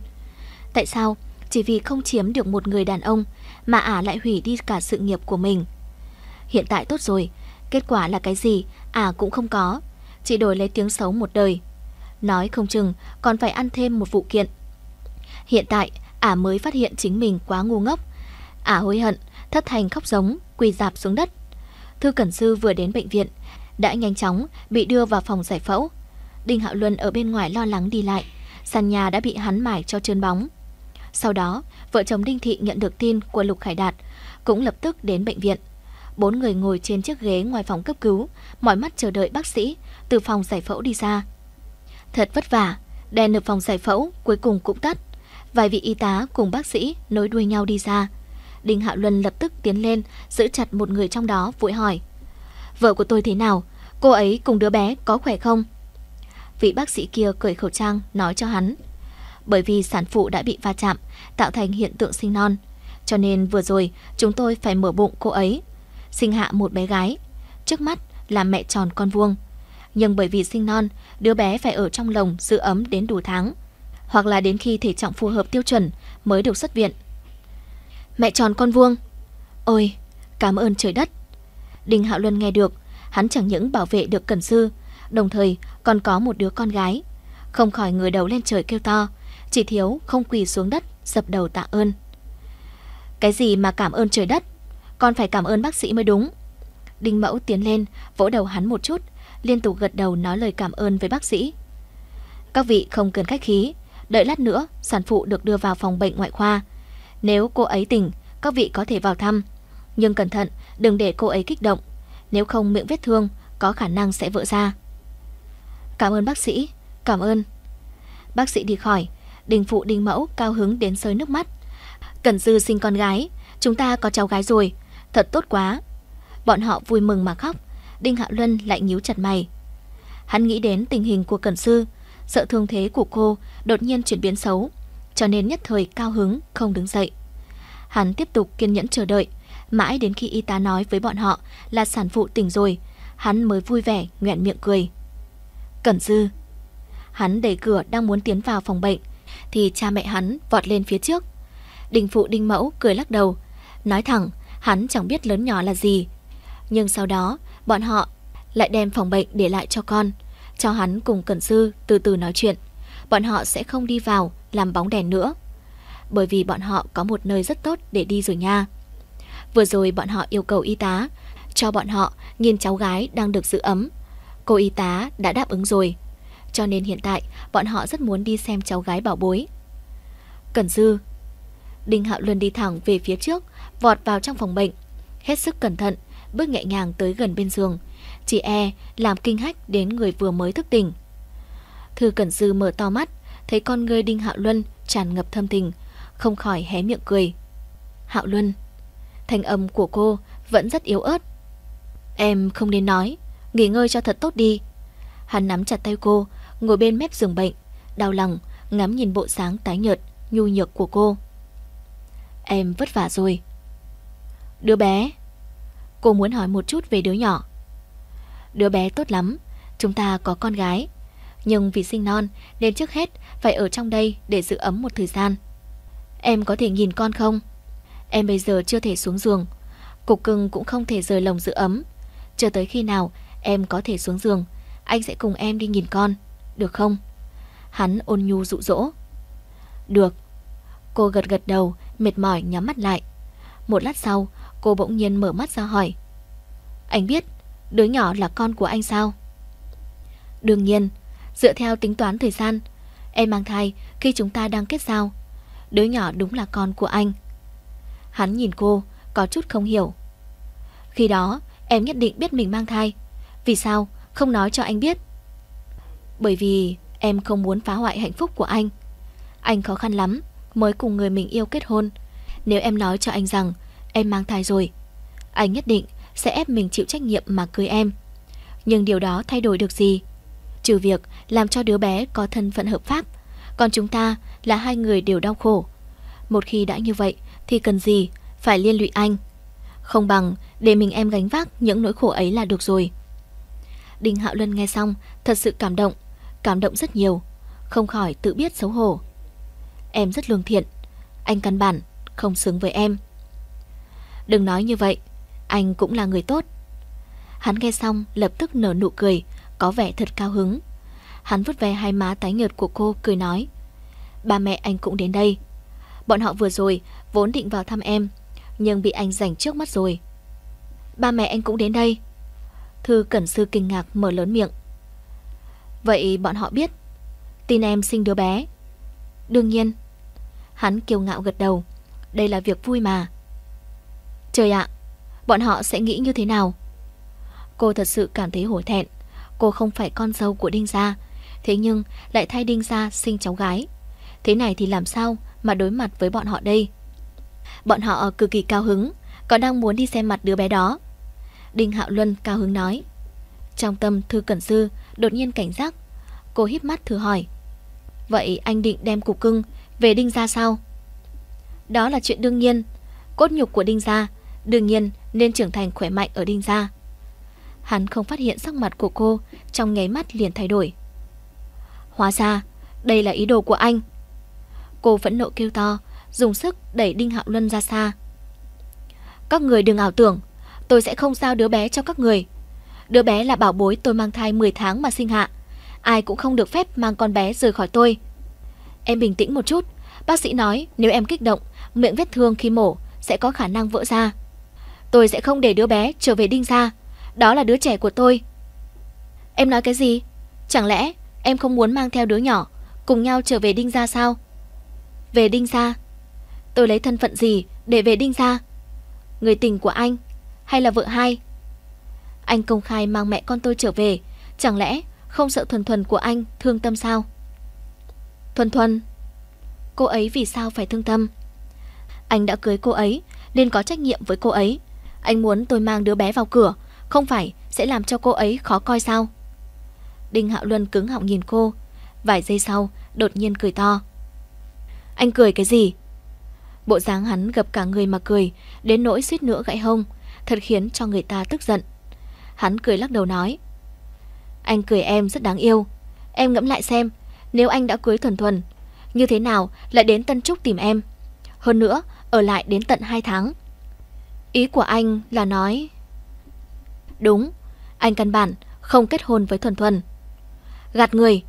Tại sao? Chỉ vì không chiếm được một người đàn ông mà ả lại hủy đi cả sự nghiệp của mình. Hiện tại tốt rồi, kết quả là cái gì ả cũng không có, chỉ đổi lấy tiếng xấu một đời. Nói không chừng còn phải ăn thêm một vụ kiện. Hiện tại, ả mới phát hiện chính mình quá ngu ngốc. Ả hối hận, thất thành khóc giống, quỳ dạp xuống đất. Thư Cẩn Sư vừa đến bệnh viện, đã nhanh chóng bị đưa vào phòng giải phẫu. Đinh Hạo Luân ở bên ngoài lo lắng đi lại, sàn nhà đã bị hắn mải cho trơn bóng. Sau đó, vợ chồng Đinh Thị nhận được tin của Lục Khải Đạt, cũng lập tức đến bệnh viện. Bốn người ngồi trên chiếc ghế ngoài phòng cấp cứu, mọi mắt chờ đợi bác sĩ từ phòng giải phẫu đi ra. Thật vất vả, đèn ở phòng giải phẫu cuối cùng cũng tắt. Vài vị y tá cùng bác sĩ nối đuôi nhau đi ra. Đinh Hạo Luân lập tức tiến lên, giữ chặt một người trong đó vội hỏi: "Vợ của tôi thế nào? Cô ấy cùng đứa bé có khỏe không?" vị bác sĩ kia cởi khẩu trang nói cho hắn. Bởi vì sản phụ đã bị va chạm, tạo thành hiện tượng sinh non. Cho nên vừa rồi chúng tôi phải mở bụng cô ấy, sinh hạ một bé gái. Trước mắt là mẹ tròn con vuông. Nhưng bởi vì sinh non, đứa bé phải ở trong lồng giữ ấm đến đủ tháng. Hoặc là đến khi thể trọng phù hợp tiêu chuẩn mới được xuất viện. Mẹ tròn con vuông. Ôi, cảm ơn trời đất. Đinh Hạo Luân nghe được, hắn chẳng những bảo vệ được Cẩn Sư, đồng thời còn có một đứa con gái. Không khỏi ngửa đầu lên trời kêu to, chỉ thiếu không quỳ xuống đất dập đầu tạ ơn. Cái gì mà cảm ơn trời đất, con phải cảm ơn bác sĩ mới đúng. Đinh Mẫu tiến lên, vỗ đầu hắn một chút, liên tục gật đầu nói lời cảm ơn với bác sĩ. Các vị không cần khách khí, đợi lát nữa sản phụ được đưa vào phòng bệnh ngoại khoa. Nếu cô ấy tỉnh, các vị có thể vào thăm, nhưng cẩn thận đừng để cô ấy kích động, nếu không miệng vết thương có khả năng sẽ vỡ ra. Cảm ơn bác sĩ, cảm ơn. Bác sĩ đi khỏi, đình phụ đình mẫu cao hứng đến rơi nước mắt. cẩn Dư sinh con gái, chúng ta có cháu gái rồi, thật tốt quá. Bọn họ vui mừng mà khóc, Đinh Hạ Luân lại nhíu chặt mày. Hắn nghĩ đến tình hình của Cẩn Sư, sợ thương thế của cô đột nhiên chuyển biến xấu, cho nên nhất thời cao hứng không đứng dậy. Hắn tiếp tục kiên nhẫn chờ đợi, mãi đến khi y tá nói với bọn họ là sản phụ tỉnh rồi, hắn mới vui vẻ, nguyện miệng cười. Cẩn Dư. Hắn đẩy cửa đang muốn tiến vào phòng bệnh, thì cha mẹ hắn vọt lên phía trước. Đình phụ Đinh Mẫu cười lắc đầu, nói thẳng hắn chẳng biết lớn nhỏ là gì. Nhưng sau đó, bọn họ lại đem phòng bệnh để lại cho con, cho hắn cùng Cẩn Dư từ từ nói chuyện. Bọn họ sẽ không đi vào làm bóng đèn nữa, bởi vì bọn họ có một nơi rất tốt để đi rồi nha. Vừa rồi bọn họ yêu cầu y tá cho bọn họ nhìn cháu gái đang được giữ ấm Cô y tá đã đáp ứng rồi Cho nên hiện tại bọn họ rất muốn đi xem cháu gái bảo bối Cẩn dư Đinh Hạo Luân đi thẳng về phía trước Vọt vào trong phòng bệnh Hết sức cẩn thận Bước nhẹ nhàng tới gần bên giường Chỉ e làm kinh hách đến người vừa mới thức tỉnh Thư Cẩn Dư mở to mắt Thấy con người Đinh Hạo Luân tràn ngập thâm tình Không khỏi hé miệng cười Hạo Luân Thanh âm của cô vẫn rất yếu ớt Em không nên nói nghỉ ngơi cho thật tốt đi. Hắn nắm chặt tay cô, ngồi bên mép giường bệnh, đau lòng ngắm nhìn bộ sáng tái nhợt, nhu nhược của cô. Em vất vả rồi. Đứa bé. Cô muốn hỏi một chút về đứa nhỏ. Đứa bé tốt lắm, chúng ta có con gái. Nhưng vì sinh non nên trước hết phải ở trong đây để giữ ấm một thời gian. Em có thể nhìn con không? Em bây giờ chưa thể xuống giường. Cục cưng cũng không thể rời lồng giữ ấm. Chờ tới khi nào Em có thể xuống giường, anh sẽ cùng em đi nhìn con, được không? Hắn ôn nhu dụ dỗ. Được. Cô gật gật đầu, mệt mỏi nhắm mắt lại. Một lát sau, cô bỗng nhiên mở mắt ra hỏi. Anh biết, đứa nhỏ là con của anh sao? Đương nhiên, dựa theo tính toán thời gian, em mang thai khi chúng ta đang kết giao. Đứa nhỏ đúng là con của anh. Hắn nhìn cô, có chút không hiểu. Khi đó, em nhất định biết mình mang thai. Vì sao không nói cho anh biết? Bởi vì em không muốn phá hoại hạnh phúc của anh. Anh khó khăn lắm mới cùng người mình yêu kết hôn. Nếu em nói cho anh rằng em mang thai rồi, anh nhất định sẽ ép mình chịu trách nhiệm mà cưới em. Nhưng điều đó thay đổi được gì? Trừ việc làm cho đứa bé có thân phận hợp pháp, còn chúng ta là hai người đều đau khổ. Một khi đã như vậy thì cần gì phải liên lụy anh? Không bằng để mình em gánh vác những nỗi khổ ấy là được rồi. Đinh Hạo Lân nghe xong, thật sự cảm động, cảm động rất nhiều, không khỏi tự biết xấu hổ. Em rất lương thiện, anh căn bản không xứng với em. Đừng nói như vậy, anh cũng là người tốt. Hắn nghe xong lập tức nở nụ cười, có vẻ thật cao hứng. Hắn vứt về hai má tái nhợt của cô cười nói: "Ba mẹ anh cũng đến đây. Bọn họ vừa rồi vốn định vào thăm em, nhưng bị anh giành trước mắt rồi." "Ba mẹ anh cũng đến đây?" Thư Cẩn Sư kinh ngạc mở lớn miệng. Vậy bọn họ biết, tin em sinh đứa bé. Đương nhiên, hắn kiêu ngạo gật đầu, đây là việc vui mà. Trời ạ, bọn họ sẽ nghĩ như thế nào? Cô thật sự cảm thấy hổ thẹn, cô không phải con dâu của Đinh Gia, thế nhưng lại thay Đinh Gia sinh cháu gái. Thế này thì làm sao mà đối mặt với bọn họ đây? Bọn họ cực kỳ cao hứng, còn đang muốn đi xem mặt đứa bé đó. Đinh Hạo Luân cao hứng nói. Trong tâm Thư Cẩn Sư đột nhiên cảnh giác, cô híp mắt thử hỏi. Vậy anh định đem cục cưng về Đinh gia sao? Đó là chuyện đương nhiên, cốt nhục của Đinh gia đương nhiên nên trưởng thành khỏe mạnh ở Đinh gia. Hắn không phát hiện sắc mặt của cô trong nháy mắt liền thay đổi. Hóa ra, đây là ý đồ của anh. Cô phẫn nộ kêu to, dùng sức đẩy Đinh Hạo Luân ra xa. Các người đừng ảo tưởng, tôi sẽ không giao đứa bé cho các người. Đứa bé là bảo bối tôi mang thai 10 tháng mà sinh hạ. Ai cũng không được phép mang con bé rời khỏi tôi. Em bình tĩnh một chút. Bác sĩ nói nếu em kích động, miệng vết thương khi mổ sẽ có khả năng vỡ ra. Tôi sẽ không để đứa bé trở về đinh ra. Đó là đứa trẻ của tôi. Em nói cái gì? Chẳng lẽ em không muốn mang theo đứa nhỏ cùng nhau trở về đinh ra sao? Về đinh ra? Tôi lấy thân phận gì để về đinh ra? Người tình của anh hay là vợ hai? Anh công khai mang mẹ con tôi trở về, chẳng lẽ không sợ Thuần Thuần của anh thương tâm sao? Thuần Thuần, cô ấy vì sao phải thương tâm? Anh đã cưới cô ấy nên có trách nhiệm với cô ấy. Anh muốn tôi mang đứa bé vào cửa, không phải sẽ làm cho cô ấy khó coi sao? Đinh Hạo Luân cứng họng nhìn cô, vài giây sau đột nhiên cười to. Anh cười cái gì? Bộ dáng hắn gặp cả người mà cười, đến nỗi suýt nữa gãy hông thật khiến cho người ta tức giận. Hắn cười lắc đầu nói, anh cười em rất đáng yêu. Em ngẫm lại xem, nếu anh đã cưới Thuần Thuần, như thế nào lại đến Tân Trúc tìm em? Hơn nữa, ở lại đến tận 2 tháng. Ý của anh là nói... Đúng, anh căn bản không kết hôn với Thuần Thuần. Gạt người.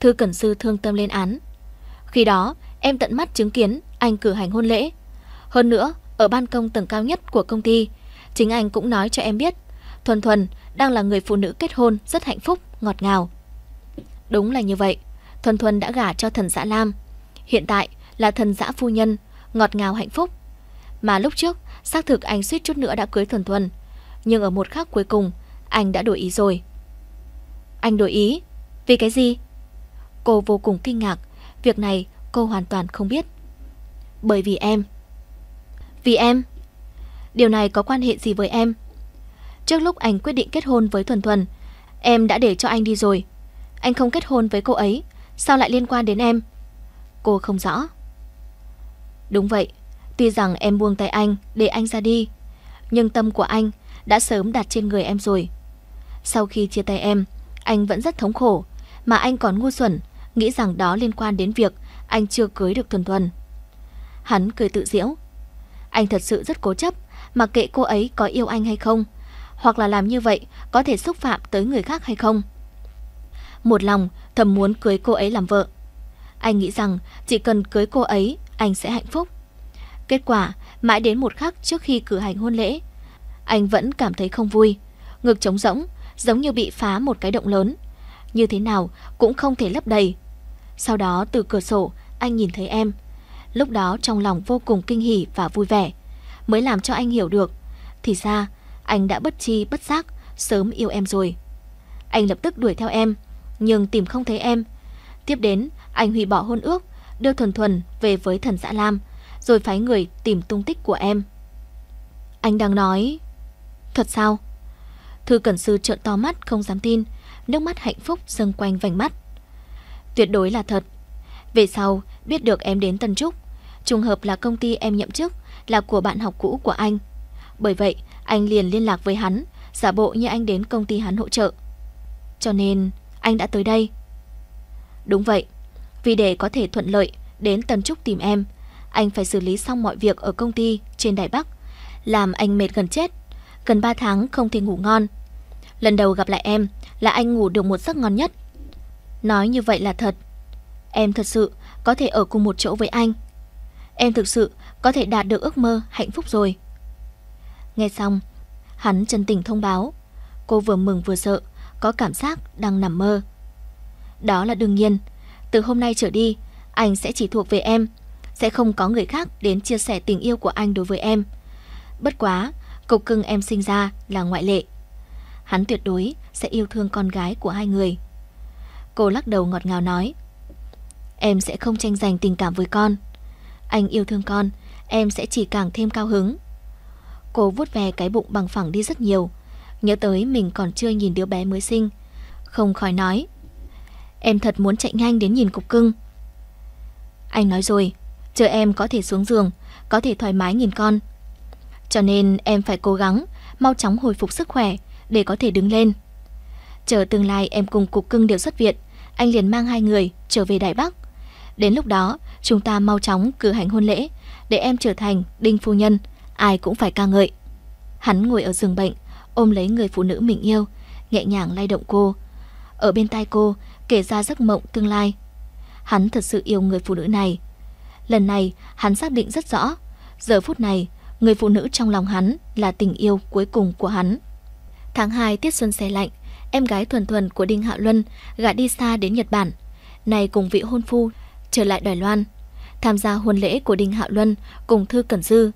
Thư Cẩn Sư thương tâm lên án. Khi đó, em tận mắt chứng kiến anh cử hành hôn lễ. Hơn nữa, ở ban công tầng cao nhất của công ty Chính anh cũng nói cho em biết, Thuần Thuần đang là người phụ nữ kết hôn rất hạnh phúc, ngọt ngào. Đúng là như vậy, Thuần Thuần đã gả cho thần xã Lam. Hiện tại là thần xã phu nhân, ngọt ngào hạnh phúc. Mà lúc trước, xác thực anh suýt chút nữa đã cưới Thuần Thuần. Nhưng ở một khắc cuối cùng, anh đã đổi ý rồi. Anh đổi ý? Vì cái gì? Cô vô cùng kinh ngạc, việc này cô hoàn toàn không biết. Bởi vì em. Vì em? điều này có quan hệ gì với em? Trước lúc anh quyết định kết hôn với Thuần Thuần, em đã để cho anh đi rồi. Anh không kết hôn với cô ấy, sao lại liên quan đến em? Cô không rõ. Đúng vậy, tuy rằng em buông tay anh để anh ra đi, nhưng tâm của anh đã sớm đặt trên người em rồi. Sau khi chia tay em, anh vẫn rất thống khổ, mà anh còn ngu xuẩn, nghĩ rằng đó liên quan đến việc anh chưa cưới được Thuần Thuần. Hắn cười tự diễu. Anh thật sự rất cố chấp, mặc kệ cô ấy có yêu anh hay không, hoặc là làm như vậy có thể xúc phạm tới người khác hay không. Một lòng thầm muốn cưới cô ấy làm vợ. Anh nghĩ rằng chỉ cần cưới cô ấy, anh sẽ hạnh phúc. Kết quả, mãi đến một khắc trước khi cử hành hôn lễ, anh vẫn cảm thấy không vui, ngực trống rỗng, giống như bị phá một cái động lớn. Như thế nào cũng không thể lấp đầy. Sau đó từ cửa sổ, anh nhìn thấy em. Lúc đó trong lòng vô cùng kinh hỉ và vui vẻ mới làm cho anh hiểu được. Thì ra, anh đã bất chi bất giác, sớm yêu em rồi. Anh lập tức đuổi theo em, nhưng tìm không thấy em. Tiếp đến, anh hủy bỏ hôn ước, đưa Thuần Thuần về với thần dạ Lam, rồi phái người tìm tung tích của em. Anh đang nói... Thật sao? Thư Cẩn Sư trợn to mắt không dám tin, nước mắt hạnh phúc dâng quanh vành mắt. Tuyệt đối là thật. Về sau, biết được em đến Tân Trúc, trùng hợp là công ty em nhậm chức, là của bạn học cũ của anh. Bởi vậy, anh liền liên lạc với hắn, giả bộ như anh đến công ty hắn hỗ trợ. Cho nên, anh đã tới đây. Đúng vậy, vì để có thể thuận lợi đến Tân Trúc tìm em, anh phải xử lý xong mọi việc ở công ty trên Đài Bắc, làm anh mệt gần chết, gần 3 tháng không thể ngủ ngon. Lần đầu gặp lại em là anh ngủ được một giấc ngon nhất. Nói như vậy là thật. Em thật sự có thể ở cùng một chỗ với anh. Em thực sự có thể đạt được ước mơ hạnh phúc rồi. Nghe xong, hắn chân tình thông báo, cô vừa mừng vừa sợ, có cảm giác đang nằm mơ. Đó là đương nhiên, từ hôm nay trở đi, anh sẽ chỉ thuộc về em, sẽ không có người khác đến chia sẻ tình yêu của anh đối với em. Bất quá, cục cưng em sinh ra là ngoại lệ. Hắn tuyệt đối sẽ yêu thương con gái của hai người. Cô lắc đầu ngọt ngào nói, em sẽ không tranh giành tình cảm với con. Anh yêu thương con, em sẽ chỉ càng thêm cao hứng. Cô vuốt về cái bụng bằng phẳng đi rất nhiều, nhớ tới mình còn chưa nhìn đứa bé mới sinh, không khỏi nói: "Em thật muốn chạy nhanh đến nhìn cục cưng." Anh nói rồi, chờ em có thể xuống giường, có thể thoải mái nhìn con. Cho nên em phải cố gắng mau chóng hồi phục sức khỏe để có thể đứng lên. Chờ tương lai em cùng cục cưng đều xuất viện, anh liền mang hai người trở về Đại Bắc. Đến lúc đó, chúng ta mau chóng cử hành hôn lễ, để em trở thành đinh phu nhân, ai cũng phải ca ngợi. Hắn ngồi ở giường bệnh, ôm lấy người phụ nữ mình yêu, nhẹ nhàng lay động cô. Ở bên tai cô, kể ra giấc mộng tương lai. Hắn thật sự yêu người phụ nữ này. Lần này, hắn xác định rất rõ, giờ phút này, người phụ nữ trong lòng hắn là tình yêu cuối cùng của hắn. Tháng hai tiết xuân xe lạnh, em gái thuần thuần của Đinh Hạ Luân gả đi xa đến Nhật Bản, này cùng vị hôn phu trở lại Đài Loan tham gia hôn lễ của Đinh Hạo Luân cùng Thư Cẩn Dư,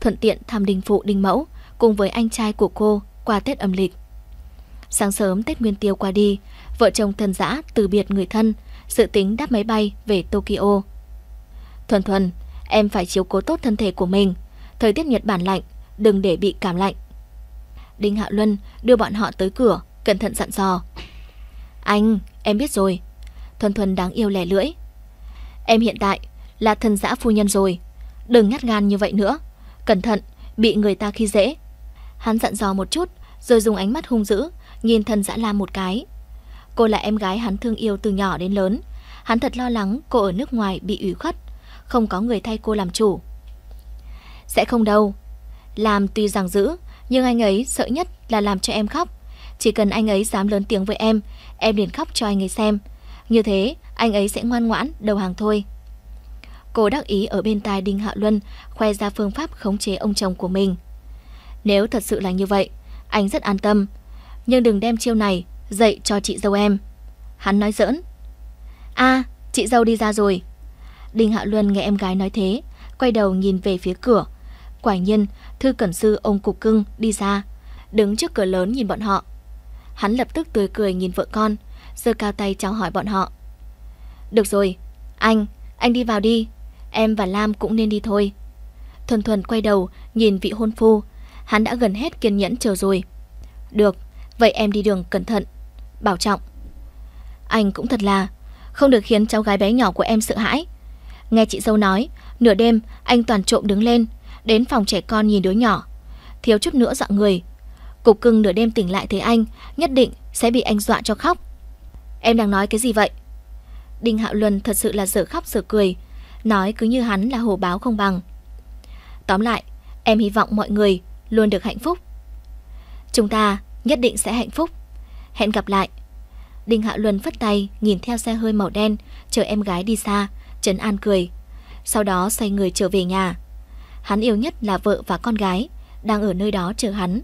thuận tiện thăm Đinh Phụ Đinh Mẫu cùng với anh trai của cô qua Tết âm lịch. Sáng sớm Tết Nguyên Tiêu qua đi, vợ chồng thân dã từ biệt người thân, dự tính đáp máy bay về Tokyo. Thuần thuần, em phải chiếu cố tốt thân thể của mình, thời tiết Nhật Bản lạnh, đừng để bị cảm lạnh. Đinh Hạo Luân đưa bọn họ tới cửa, cẩn thận dặn dò. Anh, em biết rồi. Thuần Thuần đáng yêu lẻ lưỡi. Em hiện tại là thân xã phu nhân rồi. Đừng nhát gan như vậy nữa. Cẩn thận, bị người ta khi dễ. Hắn dặn dò một chút, rồi dùng ánh mắt hung dữ, nhìn thân dã Lam một cái. Cô là em gái hắn thương yêu từ nhỏ đến lớn. Hắn thật lo lắng cô ở nước ngoài bị ủy khuất, không có người thay cô làm chủ. Sẽ không đâu. Làm tuy rằng dữ, nhưng anh ấy sợ nhất là làm cho em khóc. Chỉ cần anh ấy dám lớn tiếng với em, em liền khóc cho anh ấy xem. Như thế, anh ấy sẽ ngoan ngoãn đầu hàng thôi. Cô đắc ý ở bên tai Đinh Hạ Luân, khoe ra phương pháp khống chế ông chồng của mình. Nếu thật sự là như vậy, anh rất an tâm. Nhưng đừng đem chiêu này dạy cho chị dâu em. Hắn nói giỡn. a chị dâu đi ra rồi. Đinh Hạ Luân nghe em gái nói thế, quay đầu nhìn về phía cửa. Quả nhiên, Thư Cẩn Sư ông Cục Cưng đi ra, đứng trước cửa lớn nhìn bọn họ. Hắn lập tức tươi cười nhìn vợ con, giơ cao tay chào hỏi bọn họ. Được rồi, anh, anh đi vào đi, Em và Lam cũng nên đi thôi. Thuần Thuần quay đầu, nhìn vị hôn phu. Hắn đã gần hết kiên nhẫn chờ rồi. Được, vậy em đi đường cẩn thận. Bảo trọng. Anh cũng thật là, không được khiến cháu gái bé nhỏ của em sợ hãi. Nghe chị dâu nói, nửa đêm anh toàn trộm đứng lên, đến phòng trẻ con nhìn đứa nhỏ. Thiếu chút nữa dọa người. Cục cưng nửa đêm tỉnh lại thấy anh, nhất định sẽ bị anh dọa cho khóc. Em đang nói cái gì vậy? Đinh Hạo Luân thật sự là dở khóc dở cười, nói cứ như hắn là hồ báo không bằng. Tóm lại, em hy vọng mọi người luôn được hạnh phúc. Chúng ta nhất định sẽ hạnh phúc. Hẹn gặp lại. Đinh Hạ Luân phất tay nhìn theo xe hơi màu đen chờ em gái đi xa, Trấn An cười. Sau đó xoay người trở về nhà. Hắn yêu nhất là vợ và con gái đang ở nơi đó chờ hắn.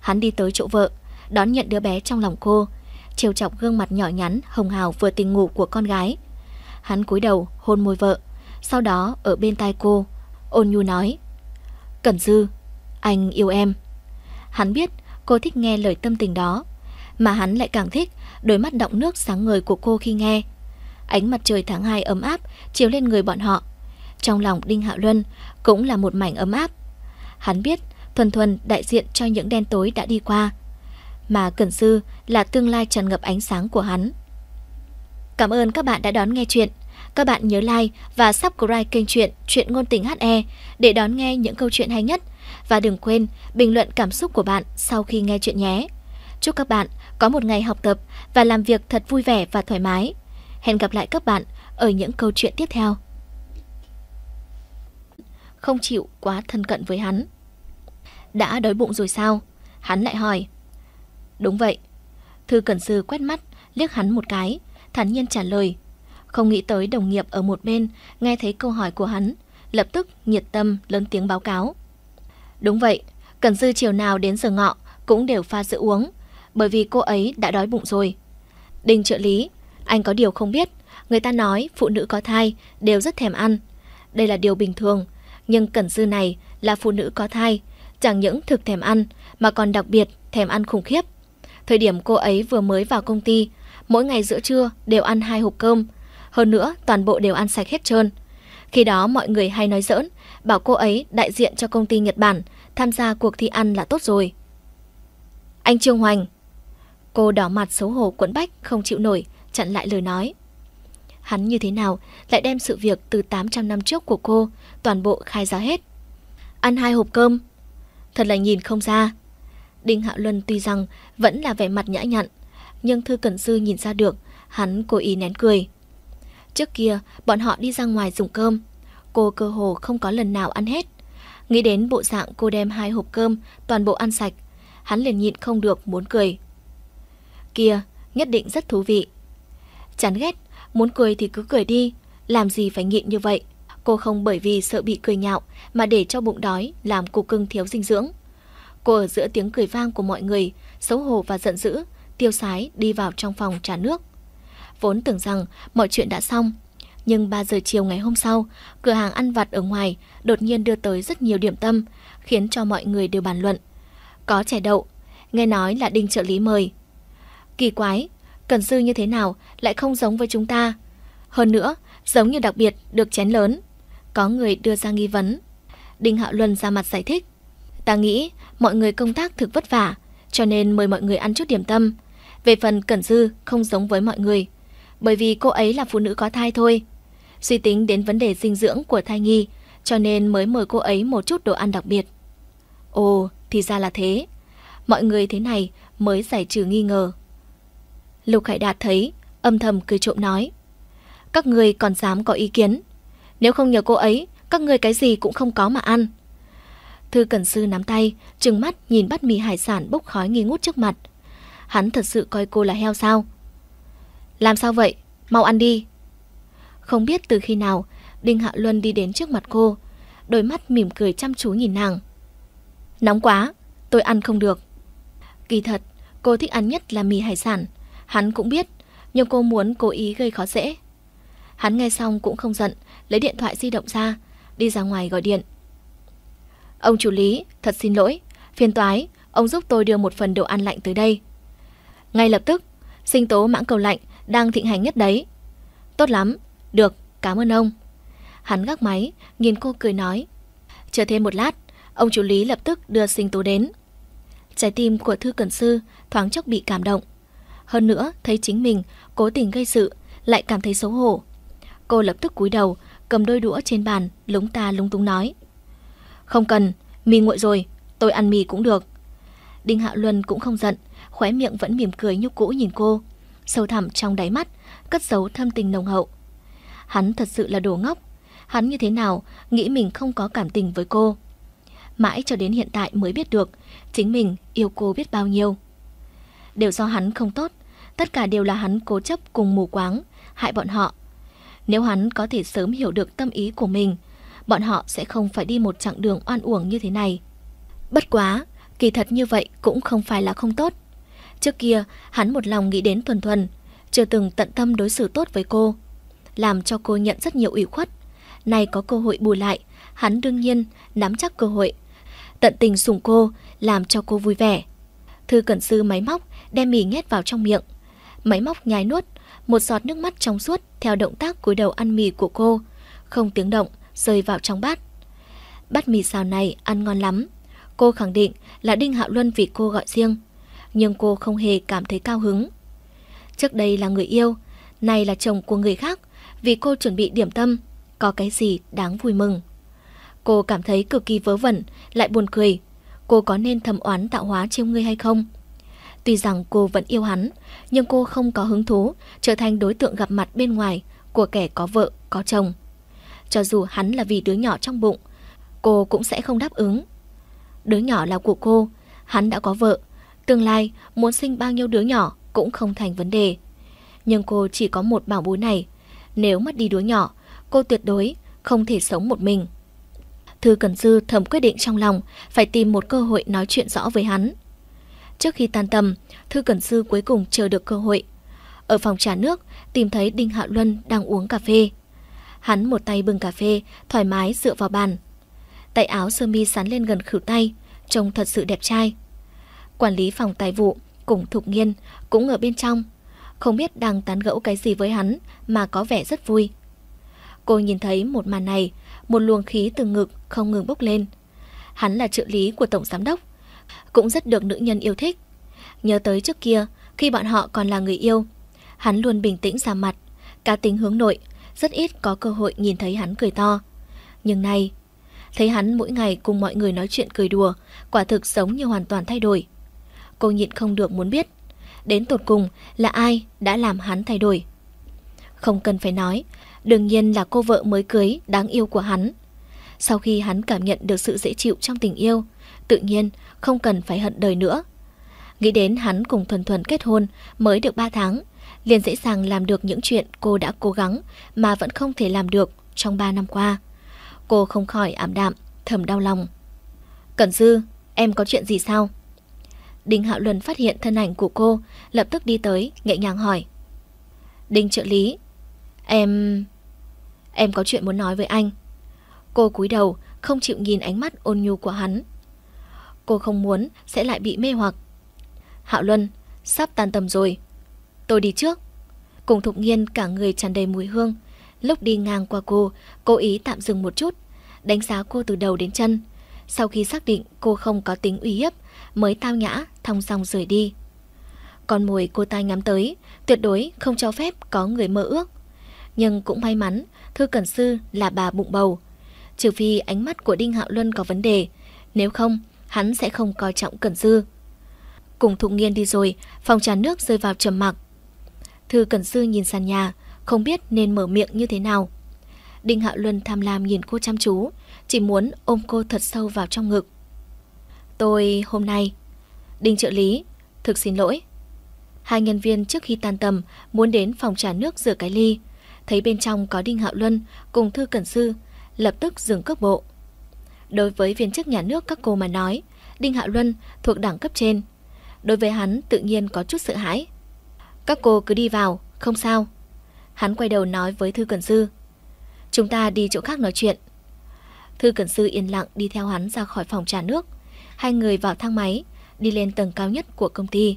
Hắn đi tới chỗ vợ, đón nhận đứa bé trong lòng cô, trêu chọc gương mặt nhỏ nhắn hồng hào vừa tình ngủ của con gái. Hắn cúi đầu hôn môi vợ. Sau đó ở bên tai cô, ôn nhu nói Cẩn Dư, anh yêu em Hắn biết cô thích nghe lời tâm tình đó Mà hắn lại càng thích đôi mắt động nước sáng người của cô khi nghe Ánh mặt trời tháng 2 ấm áp chiếu lên người bọn họ Trong lòng Đinh Hạ Luân cũng là một mảnh ấm áp Hắn biết thuần thuần đại diện cho những đen tối đã đi qua Mà Cẩn Dư là tương lai tràn ngập ánh sáng của hắn Cảm ơn các bạn đã đón nghe chuyện các bạn nhớ like và subscribe kênh truyện Truyện ngôn tình HE để đón nghe những câu chuyện hay nhất và đừng quên bình luận cảm xúc của bạn sau khi nghe chuyện nhé. Chúc các bạn có một ngày học tập và làm việc thật vui vẻ và thoải mái. Hẹn gặp lại các bạn ở những câu chuyện tiếp theo. Không chịu quá thân cận với hắn. Đã đói bụng rồi sao? Hắn lại hỏi. Đúng vậy. Thư Cẩn Sư quét mắt, liếc hắn một cái, thản nhiên trả lời. Không nghĩ tới đồng nghiệp ở một bên, nghe thấy câu hỏi của hắn, lập tức nhiệt tâm lớn tiếng báo cáo. Đúng vậy, Cần Dư chiều nào đến giờ ngọ cũng đều pha sữa uống, bởi vì cô ấy đã đói bụng rồi. Đình trợ lý, anh có điều không biết, người ta nói phụ nữ có thai đều rất thèm ăn. Đây là điều bình thường, nhưng Cẩn Dư này là phụ nữ có thai, chẳng những thực thèm ăn mà còn đặc biệt thèm ăn khủng khiếp. Thời điểm cô ấy vừa mới vào công ty, mỗi ngày giữa trưa đều ăn hai hộp cơm, hơn nữa, toàn bộ đều ăn sạch hết trơn. Khi đó mọi người hay nói giỡn, bảo cô ấy đại diện cho công ty Nhật Bản, tham gia cuộc thi ăn là tốt rồi. Anh Trương Hoành. Cô đỏ mặt xấu hổ quẫn bách, không chịu nổi, chặn lại lời nói. Hắn như thế nào lại đem sự việc từ 800 năm trước của cô toàn bộ khai ra hết. Ăn hai hộp cơm. Thật là nhìn không ra. Đinh Hạ Luân tuy rằng vẫn là vẻ mặt nhã nhặn, nhưng Thư Cẩn Sư nhìn ra được, hắn cố ý nén cười. Trước kia, bọn họ đi ra ngoài dùng cơm. Cô cơ hồ không có lần nào ăn hết. Nghĩ đến bộ dạng cô đem hai hộp cơm, toàn bộ ăn sạch. Hắn liền nhịn không được muốn cười. Kia, nhất định rất thú vị. Chán ghét, muốn cười thì cứ cười đi. Làm gì phải nhịn như vậy? Cô không bởi vì sợ bị cười nhạo mà để cho bụng đói làm cục cưng thiếu dinh dưỡng. Cô ở giữa tiếng cười vang của mọi người, xấu hổ và giận dữ, tiêu sái đi vào trong phòng trà nước vốn tưởng rằng mọi chuyện đã xong. Nhưng 3 giờ chiều ngày hôm sau, cửa hàng ăn vặt ở ngoài đột nhiên đưa tới rất nhiều điểm tâm, khiến cho mọi người đều bàn luận. Có chè đậu, nghe nói là đinh trợ lý mời. Kỳ quái, cần sư như thế nào lại không giống với chúng ta. Hơn nữa, giống như đặc biệt được chén lớn. Có người đưa ra nghi vấn. Đinh Hạo Luân ra mặt giải thích. Ta nghĩ mọi người công tác thực vất vả, cho nên mời mọi người ăn chút điểm tâm. Về phần Cẩn Dư không giống với mọi người bởi vì cô ấy là phụ nữ có thai thôi. Suy tính đến vấn đề dinh dưỡng của thai nhi, cho nên mới mời cô ấy một chút đồ ăn đặc biệt. Ồ, thì ra là thế. Mọi người thế này mới giải trừ nghi ngờ. Lục Khải Đạt thấy, âm thầm cười trộm nói. Các người còn dám có ý kiến. Nếu không nhờ cô ấy, các người cái gì cũng không có mà ăn. Thư Cẩn Sư nắm tay, trừng mắt nhìn bát mì hải sản bốc khói nghi ngút trước mặt. Hắn thật sự coi cô là heo sao? Làm sao vậy? Mau ăn đi. Không biết từ khi nào, Đinh Hạ Luân đi đến trước mặt cô, đôi mắt mỉm cười chăm chú nhìn nàng. Nóng quá, tôi ăn không được. Kỳ thật, cô thích ăn nhất là mì hải sản. Hắn cũng biết, nhưng cô muốn cố ý gây khó dễ. Hắn nghe xong cũng không giận, lấy điện thoại di động ra, đi ra ngoài gọi điện. Ông chủ lý, thật xin lỗi, phiền toái, ông giúp tôi đưa một phần đồ ăn lạnh tới đây. Ngay lập tức, sinh tố mãng cầu lạnh đang thịnh hành nhất đấy. Tốt lắm, được, cảm ơn ông. Hắn gác máy, nhìn cô cười nói. Chờ thêm một lát, ông chủ lý lập tức đưa sinh tố đến. Trái tim của Thư Cẩn Sư thoáng chốc bị cảm động. Hơn nữa, thấy chính mình cố tình gây sự, lại cảm thấy xấu hổ. Cô lập tức cúi đầu, cầm đôi đũa trên bàn, lúng ta lúng túng nói. Không cần, mì nguội rồi, tôi ăn mì cũng được. Đinh Hạ Luân cũng không giận, khóe miệng vẫn mỉm cười như cũ nhìn cô sâu thẳm trong đáy mắt, cất giấu thâm tình nồng hậu. Hắn thật sự là đồ ngốc. Hắn như thế nào nghĩ mình không có cảm tình với cô. Mãi cho đến hiện tại mới biết được chính mình yêu cô biết bao nhiêu. Đều do hắn không tốt, tất cả đều là hắn cố chấp cùng mù quáng, hại bọn họ. Nếu hắn có thể sớm hiểu được tâm ý của mình, bọn họ sẽ không phải đi một chặng đường oan uổng như thế này. Bất quá, kỳ thật như vậy cũng không phải là không tốt. Trước kia, hắn một lòng nghĩ đến Thuần Thuần, chưa từng tận tâm đối xử tốt với cô, làm cho cô nhận rất nhiều ủy khuất. Nay có cơ hội bù lại, hắn đương nhiên nắm chắc cơ hội, tận tình sủng cô, làm cho cô vui vẻ. Thư cẩn sư máy móc đem mì nhét vào trong miệng. Máy móc nhai nuốt, một giọt nước mắt trong suốt theo động tác cúi đầu ăn mì của cô, không tiếng động rơi vào trong bát. Bát mì xào này ăn ngon lắm. Cô khẳng định là Đinh Hạo Luân vì cô gọi riêng nhưng cô không hề cảm thấy cao hứng. Trước đây là người yêu, nay là chồng của người khác, vì cô chuẩn bị điểm tâm, có cái gì đáng vui mừng. Cô cảm thấy cực kỳ vớ vẩn, lại buồn cười. Cô có nên thầm oán tạo hóa trêu ngươi hay không? Tuy rằng cô vẫn yêu hắn, nhưng cô không có hứng thú trở thành đối tượng gặp mặt bên ngoài của kẻ có vợ, có chồng. Cho dù hắn là vì đứa nhỏ trong bụng, cô cũng sẽ không đáp ứng. Đứa nhỏ là của cô, hắn đã có vợ, Tương lai, muốn sinh bao nhiêu đứa nhỏ cũng không thành vấn đề. Nhưng cô chỉ có một bảo bối này. Nếu mất đi đứa nhỏ, cô tuyệt đối không thể sống một mình. Thư cẩn Dư thầm quyết định trong lòng phải tìm một cơ hội nói chuyện rõ với hắn. Trước khi tan tầm, Thư cẩn Dư cuối cùng chờ được cơ hội. Ở phòng trà nước, tìm thấy Đinh hạ Luân đang uống cà phê. Hắn một tay bưng cà phê, thoải mái dựa vào bàn. Tay áo sơ mi sắn lên gần khử tay, trông thật sự đẹp trai quản lý phòng tài vụ cùng Thục Nghiên cũng ở bên trong, không biết đang tán gẫu cái gì với hắn mà có vẻ rất vui. Cô nhìn thấy một màn này, một luồng khí từ ngực không ngừng bốc lên. Hắn là trợ lý của tổng giám đốc, cũng rất được nữ nhân yêu thích. Nhớ tới trước kia, khi bọn họ còn là người yêu, hắn luôn bình tĩnh ra mặt, cá tính hướng nội, rất ít có cơ hội nhìn thấy hắn cười to. Nhưng nay, thấy hắn mỗi ngày cùng mọi người nói chuyện cười đùa, quả thực sống như hoàn toàn thay đổi cô nhịn không được muốn biết. Đến tột cùng là ai đã làm hắn thay đổi? Không cần phải nói, đương nhiên là cô vợ mới cưới đáng yêu của hắn. Sau khi hắn cảm nhận được sự dễ chịu trong tình yêu, tự nhiên không cần phải hận đời nữa. Nghĩ đến hắn cùng Thuần Thuần kết hôn mới được 3 tháng, liền dễ dàng làm được những chuyện cô đã cố gắng mà vẫn không thể làm được trong 3 năm qua. Cô không khỏi ảm đạm, thầm đau lòng. Cẩn Dư, em có chuyện gì sao? Đinh Hạo Luân phát hiện thân ảnh của cô, lập tức đi tới, nhẹ nhàng hỏi. Đinh trợ lý, em... Em có chuyện muốn nói với anh. Cô cúi đầu, không chịu nhìn ánh mắt ôn nhu của hắn. Cô không muốn sẽ lại bị mê hoặc. Hạo Luân, sắp tan tầm rồi. Tôi đi trước. Cùng thục nghiên cả người tràn đầy mùi hương. Lúc đi ngang qua cô, cố ý tạm dừng một chút, đánh giá cô từ đầu đến chân. Sau khi xác định cô không có tính uy hiếp, mới tao nhã, thong song rời đi. Con mồi cô ta ngắm tới, tuyệt đối không cho phép có người mơ ước. Nhưng cũng may mắn, Thư Cẩn Sư là bà bụng bầu. Trừ phi ánh mắt của Đinh Hạo Luân có vấn đề, nếu không, hắn sẽ không coi trọng Cẩn Sư. Cùng thụ Nghiên đi rồi, phòng trà nước rơi vào trầm mặc. Thư Cẩn Sư nhìn sàn nhà, không biết nên mở miệng như thế nào. Đinh Hạo Luân tham lam nhìn cô chăm chú, chỉ muốn ôm cô thật sâu vào trong ngực. Tôi hôm nay... Đinh trợ lý, thực xin lỗi. Hai nhân viên trước khi tan tầm muốn đến phòng trà nước rửa cái ly. Thấy bên trong có Đinh Hạo Luân cùng Thư Cẩn Sư, lập tức dừng cước bộ. Đối với viên chức nhà nước các cô mà nói, Đinh Hạo Luân thuộc đẳng cấp trên. Đối với hắn tự nhiên có chút sợ hãi. Các cô cứ đi vào, không sao. Hắn quay đầu nói với Thư Cẩn Sư. Chúng ta đi chỗ khác nói chuyện. Thư Cẩn Sư yên lặng đi theo hắn ra khỏi phòng trà nước, hai người vào thang máy, đi lên tầng cao nhất của công ty.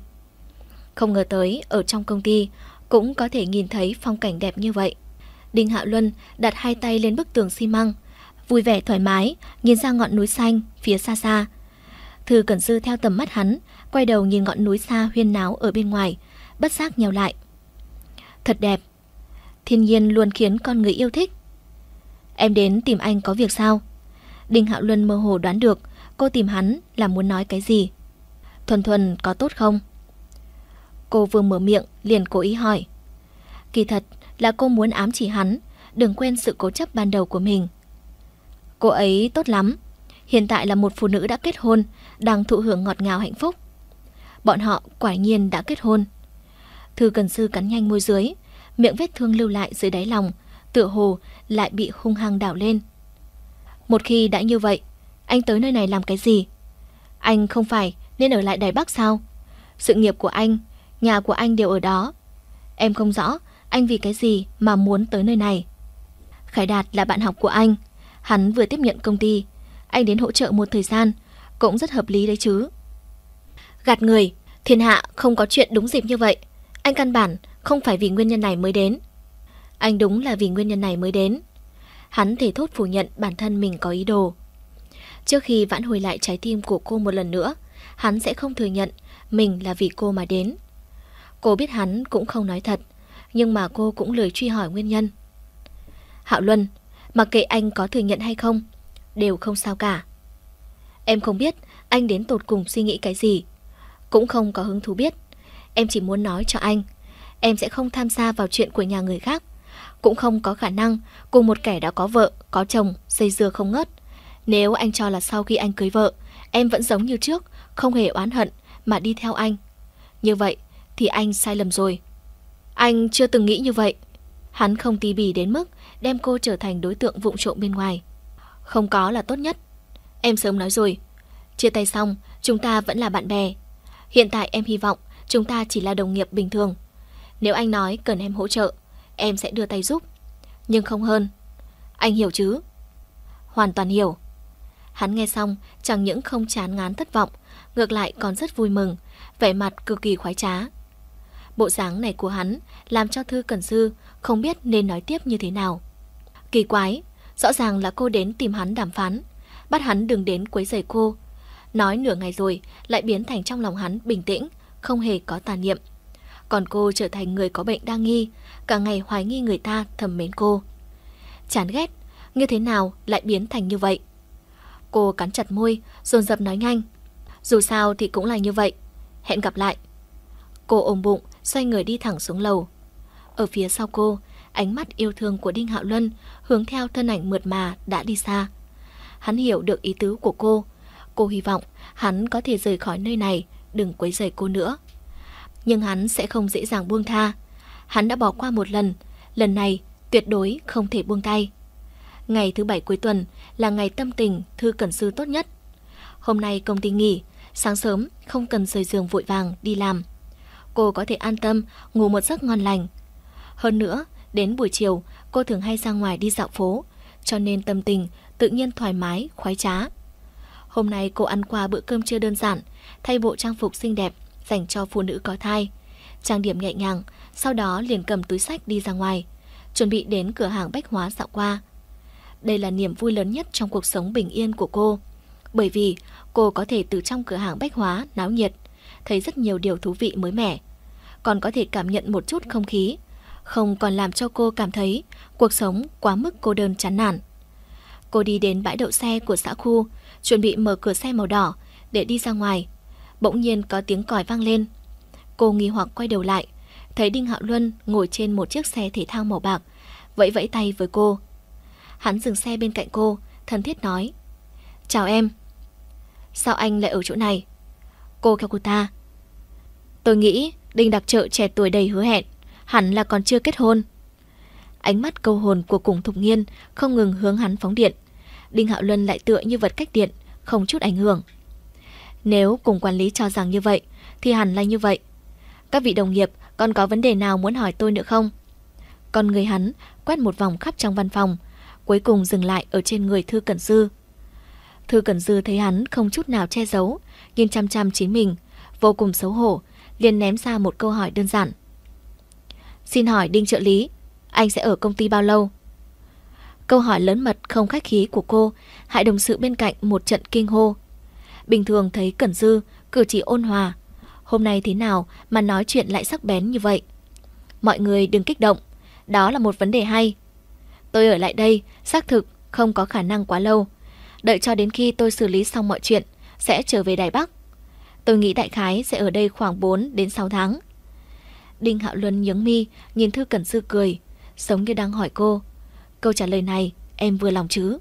Không ngờ tới, ở trong công ty cũng có thể nhìn thấy phong cảnh đẹp như vậy. Đinh Hạ Luân đặt hai tay lên bức tường xi măng, vui vẻ thoải mái, nhìn ra ngọn núi xanh phía xa xa. Thư Cẩn Dư theo tầm mắt hắn, quay đầu nhìn ngọn núi xa huyên náo ở bên ngoài, bất giác nheo lại. Thật đẹp. Thiên nhiên luôn khiến con người yêu thích. Em đến tìm anh có việc sao? Đinh Hạo Luân mơ hồ đoán được cô tìm hắn là muốn nói cái gì. Thuần Thuần có tốt không? Cô vừa mở miệng liền cố ý hỏi. Kỳ thật là cô muốn ám chỉ hắn, đừng quên sự cố chấp ban đầu của mình. Cô ấy tốt lắm, hiện tại là một phụ nữ đã kết hôn, đang thụ hưởng ngọt ngào hạnh phúc. Bọn họ quả nhiên đã kết hôn. Thư Cần Sư cắn nhanh môi dưới, miệng vết thương lưu lại dưới đáy lòng, tựa hồ lại bị hung hăng đảo lên. Một khi đã như vậy, anh tới nơi này làm cái gì? Anh không phải nên ở lại Đài Bắc sao? Sự nghiệp của anh, nhà của anh đều ở đó. Em không rõ anh vì cái gì mà muốn tới nơi này. Khải Đạt là bạn học của anh. Hắn vừa tiếp nhận công ty. Anh đến hỗ trợ một thời gian, cũng rất hợp lý đấy chứ. Gạt người, thiên hạ không có chuyện đúng dịp như vậy. Anh căn bản không phải vì nguyên nhân này mới đến. Anh đúng là vì nguyên nhân này mới đến. Hắn thể thốt phủ nhận bản thân mình có ý đồ. Trước khi vãn hồi lại trái tim của cô một lần nữa, hắn sẽ không thừa nhận mình là vì cô mà đến. Cô biết hắn cũng không nói thật, nhưng mà cô cũng lười truy hỏi nguyên nhân. Hạo Luân, mặc kệ anh có thừa nhận hay không, đều không sao cả. Em không biết anh đến tột cùng suy nghĩ cái gì, cũng không có hứng thú biết. Em chỉ muốn nói cho anh, em sẽ không tham gia vào chuyện của nhà người khác, cũng không có khả năng cùng một kẻ đã có vợ, có chồng, dây dưa không ngớt. Nếu anh cho là sau khi anh cưới vợ, em vẫn giống như trước, không hề oán hận mà đi theo anh. Như vậy thì anh sai lầm rồi. Anh chưa từng nghĩ như vậy. Hắn không tí bì đến mức đem cô trở thành đối tượng vụng trộm bên ngoài. Không có là tốt nhất. Em sớm nói rồi. Chia tay xong, chúng ta vẫn là bạn bè. Hiện tại em hy vọng chúng ta chỉ là đồng nghiệp bình thường. Nếu anh nói cần em hỗ trợ, em sẽ đưa tay giúp. Nhưng không hơn. Anh hiểu chứ? Hoàn toàn hiểu. Hắn nghe xong, chẳng những không chán ngán thất vọng, ngược lại còn rất vui mừng, vẻ mặt cực kỳ khoái trá. Bộ dáng này của hắn làm cho Thư Cẩn Sư không biết nên nói tiếp như thế nào. Kỳ quái, rõ ràng là cô đến tìm hắn đàm phán, bắt hắn đừng đến quấy rầy cô. Nói nửa ngày rồi lại biến thành trong lòng hắn bình tĩnh, không hề có tà niệm. Còn cô trở thành người có bệnh đa nghi, cả ngày hoài nghi người ta thầm mến cô. Chán ghét, như thế nào lại biến thành như vậy? Cô cắn chặt môi, dồn dập nói nhanh. Dù sao thì cũng là như vậy. Hẹn gặp lại. Cô ôm bụng, xoay người đi thẳng xuống lầu. Ở phía sau cô, ánh mắt yêu thương của Đinh Hạo Luân hướng theo thân ảnh mượt mà đã đi xa. Hắn hiểu được ý tứ của cô. Cô hy vọng hắn có thể rời khỏi nơi này, đừng quấy rầy cô nữa. Nhưng hắn sẽ không dễ dàng buông tha. Hắn đã bỏ qua một lần, lần này tuyệt đối không thể buông tay. Ngày thứ bảy cuối tuần, là ngày tâm tình Thư Cẩn Sư tốt nhất. Hôm nay công ty nghỉ, sáng sớm không cần rời giường vội vàng đi làm. Cô có thể an tâm ngủ một giấc ngon lành. Hơn nữa, đến buổi chiều, cô thường hay ra ngoài đi dạo phố, cho nên tâm tình tự nhiên thoải mái, khoái trá. Hôm nay cô ăn qua bữa cơm chưa đơn giản, thay bộ trang phục xinh đẹp dành cho phụ nữ có thai, trang điểm nhẹ nhàng, sau đó liền cầm túi sách đi ra ngoài, chuẩn bị đến cửa hàng bách hóa dạo qua. Đây là niềm vui lớn nhất trong cuộc sống bình yên của cô. Bởi vì cô có thể từ trong cửa hàng bách hóa náo nhiệt, thấy rất nhiều điều thú vị mới mẻ. Còn có thể cảm nhận một chút không khí, không còn làm cho cô cảm thấy cuộc sống quá mức cô đơn chán nản. Cô đi đến bãi đậu xe của xã khu, chuẩn bị mở cửa xe màu đỏ để đi ra ngoài. Bỗng nhiên có tiếng còi vang lên. Cô nghi hoặc quay đầu lại, thấy Đinh Hạo Luân ngồi trên một chiếc xe thể thao màu bạc, vẫy vẫy tay với cô. Hắn dừng xe bên cạnh cô, thân thiết nói. Chào em. Sao anh lại ở chỗ này? Cô theo cô ta. Tôi nghĩ Đinh Đặc Trợ trẻ tuổi đầy hứa hẹn, hẳn là còn chưa kết hôn. Ánh mắt câu hồn của cùng thục nghiên không ngừng hướng hắn phóng điện. Đinh Hạo Luân lại tựa như vật cách điện, không chút ảnh hưởng. Nếu cùng quản lý cho rằng như vậy, thì hẳn là như vậy. Các vị đồng nghiệp còn có vấn đề nào muốn hỏi tôi nữa không? Con người hắn quét một vòng khắp trong văn phòng, cuối cùng dừng lại ở trên người Thư Cẩn Dư. Thư Cẩn Dư thấy hắn không chút nào che giấu, nhìn chăm chăm chính mình, vô cùng xấu hổ, liền ném ra một câu hỏi đơn giản. Xin hỏi Đinh trợ lý, anh sẽ ở công ty bao lâu? Câu hỏi lớn mật không khách khí của cô, hại đồng sự bên cạnh một trận kinh hô. Bình thường thấy Cẩn Dư, cử chỉ ôn hòa. Hôm nay thế nào mà nói chuyện lại sắc bén như vậy? Mọi người đừng kích động, đó là một vấn đề hay. Tôi ở lại đây, xác thực không có khả năng quá lâu. Đợi cho đến khi tôi xử lý xong mọi chuyện, sẽ trở về Đài Bắc. Tôi nghĩ đại khái sẽ ở đây khoảng 4 đến 6 tháng. Đinh Hạo Luân nhướng mi, nhìn Thư Cẩn Sư cười, giống như đang hỏi cô. Câu trả lời này, em vừa lòng chứ?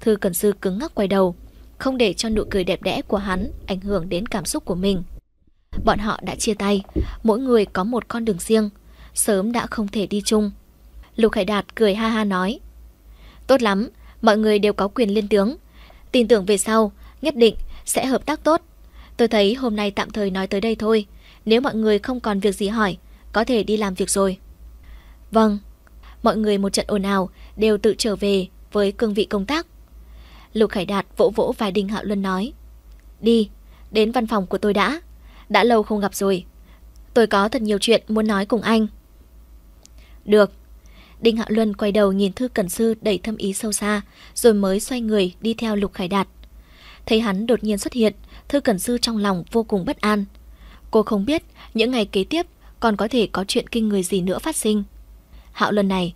Thư Cẩn Sư cứng ngắc quay đầu, không để cho nụ cười đẹp đẽ của hắn ảnh hưởng đến cảm xúc của mình. Bọn họ đã chia tay, mỗi người có một con đường riêng, sớm đã không thể đi chung. Lục Khải Đạt cười ha ha nói. Tốt lắm, mọi người đều có quyền lên tướng. Tin tưởng về sau, nhất định sẽ hợp tác tốt. Tôi thấy hôm nay tạm thời nói tới đây thôi. Nếu mọi người không còn việc gì hỏi, có thể đi làm việc rồi. Vâng, mọi người một trận ồn ào đều tự trở về với cương vị công tác. Lục Khải Đạt vỗ vỗ vài Đinh Hạo Luân nói. Đi, đến văn phòng của tôi đã. Đã lâu không gặp rồi. Tôi có thật nhiều chuyện muốn nói cùng anh. Được, Đinh Hạo Luân quay đầu nhìn Thư Cẩn Sư đầy thâm ý sâu xa, rồi mới xoay người đi theo Lục Khải Đạt. Thấy hắn đột nhiên xuất hiện, Thư Cẩn Sư trong lòng vô cùng bất an. Cô không biết những ngày kế tiếp còn có thể có chuyện kinh người gì nữa phát sinh. Hạo Luân này,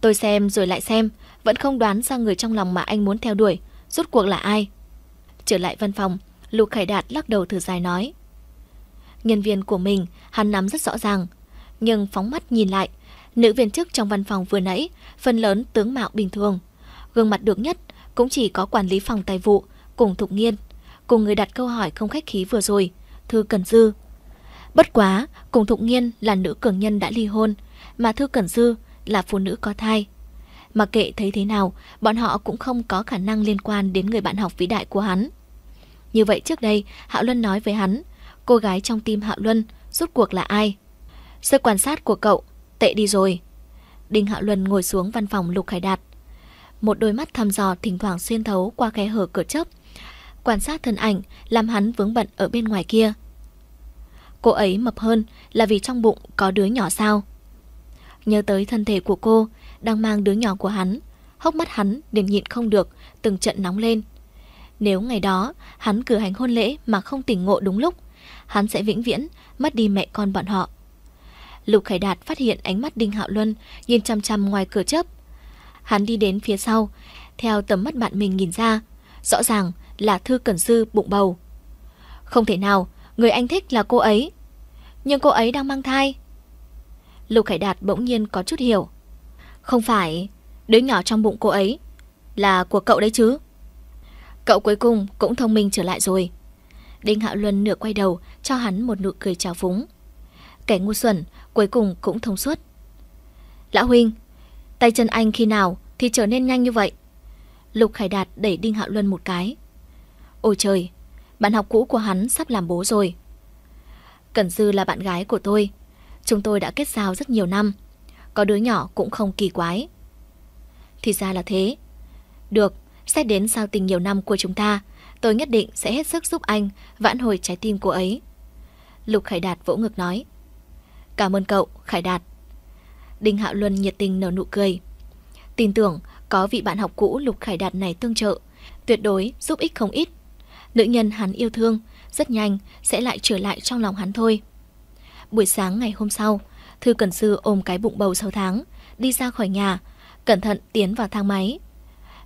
tôi xem rồi lại xem, vẫn không đoán ra người trong lòng mà anh muốn theo đuổi, rốt cuộc là ai. Trở lại văn phòng, Lục Khải Đạt lắc đầu thử dài nói. Nhân viên của mình, hắn nắm rất rõ ràng, nhưng phóng mắt nhìn lại, Nữ viên chức trong văn phòng vừa nãy, phần lớn tướng mạo bình thường. Gương mặt được nhất cũng chỉ có quản lý phòng tài vụ cùng Thục Nghiên, cùng người đặt câu hỏi không khách khí vừa rồi, Thư Cần Dư. Bất quá, cùng Thục Nghiên là nữ cường nhân đã ly hôn, mà Thư Cần Dư là phụ nữ có thai. mà kệ thấy thế nào, bọn họ cũng không có khả năng liên quan đến người bạn học vĩ đại của hắn. Như vậy trước đây, Hạo Luân nói với hắn, cô gái trong tim Hạo Luân rốt cuộc là ai? Sự quan sát của cậu tệ đi rồi. Đinh Hạ Luân ngồi xuống văn phòng Lục Khải Đạt. Một đôi mắt thăm dò thỉnh thoảng xuyên thấu qua khe hở cửa chớp, quan sát thân ảnh làm hắn vướng bận ở bên ngoài kia. Cô ấy mập hơn là vì trong bụng có đứa nhỏ sao? Nhớ tới thân thể của cô đang mang đứa nhỏ của hắn, hốc mắt hắn liền nhịn không được, từng trận nóng lên. Nếu ngày đó hắn cử hành hôn lễ mà không tỉnh ngộ đúng lúc, hắn sẽ vĩnh viễn mất đi mẹ con bọn họ. Lục Khải Đạt phát hiện ánh mắt Đinh Hạo Luân nhìn chăm chăm ngoài cửa chớp. Hắn đi đến phía sau, theo tầm mắt bạn mình nhìn ra, rõ ràng là Thư Cẩn Sư bụng bầu. Không thể nào, người anh thích là cô ấy. Nhưng cô ấy đang mang thai. Lục Khải Đạt bỗng nhiên có chút hiểu. Không phải, đứa nhỏ trong bụng cô ấy là của cậu đấy chứ. Cậu cuối cùng cũng thông minh trở lại rồi. Đinh Hạo Luân nửa quay đầu cho hắn một nụ cười chào phúng kẻ ngu xuẩn cuối cùng cũng thông suốt. Lão huynh, tay chân anh khi nào thì trở nên nhanh như vậy? Lục Khải Đạt đẩy Đinh Hạo Luân một cái. Ôi trời, bạn học cũ của hắn sắp làm bố rồi. Cẩn Dư là bạn gái của tôi, chúng tôi đã kết giao rất nhiều năm, có đứa nhỏ cũng không kỳ quái. Thì ra là thế. Được, xét đến giao tình nhiều năm của chúng ta, tôi nhất định sẽ hết sức giúp anh vãn hồi trái tim cô ấy. Lục Khải Đạt vỗ ngực nói. Cảm ơn cậu, Khải Đạt. Đinh Hạo Luân nhiệt tình nở nụ cười. Tin tưởng có vị bạn học cũ Lục Khải Đạt này tương trợ, tuyệt đối giúp ích không ít. Nữ nhân hắn yêu thương, rất nhanh sẽ lại trở lại trong lòng hắn thôi. Buổi sáng ngày hôm sau, Thư Cẩn Sư ôm cái bụng bầu 6 tháng, đi ra khỏi nhà, cẩn thận tiến vào thang máy.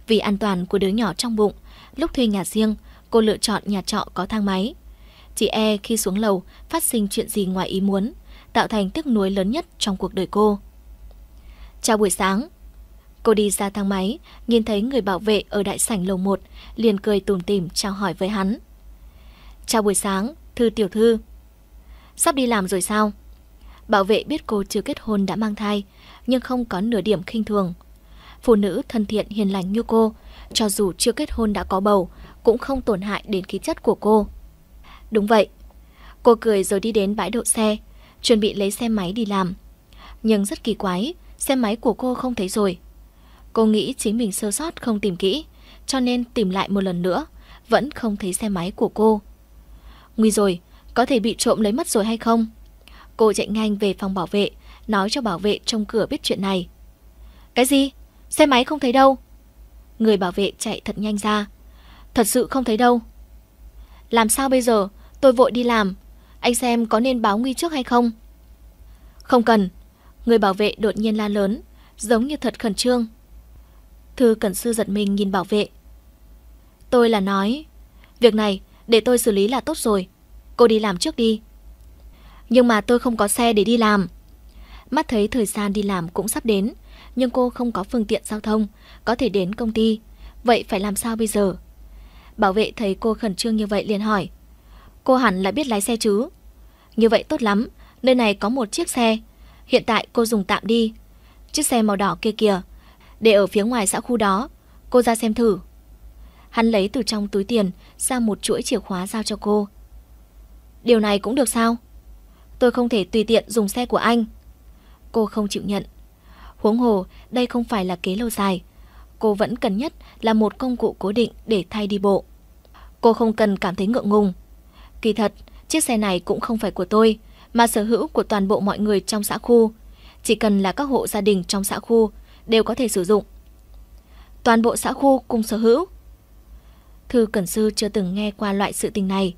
Vì an toàn của đứa nhỏ trong bụng, lúc thuê nhà riêng, cô lựa chọn nhà trọ có thang máy. Chị E khi xuống lầu phát sinh chuyện gì ngoài ý muốn, tạo thành tiếc nuối lớn nhất trong cuộc đời cô. Chào buổi sáng. Cô đi ra thang máy, nhìn thấy người bảo vệ ở đại sảnh lầu 1, liền cười tủm tỉm chào hỏi với hắn. Chào buổi sáng, thư tiểu thư. Sắp đi làm rồi sao? Bảo vệ biết cô chưa kết hôn đã mang thai, nhưng không có nửa điểm khinh thường. Phụ nữ thân thiện hiền lành như cô, cho dù chưa kết hôn đã có bầu, cũng không tổn hại đến khí chất của cô. Đúng vậy. Cô cười rồi đi đến bãi đậu xe, chuẩn bị lấy xe máy đi làm. Nhưng rất kỳ quái, xe máy của cô không thấy rồi. Cô nghĩ chính mình sơ sót không tìm kỹ, cho nên tìm lại một lần nữa, vẫn không thấy xe máy của cô. Nguy rồi, có thể bị trộm lấy mất rồi hay không? Cô chạy nhanh về phòng bảo vệ, nói cho bảo vệ trong cửa biết chuyện này. Cái gì? Xe máy không thấy đâu. Người bảo vệ chạy thật nhanh ra. Thật sự không thấy đâu. Làm sao bây giờ? Tôi vội đi làm, anh xem có nên báo nguy trước hay không? Không cần. Người bảo vệ đột nhiên la lớn, giống như thật khẩn trương. Thư Cẩn Sư giật mình nhìn bảo vệ. Tôi là nói, việc này để tôi xử lý là tốt rồi. Cô đi làm trước đi. Nhưng mà tôi không có xe để đi làm. Mắt thấy thời gian đi làm cũng sắp đến, nhưng cô không có phương tiện giao thông, có thể đến công ty. Vậy phải làm sao bây giờ? Bảo vệ thấy cô khẩn trương như vậy liền hỏi. Cô hẳn là biết lái xe chứ. Như vậy tốt lắm, nơi này có một chiếc xe. Hiện tại cô dùng tạm đi. Chiếc xe màu đỏ kia kìa, để ở phía ngoài xã khu đó. Cô ra xem thử. Hắn lấy từ trong túi tiền ra một chuỗi chìa khóa giao cho cô. Điều này cũng được sao? Tôi không thể tùy tiện dùng xe của anh. Cô không chịu nhận. Huống hồ, đây không phải là kế lâu dài. Cô vẫn cần nhất là một công cụ cố định để thay đi bộ. Cô không cần cảm thấy ngượng ngùng. Kỳ thật, chiếc xe này cũng không phải của tôi, mà sở hữu của toàn bộ mọi người trong xã khu. Chỉ cần là các hộ gia đình trong xã khu đều có thể sử dụng. Toàn bộ xã khu cùng sở hữu. Thư Cẩn Sư chưa từng nghe qua loại sự tình này.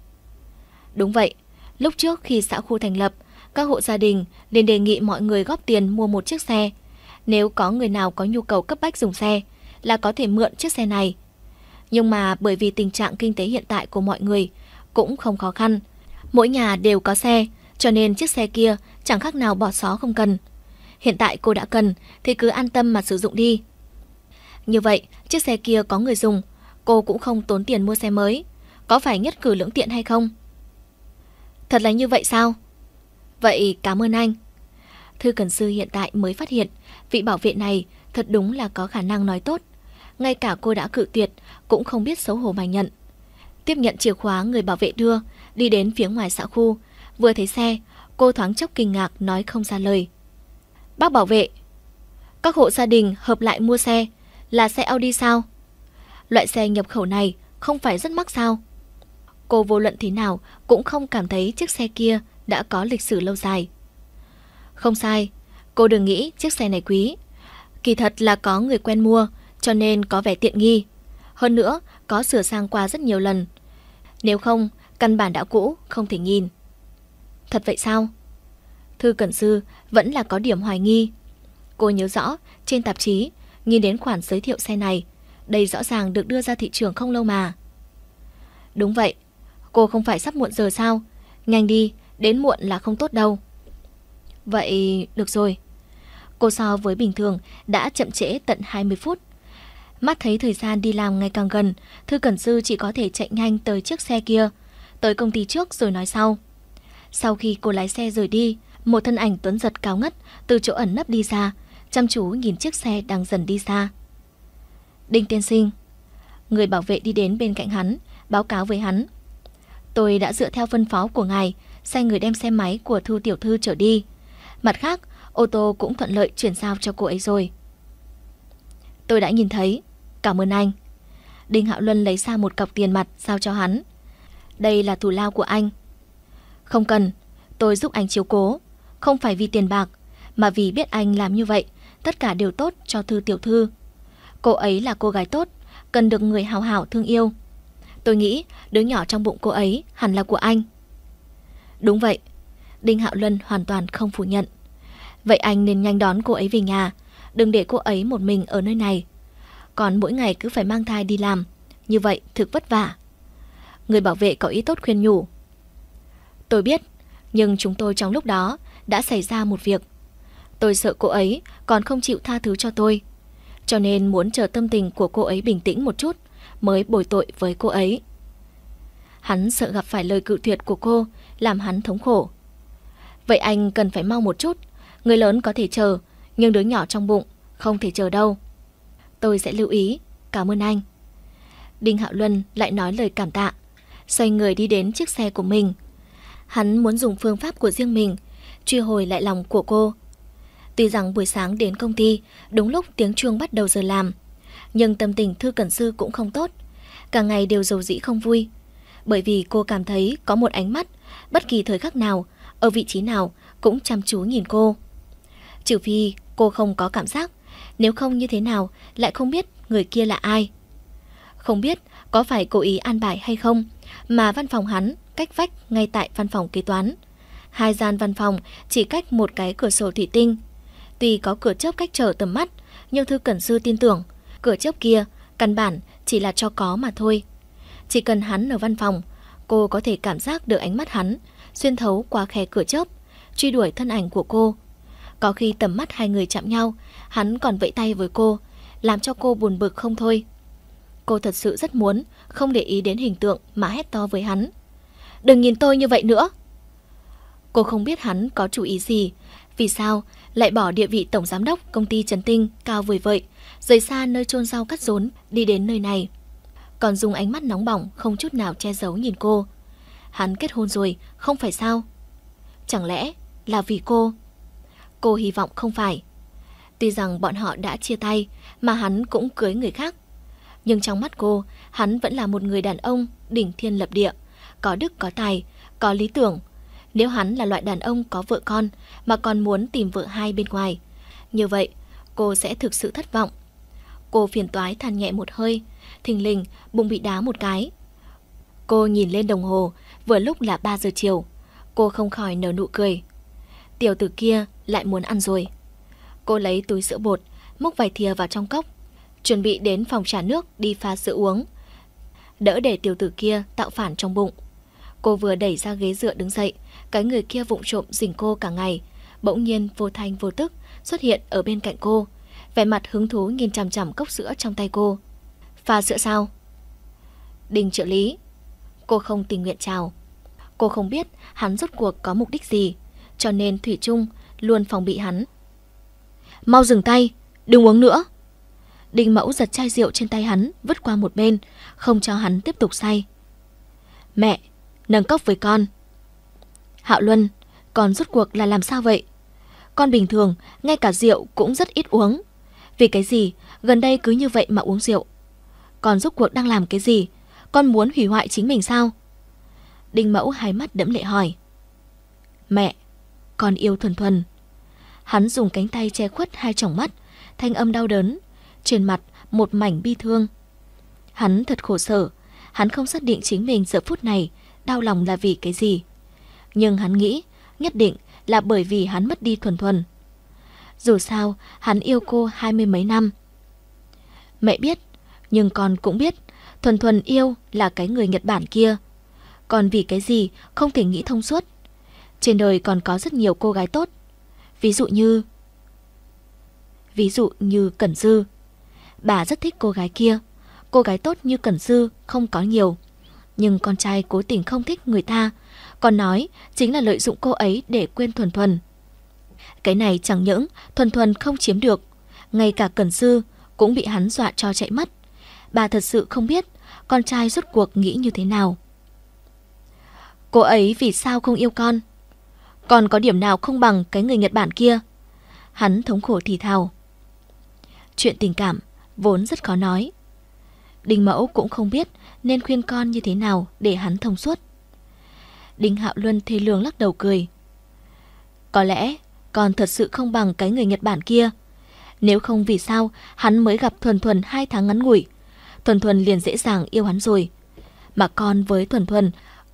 Đúng vậy, lúc trước khi xã khu thành lập, các hộ gia đình liền đề nghị mọi người góp tiền mua một chiếc xe. Nếu có người nào có nhu cầu cấp bách dùng xe, là có thể mượn chiếc xe này. Nhưng mà bởi vì tình trạng kinh tế hiện tại của mọi người cũng không khó khăn. Mỗi nhà đều có xe, cho nên chiếc xe kia chẳng khác nào bỏ xó không cần. Hiện tại cô đã cần thì cứ an tâm mà sử dụng đi. Như vậy, chiếc xe kia có người dùng, cô cũng không tốn tiền mua xe mới. Có phải nhất cử lưỡng tiện hay không? Thật là như vậy sao? Vậy cảm ơn anh. Thư Cần Sư hiện tại mới phát hiện vị bảo vệ này thật đúng là có khả năng nói tốt. Ngay cả cô đã cự tuyệt cũng không biết xấu hổ mà nhận tiếp nhận chìa khóa người bảo vệ đưa, đi đến phía ngoài xã khu. Vừa thấy xe, cô thoáng chốc kinh ngạc nói không ra lời. Bác bảo vệ, các hộ gia đình hợp lại mua xe, là xe Audi sao? Loại xe nhập khẩu này không phải rất mắc sao? Cô vô luận thế nào cũng không cảm thấy chiếc xe kia đã có lịch sử lâu dài. Không sai, cô đừng nghĩ chiếc xe này quý. Kỳ thật là có người quen mua, cho nên có vẻ tiện nghi. Hơn nữa, có sửa sang qua rất nhiều lần. Nếu không, căn bản đã cũ, không thể nhìn. Thật vậy sao? Thư Cẩn Sư vẫn là có điểm hoài nghi. Cô nhớ rõ, trên tạp chí, nhìn đến khoản giới thiệu xe này, đây rõ ràng được đưa ra thị trường không lâu mà. Đúng vậy, cô không phải sắp muộn giờ sao? Nhanh đi, đến muộn là không tốt đâu. Vậy, được rồi. Cô so với bình thường đã chậm trễ tận 20 phút. Mắt thấy thời gian đi làm ngày càng gần, Thư Cẩn Dư chỉ có thể chạy nhanh tới chiếc xe kia, tới công ty trước rồi nói sau. Sau khi cô lái xe rời đi, một thân ảnh tuấn giật cao ngất từ chỗ ẩn nấp đi ra, chăm chú nhìn chiếc xe đang dần đi xa. Đinh Tiên Sinh Người bảo vệ đi đến bên cạnh hắn, báo cáo với hắn. Tôi đã dựa theo phân phó của ngài, sai người đem xe máy của Thư Tiểu Thư trở đi. Mặt khác, ô tô cũng thuận lợi chuyển giao cho cô ấy rồi. Tôi đã nhìn thấy, Cảm ơn anh. Đinh Hạo Luân lấy ra một cọc tiền mặt giao cho hắn. Đây là thủ lao của anh. Không cần, tôi giúp anh chiếu cố, không phải vì tiền bạc, mà vì biết anh làm như vậy, tất cả đều tốt cho Thư tiểu thư. Cô ấy là cô gái tốt, cần được người hào hảo thương yêu. Tôi nghĩ đứa nhỏ trong bụng cô ấy hẳn là của anh. Đúng vậy, Đinh Hạo Luân hoàn toàn không phủ nhận. Vậy anh nên nhanh đón cô ấy về nhà, đừng để cô ấy một mình ở nơi này còn mỗi ngày cứ phải mang thai đi làm. Như vậy thực vất vả. Người bảo vệ có ý tốt khuyên nhủ. Tôi biết, nhưng chúng tôi trong lúc đó đã xảy ra một việc. Tôi sợ cô ấy còn không chịu tha thứ cho tôi. Cho nên muốn chờ tâm tình của cô ấy bình tĩnh một chút mới bồi tội với cô ấy. Hắn sợ gặp phải lời cự tuyệt của cô làm hắn thống khổ. Vậy anh cần phải mau một chút. Người lớn có thể chờ, nhưng đứa nhỏ trong bụng không thể chờ đâu. Tôi sẽ lưu ý. Cảm ơn anh. Đinh Hạo Luân lại nói lời cảm tạ. Xoay người đi đến chiếc xe của mình. Hắn muốn dùng phương pháp của riêng mình, truy hồi lại lòng của cô. Tuy rằng buổi sáng đến công ty, đúng lúc tiếng chuông bắt đầu giờ làm. Nhưng tâm tình Thư Cẩn Sư cũng không tốt. Cả ngày đều dầu dĩ không vui. Bởi vì cô cảm thấy có một ánh mắt, bất kỳ thời khắc nào, ở vị trí nào cũng chăm chú nhìn cô. Trừ phi cô không có cảm giác nếu không như thế nào, lại không biết người kia là ai. Không biết có phải cố ý an bài hay không, mà văn phòng hắn cách vách ngay tại văn phòng kế toán. Hai gian văn phòng chỉ cách một cái cửa sổ thủy tinh. Tuy có cửa chớp cách trở tầm mắt, nhưng Thư Cẩn Sư tin tưởng, cửa chớp kia căn bản chỉ là cho có mà thôi. Chỉ cần hắn ở văn phòng, cô có thể cảm giác được ánh mắt hắn xuyên thấu qua khe cửa chớp, truy đuổi thân ảnh của cô. Có khi tầm mắt hai người chạm nhau, hắn còn vẫy tay với cô, làm cho cô buồn bực không thôi. Cô thật sự rất muốn, không để ý đến hình tượng mà hét to với hắn. Đừng nhìn tôi như vậy nữa. Cô không biết hắn có chủ ý gì, vì sao lại bỏ địa vị tổng giám đốc công ty Trần Tinh cao vời vợi, rời xa nơi chôn rau cắt rốn đi đến nơi này. Còn dùng ánh mắt nóng bỏng không chút nào che giấu nhìn cô. Hắn kết hôn rồi, không phải sao? Chẳng lẽ là vì cô? Cô hy vọng không phải. Tuy rằng bọn họ đã chia tay mà hắn cũng cưới người khác. Nhưng trong mắt cô, hắn vẫn là một người đàn ông đỉnh thiên lập địa, có đức có tài, có lý tưởng. Nếu hắn là loại đàn ông có vợ con mà còn muốn tìm vợ hai bên ngoài, như vậy cô sẽ thực sự thất vọng. Cô phiền toái than nhẹ một hơi, thình lình bụng bị đá một cái. Cô nhìn lên đồng hồ, vừa lúc là 3 giờ chiều. Cô không khỏi nở nụ cười. Tiểu tử kia lại muốn ăn rồi. Cô lấy túi sữa bột, múc vài thìa vào trong cốc, chuẩn bị đến phòng trà nước đi pha sữa uống. Đỡ để tiểu tử kia tạo phản trong bụng. Cô vừa đẩy ra ghế dựa đứng dậy, cái người kia vụng trộm dình cô cả ngày, bỗng nhiên vô thanh vô tức xuất hiện ở bên cạnh cô, vẻ mặt hứng thú nhìn chằm chằm cốc sữa trong tay cô. "Pha sữa sao?" Đình trợ lý. Cô không tình nguyện chào. Cô không biết hắn rốt cuộc có mục đích gì, cho nên Thủy Trung luôn phòng bị hắn Mau dừng tay, đừng uống nữa. Đinh Mẫu giật chai rượu trên tay hắn, vứt qua một bên, không cho hắn tiếp tục say. Mẹ, nâng cốc với con. Hạo Luân, con rút cuộc là làm sao vậy? Con bình thường, ngay cả rượu cũng rất ít uống. Vì cái gì, gần đây cứ như vậy mà uống rượu. Con rút cuộc đang làm cái gì? Con muốn hủy hoại chính mình sao? Đinh Mẫu hai mắt đẫm lệ hỏi. Mẹ, con yêu thuần thuần, Hắn dùng cánh tay che khuất hai tròng mắt, thanh âm đau đớn, trên mặt một mảnh bi thương. Hắn thật khổ sở, hắn không xác định chính mình giờ phút này đau lòng là vì cái gì. Nhưng hắn nghĩ, nhất định là bởi vì hắn mất đi thuần thuần. Dù sao, hắn yêu cô hai mươi mấy năm. Mẹ biết, nhưng con cũng biết, thuần thuần yêu là cái người Nhật Bản kia. Còn vì cái gì không thể nghĩ thông suốt. Trên đời còn có rất nhiều cô gái tốt, Ví dụ như Ví dụ như Cẩn Dư Bà rất thích cô gái kia Cô gái tốt như Cẩn Dư không có nhiều Nhưng con trai cố tình không thích người ta Còn nói chính là lợi dụng cô ấy để quên Thuần Thuần Cái này chẳng những Thuần Thuần không chiếm được Ngay cả Cẩn Dư cũng bị hắn dọa cho chạy mất Bà thật sự không biết con trai rốt cuộc nghĩ như thế nào Cô ấy vì sao không yêu con còn có điểm nào không bằng cái người Nhật Bản kia. Hắn thống khổ thì thào. Chuyện tình cảm vốn rất khó nói. Đinh Mẫu cũng không biết nên khuyên con như thế nào để hắn thông suốt. Đinh Hạo Luân thê lương lắc đầu cười. Có lẽ con thật sự không bằng cái người Nhật Bản kia. Nếu không vì sao hắn mới gặp Thuần Thuần hai tháng ngắn ngủi. Thuần Thuần liền dễ dàng yêu hắn rồi. Mà con với Thuần Thuần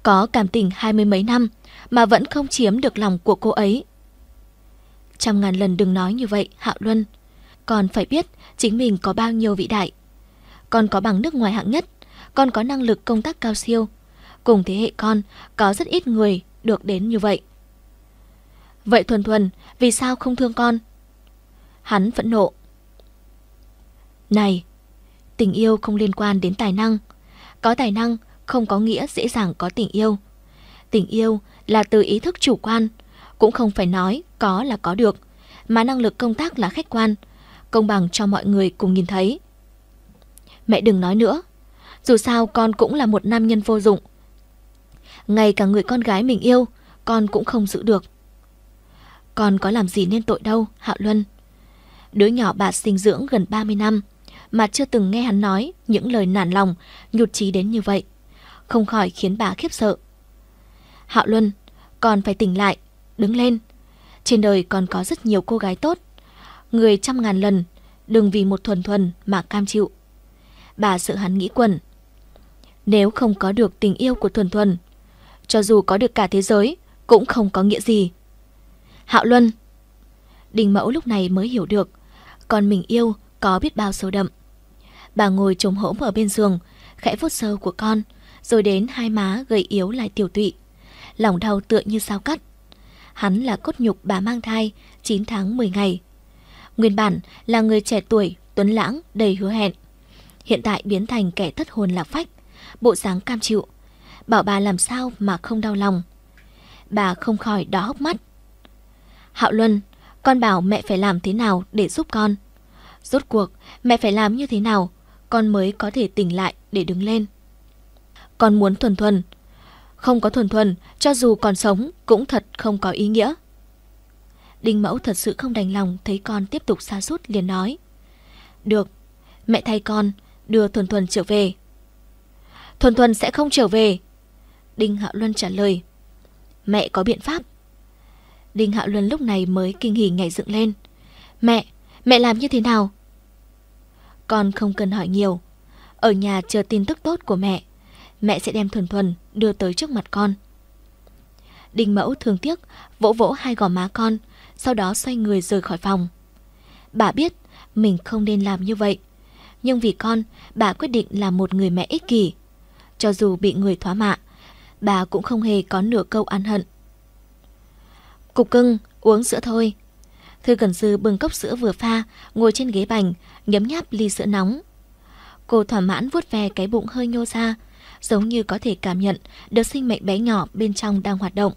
có cảm tình hai mươi mấy năm mà vẫn không chiếm được lòng của cô ấy. Trăm ngàn lần đừng nói như vậy, Hạo Luân. Con phải biết chính mình có bao nhiêu vĩ đại. Con có bằng nước ngoài hạng nhất, con có năng lực công tác cao siêu. Cùng thế hệ con, có rất ít người được đến như vậy. Vậy Thuần Thuần, vì sao không thương con? Hắn phẫn nộ. Này, tình yêu không liên quan đến tài năng. Có tài năng không có nghĩa dễ dàng có tình yêu. Tình yêu là từ ý thức chủ quan, cũng không phải nói có là có được, mà năng lực công tác là khách quan, công bằng cho mọi người cùng nhìn thấy. Mẹ đừng nói nữa, dù sao con cũng là một nam nhân vô dụng. Ngay cả người con gái mình yêu, con cũng không giữ được. Con có làm gì nên tội đâu, Hạo Luân. Đứa nhỏ bà sinh dưỡng gần 30 năm, mà chưa từng nghe hắn nói những lời nản lòng, nhụt chí đến như vậy không khỏi khiến bà khiếp sợ. Hạo Luân, con phải tỉnh lại, đứng lên. Trên đời còn có rất nhiều cô gái tốt. Người trăm ngàn lần, đừng vì một thuần thuần mà cam chịu. Bà sợ hắn nghĩ quần. Nếu không có được tình yêu của thuần thuần, cho dù có được cả thế giới, cũng không có nghĩa gì. Hạo Luân Đình mẫu lúc này mới hiểu được, con mình yêu có biết bao sâu đậm. Bà ngồi trống hỗm ở bên giường, khẽ vuốt sâu của con, rồi đến hai má gầy yếu lại tiểu tụy. Lòng đau tựa như sao cắt. Hắn là cốt nhục bà mang thai, 9 tháng 10 ngày. Nguyên bản là người trẻ tuổi, tuấn lãng, đầy hứa hẹn. Hiện tại biến thành kẻ thất hồn lạc phách, bộ dáng cam chịu. Bảo bà làm sao mà không đau lòng. Bà không khỏi đỏ hốc mắt. Hạo Luân, con bảo mẹ phải làm thế nào để giúp con. Rốt cuộc, mẹ phải làm như thế nào, con mới có thể tỉnh lại để đứng lên con muốn thuần thuần. Không có thuần thuần, cho dù còn sống cũng thật không có ý nghĩa. Đinh Mẫu thật sự không đành lòng thấy con tiếp tục xa sút liền nói. Được, mẹ thay con, đưa Thuần Thuần trở về. Thuần Thuần sẽ không trở về. Đinh Hạo Luân trả lời. Mẹ có biện pháp. Đinh Hạo Luân lúc này mới kinh hỉ nhảy dựng lên. Mẹ, mẹ làm như thế nào? Con không cần hỏi nhiều. Ở nhà chờ tin tức tốt của mẹ mẹ sẽ đem thuần thuần đưa tới trước mặt con. Đình mẫu thương tiếc, vỗ vỗ hai gò má con, sau đó xoay người rời khỏi phòng. Bà biết mình không nên làm như vậy, nhưng vì con, bà quyết định là một người mẹ ích kỷ. Cho dù bị người thoá mạ, bà cũng không hề có nửa câu ăn hận. Cục cưng, uống sữa thôi. Thư Cẩn Sư bưng cốc sữa vừa pha, ngồi trên ghế bành, nhấm nháp ly sữa nóng. Cô thỏa mãn vuốt ve cái bụng hơi nhô ra, giống như có thể cảm nhận được sinh mệnh bé nhỏ bên trong đang hoạt động.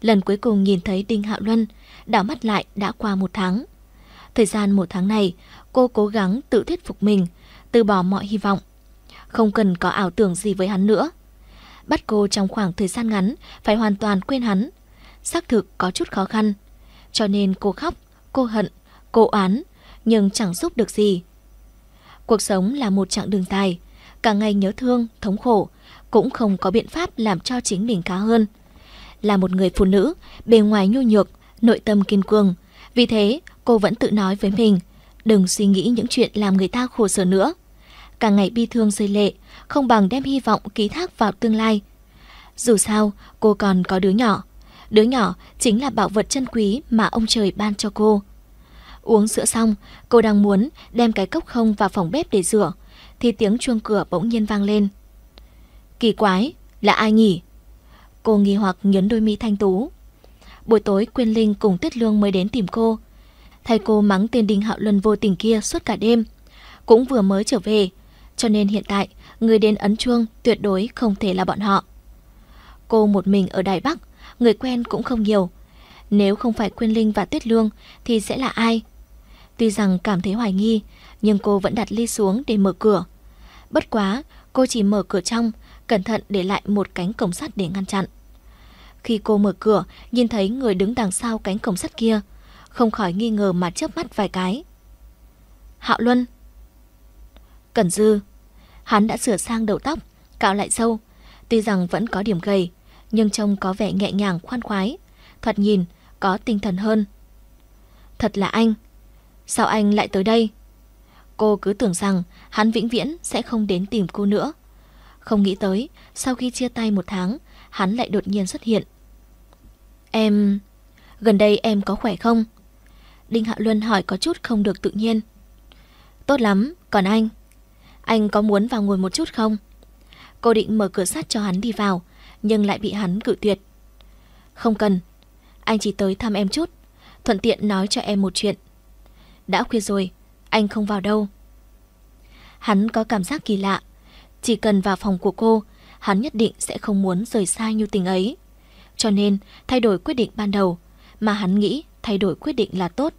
Lần cuối cùng nhìn thấy Đinh Hạo Luân, đảo mắt lại đã qua một tháng. Thời gian một tháng này, cô cố gắng tự thuyết phục mình, từ bỏ mọi hy vọng. Không cần có ảo tưởng gì với hắn nữa. Bắt cô trong khoảng thời gian ngắn phải hoàn toàn quên hắn. Xác thực có chút khó khăn. Cho nên cô khóc, cô hận, cô oán, nhưng chẳng giúp được gì. Cuộc sống là một chặng đường dài, cả ngày nhớ thương, thống khổ, cũng không có biện pháp làm cho chính mình khá hơn. Là một người phụ nữ, bề ngoài nhu nhược, nội tâm kiên cường, vì thế cô vẫn tự nói với mình, đừng suy nghĩ những chuyện làm người ta khổ sở nữa. Cả ngày bi thương rơi lệ, không bằng đem hy vọng ký thác vào tương lai. Dù sao, cô còn có đứa nhỏ. Đứa nhỏ chính là bảo vật chân quý mà ông trời ban cho cô. Uống sữa xong, cô đang muốn đem cái cốc không vào phòng bếp để rửa thì tiếng chuông cửa bỗng nhiên vang lên. Kỳ quái, là ai nhỉ? Cô nghi hoặc nhấn đôi mi thanh tú. Buổi tối Quyên Linh cùng Tuyết Lương mới đến tìm cô. Thay cô mắng tên Đinh Hạo Luân vô tình kia suốt cả đêm. Cũng vừa mới trở về, cho nên hiện tại người đến ấn chuông tuyệt đối không thể là bọn họ. Cô một mình ở Đài Bắc, người quen cũng không nhiều. Nếu không phải Quyên Linh và Tuyết Lương thì sẽ là ai? Tuy rằng cảm thấy hoài nghi, nhưng cô vẫn đặt ly xuống để mở cửa. Bất quá, cô chỉ mở cửa trong, cẩn thận để lại một cánh cổng sắt để ngăn chặn. Khi cô mở cửa, nhìn thấy người đứng đằng sau cánh cổng sắt kia, không khỏi nghi ngờ mà chớp mắt vài cái. Hạo Luân Cẩn Dư Hắn đã sửa sang đầu tóc, cạo lại sâu, tuy rằng vẫn có điểm gầy, nhưng trông có vẻ nhẹ nhàng khoan khoái, thoạt nhìn có tinh thần hơn. Thật là anh, sao anh lại tới đây? Cô cứ tưởng rằng hắn vĩnh viễn sẽ không đến tìm cô nữa. Không nghĩ tới, sau khi chia tay một tháng, hắn lại đột nhiên xuất hiện. Em... Gần đây em có khỏe không? Đinh Hạ Luân hỏi có chút không được tự nhiên. Tốt lắm, còn anh? Anh có muốn vào ngồi một chút không? Cô định mở cửa sắt cho hắn đi vào, nhưng lại bị hắn cự tuyệt. Không cần, anh chỉ tới thăm em chút, thuận tiện nói cho em một chuyện. Đã khuya rồi, anh không vào đâu. Hắn có cảm giác kỳ lạ, chỉ cần vào phòng của cô, hắn nhất định sẽ không muốn rời xa như tình ấy. Cho nên, thay đổi quyết định ban đầu, mà hắn nghĩ thay đổi quyết định là tốt.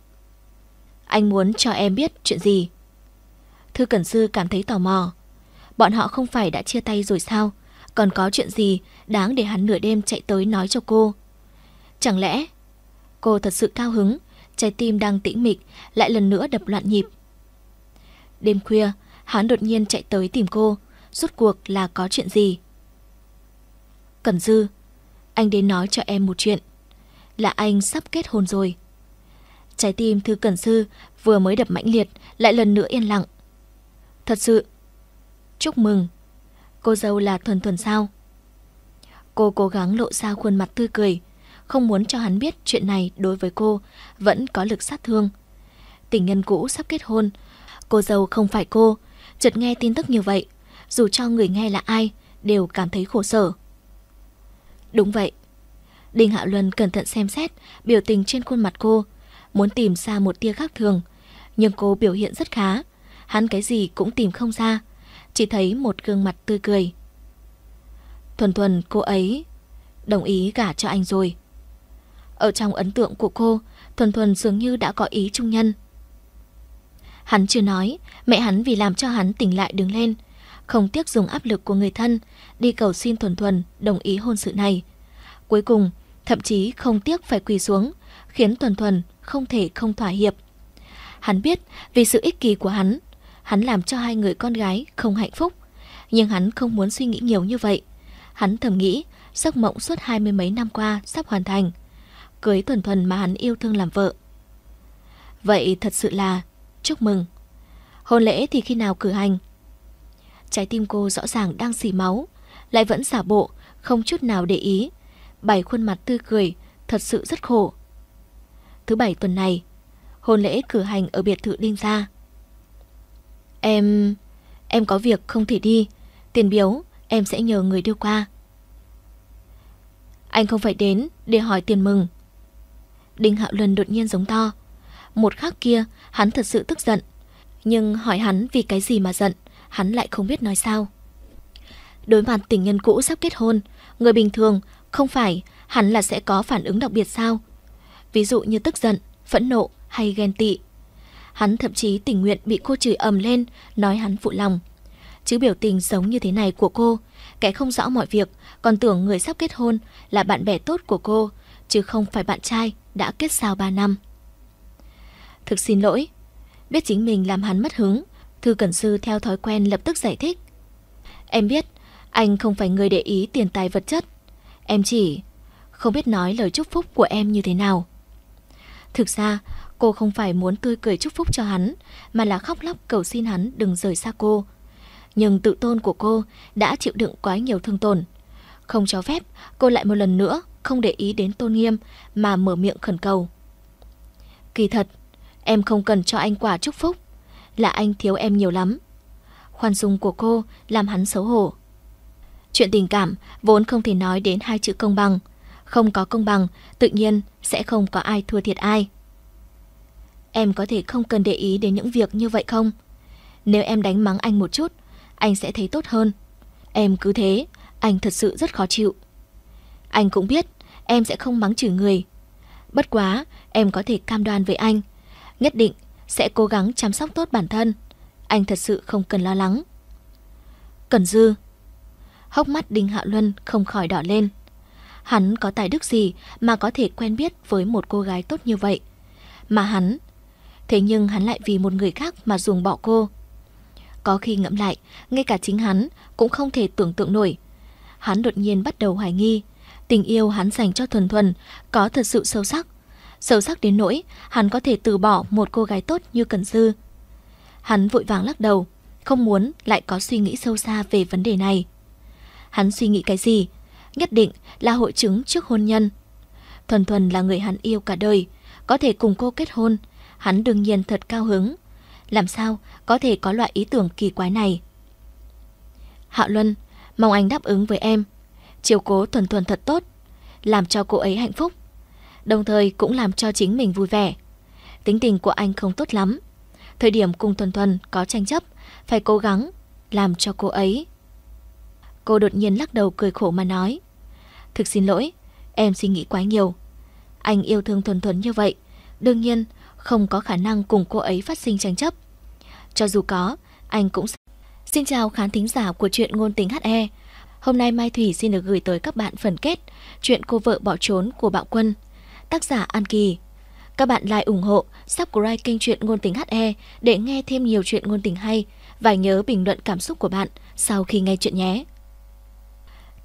Anh muốn cho em biết chuyện gì? Thư Cẩn Sư cảm thấy tò mò. Bọn họ không phải đã chia tay rồi sao? Còn có chuyện gì đáng để hắn nửa đêm chạy tới nói cho cô? Chẳng lẽ cô thật sự cao hứng, trái tim đang tĩnh mịch lại lần nữa đập loạn nhịp. Đêm khuya, hắn đột nhiên chạy tới tìm cô, rốt cuộc là có chuyện gì? Cẩn Dư, anh đến nói cho em một chuyện, là anh sắp kết hôn rồi. Trái tim Thư Cẩn dư vừa mới đập mãnh liệt, lại lần nữa yên lặng. Thật sự, chúc mừng, cô dâu là thuần thuần sao? Cô cố gắng lộ ra khuôn mặt tươi cười, không muốn cho hắn biết chuyện này đối với cô vẫn có lực sát thương. Tình nhân cũ sắp kết hôn, Cô dâu không phải cô, chợt nghe tin tức như vậy, dù cho người nghe là ai, đều cảm thấy khổ sở. Đúng vậy. Đinh Hạ Luân cẩn thận xem xét biểu tình trên khuôn mặt cô, muốn tìm ra một tia khác thường, nhưng cô biểu hiện rất khá, hắn cái gì cũng tìm không ra, chỉ thấy một gương mặt tươi cười. Thuần thuần cô ấy đồng ý gả cho anh rồi. Ở trong ấn tượng của cô, Thuần Thuần dường như đã có ý trung nhân. Hắn chưa nói, mẹ hắn vì làm cho hắn tỉnh lại đứng lên, không tiếc dùng áp lực của người thân, đi cầu xin thuần thuần đồng ý hôn sự này. Cuối cùng, thậm chí không tiếc phải quỳ xuống, khiến thuần thuần không thể không thỏa hiệp. Hắn biết vì sự ích kỷ của hắn, hắn làm cho hai người con gái không hạnh phúc, nhưng hắn không muốn suy nghĩ nhiều như vậy. Hắn thầm nghĩ, giấc mộng suốt hai mươi mấy năm qua sắp hoàn thành, cưới thuần thuần mà hắn yêu thương làm vợ. Vậy thật sự là chúc mừng. Hôn lễ thì khi nào cử hành? Trái tim cô rõ ràng đang xỉ máu, lại vẫn giả bộ, không chút nào để ý. Bảy khuôn mặt tươi cười, thật sự rất khổ. Thứ bảy tuần này, hôn lễ cử hành ở biệt thự Đinh Gia. Em... em có việc không thể đi, tiền biếu em sẽ nhờ người đưa qua. Anh không phải đến để hỏi tiền mừng. Đinh Hạo Luân đột nhiên giống to. Một khắc kia, hắn thật sự tức giận. Nhưng hỏi hắn vì cái gì mà giận, hắn lại không biết nói sao. Đối mặt tình nhân cũ sắp kết hôn, người bình thường, không phải, hắn là sẽ có phản ứng đặc biệt sao? Ví dụ như tức giận, phẫn nộ hay ghen tị. Hắn thậm chí tình nguyện bị cô chửi ầm lên, nói hắn phụ lòng. Chứ biểu tình giống như thế này của cô, kẻ không rõ mọi việc, còn tưởng người sắp kết hôn là bạn bè tốt của cô, chứ không phải bạn trai đã kết sao 3 năm. Thực xin lỗi. Biết chính mình làm hắn mất hứng, Thư Cẩn Sư theo thói quen lập tức giải thích. Em biết, anh không phải người để ý tiền tài vật chất. Em chỉ không biết nói lời chúc phúc của em như thế nào. Thực ra, cô không phải muốn tươi cười chúc phúc cho hắn, mà là khóc lóc cầu xin hắn đừng rời xa cô. Nhưng tự tôn của cô đã chịu đựng quá nhiều thương tổn. Không cho phép, cô lại một lần nữa không để ý đến tôn nghiêm mà mở miệng khẩn cầu. Kỳ thật, Em không cần cho anh quà chúc phúc, là anh thiếu em nhiều lắm. Khoan dung của cô làm hắn xấu hổ. Chuyện tình cảm vốn không thể nói đến hai chữ công bằng. Không có công bằng, tự nhiên sẽ không có ai thua thiệt ai. Em có thể không cần để ý đến những việc như vậy không? Nếu em đánh mắng anh một chút, anh sẽ thấy tốt hơn. Em cứ thế, anh thật sự rất khó chịu. Anh cũng biết em sẽ không mắng chửi người. Bất quá, em có thể cam đoan với anh, nhất định sẽ cố gắng chăm sóc tốt bản thân. Anh thật sự không cần lo lắng. Cần dư Hốc mắt Đinh Hạ Luân không khỏi đỏ lên. Hắn có tài đức gì mà có thể quen biết với một cô gái tốt như vậy? Mà hắn... Thế nhưng hắn lại vì một người khác mà ruồng bỏ cô. Có khi ngẫm lại, ngay cả chính hắn cũng không thể tưởng tượng nổi. Hắn đột nhiên bắt đầu hoài nghi, tình yêu hắn dành cho Thuần Thuần có thật sự sâu sắc sâu sắc đến nỗi hắn có thể từ bỏ một cô gái tốt như Cần Dư. Hắn vội vàng lắc đầu, không muốn lại có suy nghĩ sâu xa về vấn đề này. Hắn suy nghĩ cái gì? Nhất định là hội chứng trước hôn nhân. Thuần thuần là người hắn yêu cả đời, có thể cùng cô kết hôn, hắn đương nhiên thật cao hứng. Làm sao có thể có loại ý tưởng kỳ quái này? Hạo Luân, mong anh đáp ứng với em. Chiều cố thuần thuần thật tốt, làm cho cô ấy hạnh phúc đồng thời cũng làm cho chính mình vui vẻ. Tính tình của anh không tốt lắm. Thời điểm cùng Thuần Thuần có tranh chấp, phải cố gắng làm cho cô ấy. Cô đột nhiên lắc đầu cười khổ mà nói. Thực xin lỗi, em suy nghĩ quá nhiều. Anh yêu thương Thuần Thuần như vậy, đương nhiên không có khả năng cùng cô ấy phát sinh tranh chấp. Cho dù có, anh cũng sẽ... Xin chào khán thính giả của truyện ngôn tình HE. Hôm nay Mai Thủy xin được gửi tới các bạn phần kết chuyện cô vợ bỏ trốn của Bạo Quân tác giả An Kỳ. Các bạn like ủng hộ, subscribe kênh truyện ngôn tình HE để nghe thêm nhiều chuyện ngôn tình hay và nhớ bình luận cảm xúc của bạn sau khi nghe chuyện nhé.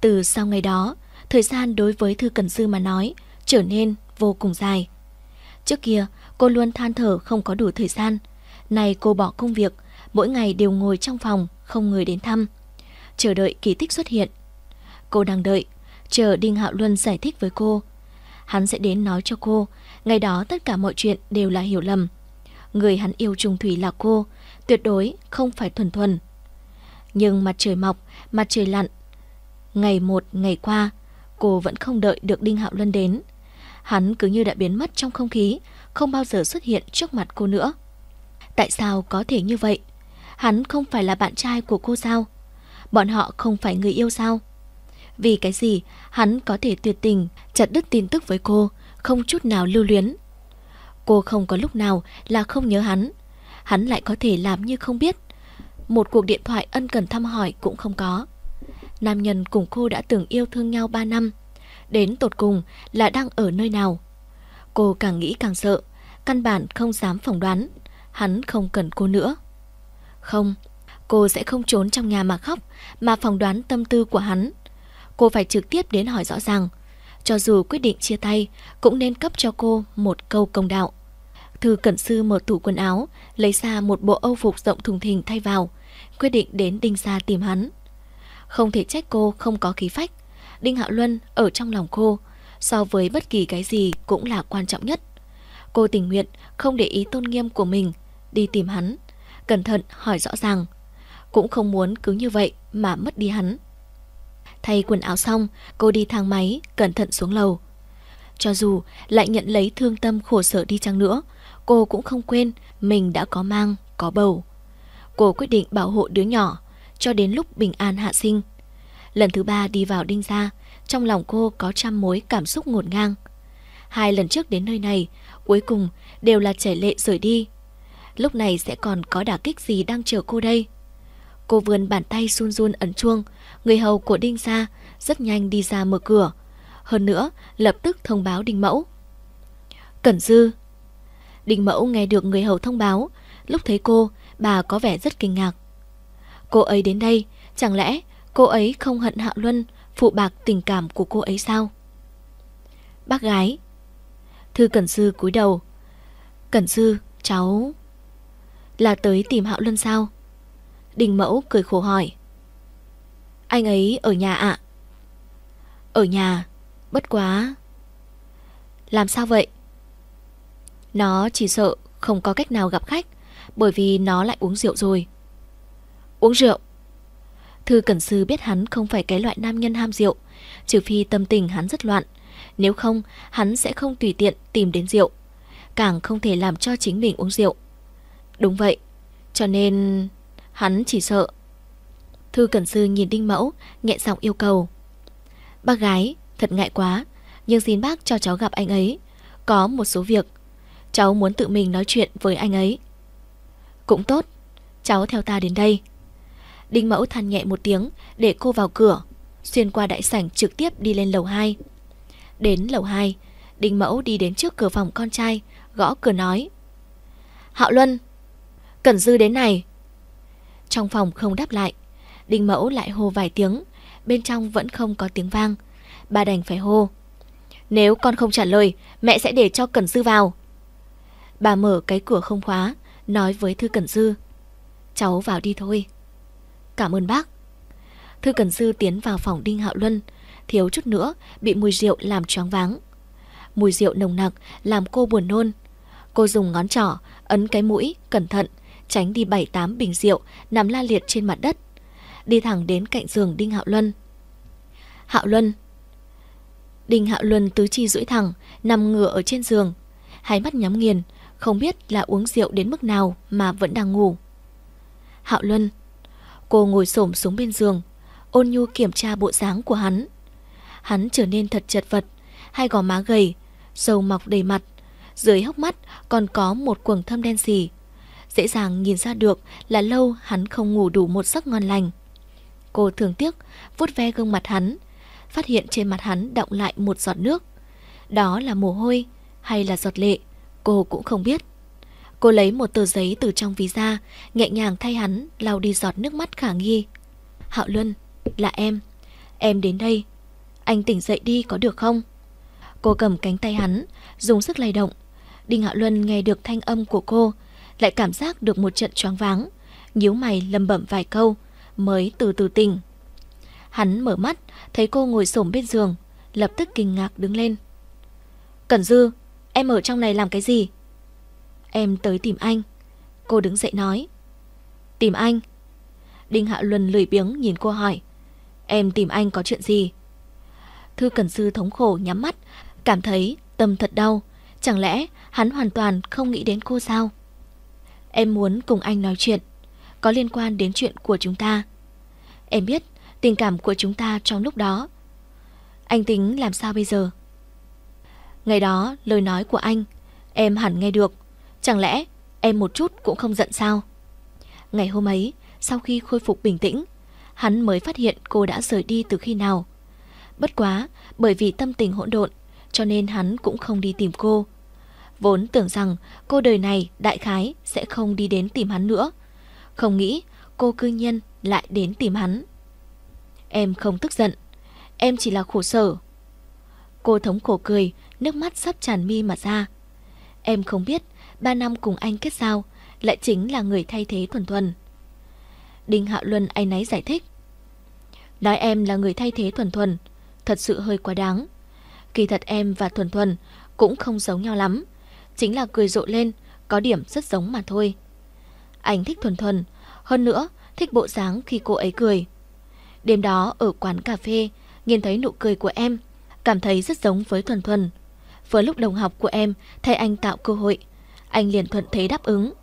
Từ sau ngày đó, thời gian đối với Thư Cần Sư mà nói trở nên vô cùng dài. Trước kia, cô luôn than thở không có đủ thời gian. Nay cô bỏ công việc, mỗi ngày đều ngồi trong phòng, không người đến thăm. Chờ đợi kỳ tích xuất hiện. Cô đang đợi, chờ Đinh Hạo Luân giải thích với cô hắn sẽ đến nói cho cô. Ngày đó tất cả mọi chuyện đều là hiểu lầm. Người hắn yêu trùng thủy là cô, tuyệt đối không phải thuần thuần. Nhưng mặt trời mọc, mặt trời lặn. Ngày một ngày qua, cô vẫn không đợi được Đinh Hạo Luân đến. Hắn cứ như đã biến mất trong không khí, không bao giờ xuất hiện trước mặt cô nữa. Tại sao có thể như vậy? Hắn không phải là bạn trai của cô sao? Bọn họ không phải người yêu sao? Vì cái gì, hắn có thể tuyệt tình, chặt đứt tin tức với cô, không chút nào lưu luyến. Cô không có lúc nào là không nhớ hắn. Hắn lại có thể làm như không biết. Một cuộc điện thoại ân cần thăm hỏi cũng không có. Nam nhân cùng cô đã từng yêu thương nhau 3 năm. Đến tột cùng là đang ở nơi nào? Cô càng nghĩ càng sợ, căn bản không dám phỏng đoán. Hắn không cần cô nữa. Không, cô sẽ không trốn trong nhà mà khóc, mà phỏng đoán tâm tư của hắn cô phải trực tiếp đến hỏi rõ ràng. Cho dù quyết định chia tay, cũng nên cấp cho cô một câu công đạo. Thư Cẩn Sư mở tủ quần áo, lấy ra một bộ âu phục rộng thùng thình thay vào, quyết định đến Đinh Gia tìm hắn. Không thể trách cô không có khí phách. Đinh Hạo Luân ở trong lòng cô, so với bất kỳ cái gì cũng là quan trọng nhất. Cô tình nguyện không để ý tôn nghiêm của mình, đi tìm hắn, cẩn thận hỏi rõ ràng. Cũng không muốn cứ như vậy mà mất đi hắn. Thay quần áo xong, cô đi thang máy, cẩn thận xuống lầu. Cho dù lại nhận lấy thương tâm khổ sở đi chăng nữa, cô cũng không quên mình đã có mang, có bầu. Cô quyết định bảo hộ đứa nhỏ cho đến lúc bình an hạ sinh. Lần thứ ba đi vào đinh gia, trong lòng cô có trăm mối cảm xúc ngột ngang. Hai lần trước đến nơi này, cuối cùng đều là trẻ lệ rời đi. Lúc này sẽ còn có đả kích gì đang chờ cô đây? Cô vươn bàn tay run run ấn chuông, người hầu của Đinh Gia rất nhanh đi ra mở cửa. Hơn nữa, lập tức thông báo Đinh Mẫu. Cẩn Dư Đinh Mẫu nghe được người hầu thông báo, lúc thấy cô, bà có vẻ rất kinh ngạc. Cô ấy đến đây, chẳng lẽ cô ấy không hận Hạ Luân, phụ bạc tình cảm của cô ấy sao? Bác gái Thư Cẩn Dư cúi đầu Cẩn Dư, cháu Là tới tìm Hạo Luân sao? Đình Mẫu cười khổ hỏi anh ấy ở nhà ạ Ở nhà Bất quá Làm sao vậy Nó chỉ sợ không có cách nào gặp khách Bởi vì nó lại uống rượu rồi Uống rượu Thư Cẩn Sư biết hắn không phải cái loại nam nhân ham rượu Trừ phi tâm tình hắn rất loạn Nếu không hắn sẽ không tùy tiện tìm đến rượu Càng không thể làm cho chính mình uống rượu Đúng vậy Cho nên hắn chỉ sợ Thư Cẩn Sư nhìn Đinh Mẫu, nghẹn giọng yêu cầu. Bác gái, thật ngại quá, nhưng xin bác cho cháu gặp anh ấy. Có một số việc, cháu muốn tự mình nói chuyện với anh ấy. Cũng tốt, cháu theo ta đến đây. Đinh Mẫu than nhẹ một tiếng để cô vào cửa, xuyên qua đại sảnh trực tiếp đi lên lầu 2. Đến lầu 2, Đinh Mẫu đi đến trước cửa phòng con trai, gõ cửa nói. Hạo Luân, Cẩn Dư đến này. Trong phòng không đáp lại, Đinh Mẫu lại hô vài tiếng, bên trong vẫn không có tiếng vang. Bà đành phải hô. Nếu con không trả lời, mẹ sẽ để cho Cẩn Dư vào. Bà mở cái cửa không khóa, nói với Thư Cẩn Dư. Cháu vào đi thôi. Cảm ơn bác. Thư Cẩn Dư tiến vào phòng Đinh Hạo Luân, thiếu chút nữa bị mùi rượu làm choáng váng. Mùi rượu nồng nặc làm cô buồn nôn. Cô dùng ngón trỏ ấn cái mũi cẩn thận, tránh đi bảy tám bình rượu nằm la liệt trên mặt đất đi thẳng đến cạnh giường Đinh Hạo Luân. Hạo Luân Đinh Hạo Luân tứ chi duỗi thẳng, nằm ngửa ở trên giường, hai mắt nhắm nghiền, không biết là uống rượu đến mức nào mà vẫn đang ngủ. Hạo Luân Cô ngồi xổm xuống bên giường, ôn nhu kiểm tra bộ dáng của hắn. Hắn trở nên thật chật vật, hai gò má gầy, dầu mọc đầy mặt, dưới hốc mắt còn có một quầng thâm đen xì. Dễ dàng nhìn ra được là lâu hắn không ngủ đủ một giấc ngon lành. Cô thường tiếc, vuốt ve gương mặt hắn, phát hiện trên mặt hắn động lại một giọt nước. Đó là mồ hôi hay là giọt lệ, cô cũng không biết. Cô lấy một tờ giấy từ trong ví ra, nhẹ nhàng thay hắn lau đi giọt nước mắt khả nghi. Hạo Luân, là em. Em đến đây. Anh tỉnh dậy đi có được không? Cô cầm cánh tay hắn, dùng sức lay động. Đinh Hạo Luân nghe được thanh âm của cô, lại cảm giác được một trận choáng váng, nhíu mày lầm bẩm vài câu, mới từ từ tỉnh. Hắn mở mắt, thấy cô ngồi xổm bên giường, lập tức kinh ngạc đứng lên. Cẩn Dư, em ở trong này làm cái gì? Em tới tìm anh. Cô đứng dậy nói. Tìm anh? Đinh Hạ Luân lười biếng nhìn cô hỏi. Em tìm anh có chuyện gì? Thư Cẩn Dư thống khổ nhắm mắt, cảm thấy tâm thật đau. Chẳng lẽ hắn hoàn toàn không nghĩ đến cô sao? Em muốn cùng anh nói chuyện có liên quan đến chuyện của chúng ta. Em biết tình cảm của chúng ta trong lúc đó. Anh tính làm sao bây giờ? Ngày đó, lời nói của anh, em hẳn nghe được. Chẳng lẽ em một chút cũng không giận sao? Ngày hôm ấy, sau khi khôi phục bình tĩnh, hắn mới phát hiện cô đã rời đi từ khi nào. Bất quá, bởi vì tâm tình hỗn độn, cho nên hắn cũng không đi tìm cô. Vốn tưởng rằng cô đời này đại khái sẽ không đi đến tìm hắn nữa. Không nghĩ cô cư nhiên lại đến tìm hắn Em không tức giận Em chỉ là khổ sở Cô thống khổ cười Nước mắt sắp tràn mi mà ra Em không biết ba năm cùng anh kết giao Lại chính là người thay thế Thuần Thuần Đinh Hạo Luân ai nấy giải thích Nói em là người thay thế Thuần Thuần Thật sự hơi quá đáng Kỳ thật em và Thuần Thuần Cũng không giống nhau lắm Chính là cười rộ lên Có điểm rất giống mà thôi anh thích thuần thuần, hơn nữa thích bộ dáng khi cô ấy cười. Đêm đó ở quán cà phê, nhìn thấy nụ cười của em, cảm thấy rất giống với thuần thuần. Vừa lúc đồng học của em thay anh tạo cơ hội, anh liền thuận thế đáp ứng.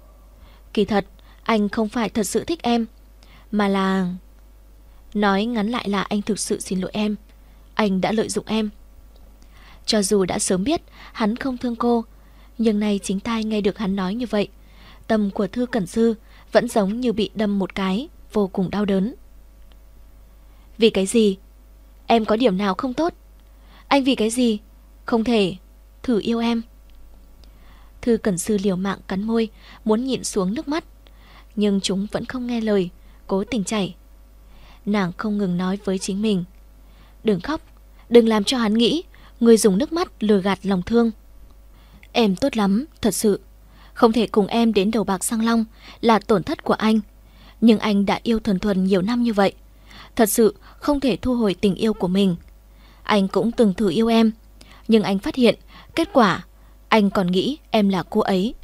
Kỳ thật, anh không phải thật sự thích em, mà là... Nói ngắn lại là anh thực sự xin lỗi em, anh đã lợi dụng em. Cho dù đã sớm biết hắn không thương cô, nhưng nay chính tai nghe được hắn nói như vậy, tâm của Thư Cẩn sư vẫn giống như bị đâm một cái, vô cùng đau đớn. Vì cái gì? Em có điểm nào không tốt? Anh vì cái gì? Không thể, thử yêu em. Thư Cẩn Sư liều mạng cắn môi, muốn nhịn xuống nước mắt. Nhưng chúng vẫn không nghe lời, cố tình chảy. Nàng không ngừng nói với chính mình. Đừng khóc, đừng làm cho hắn nghĩ, người dùng nước mắt lừa gạt lòng thương. Em tốt lắm, thật sự. Không thể cùng em đến đầu bạc sang long là tổn thất của anh. Nhưng anh đã yêu thuần thuần nhiều năm như vậy. Thật sự không thể thu hồi tình yêu của mình. Anh cũng từng thử yêu em. Nhưng anh phát hiện, kết quả, anh còn nghĩ em là cô ấy.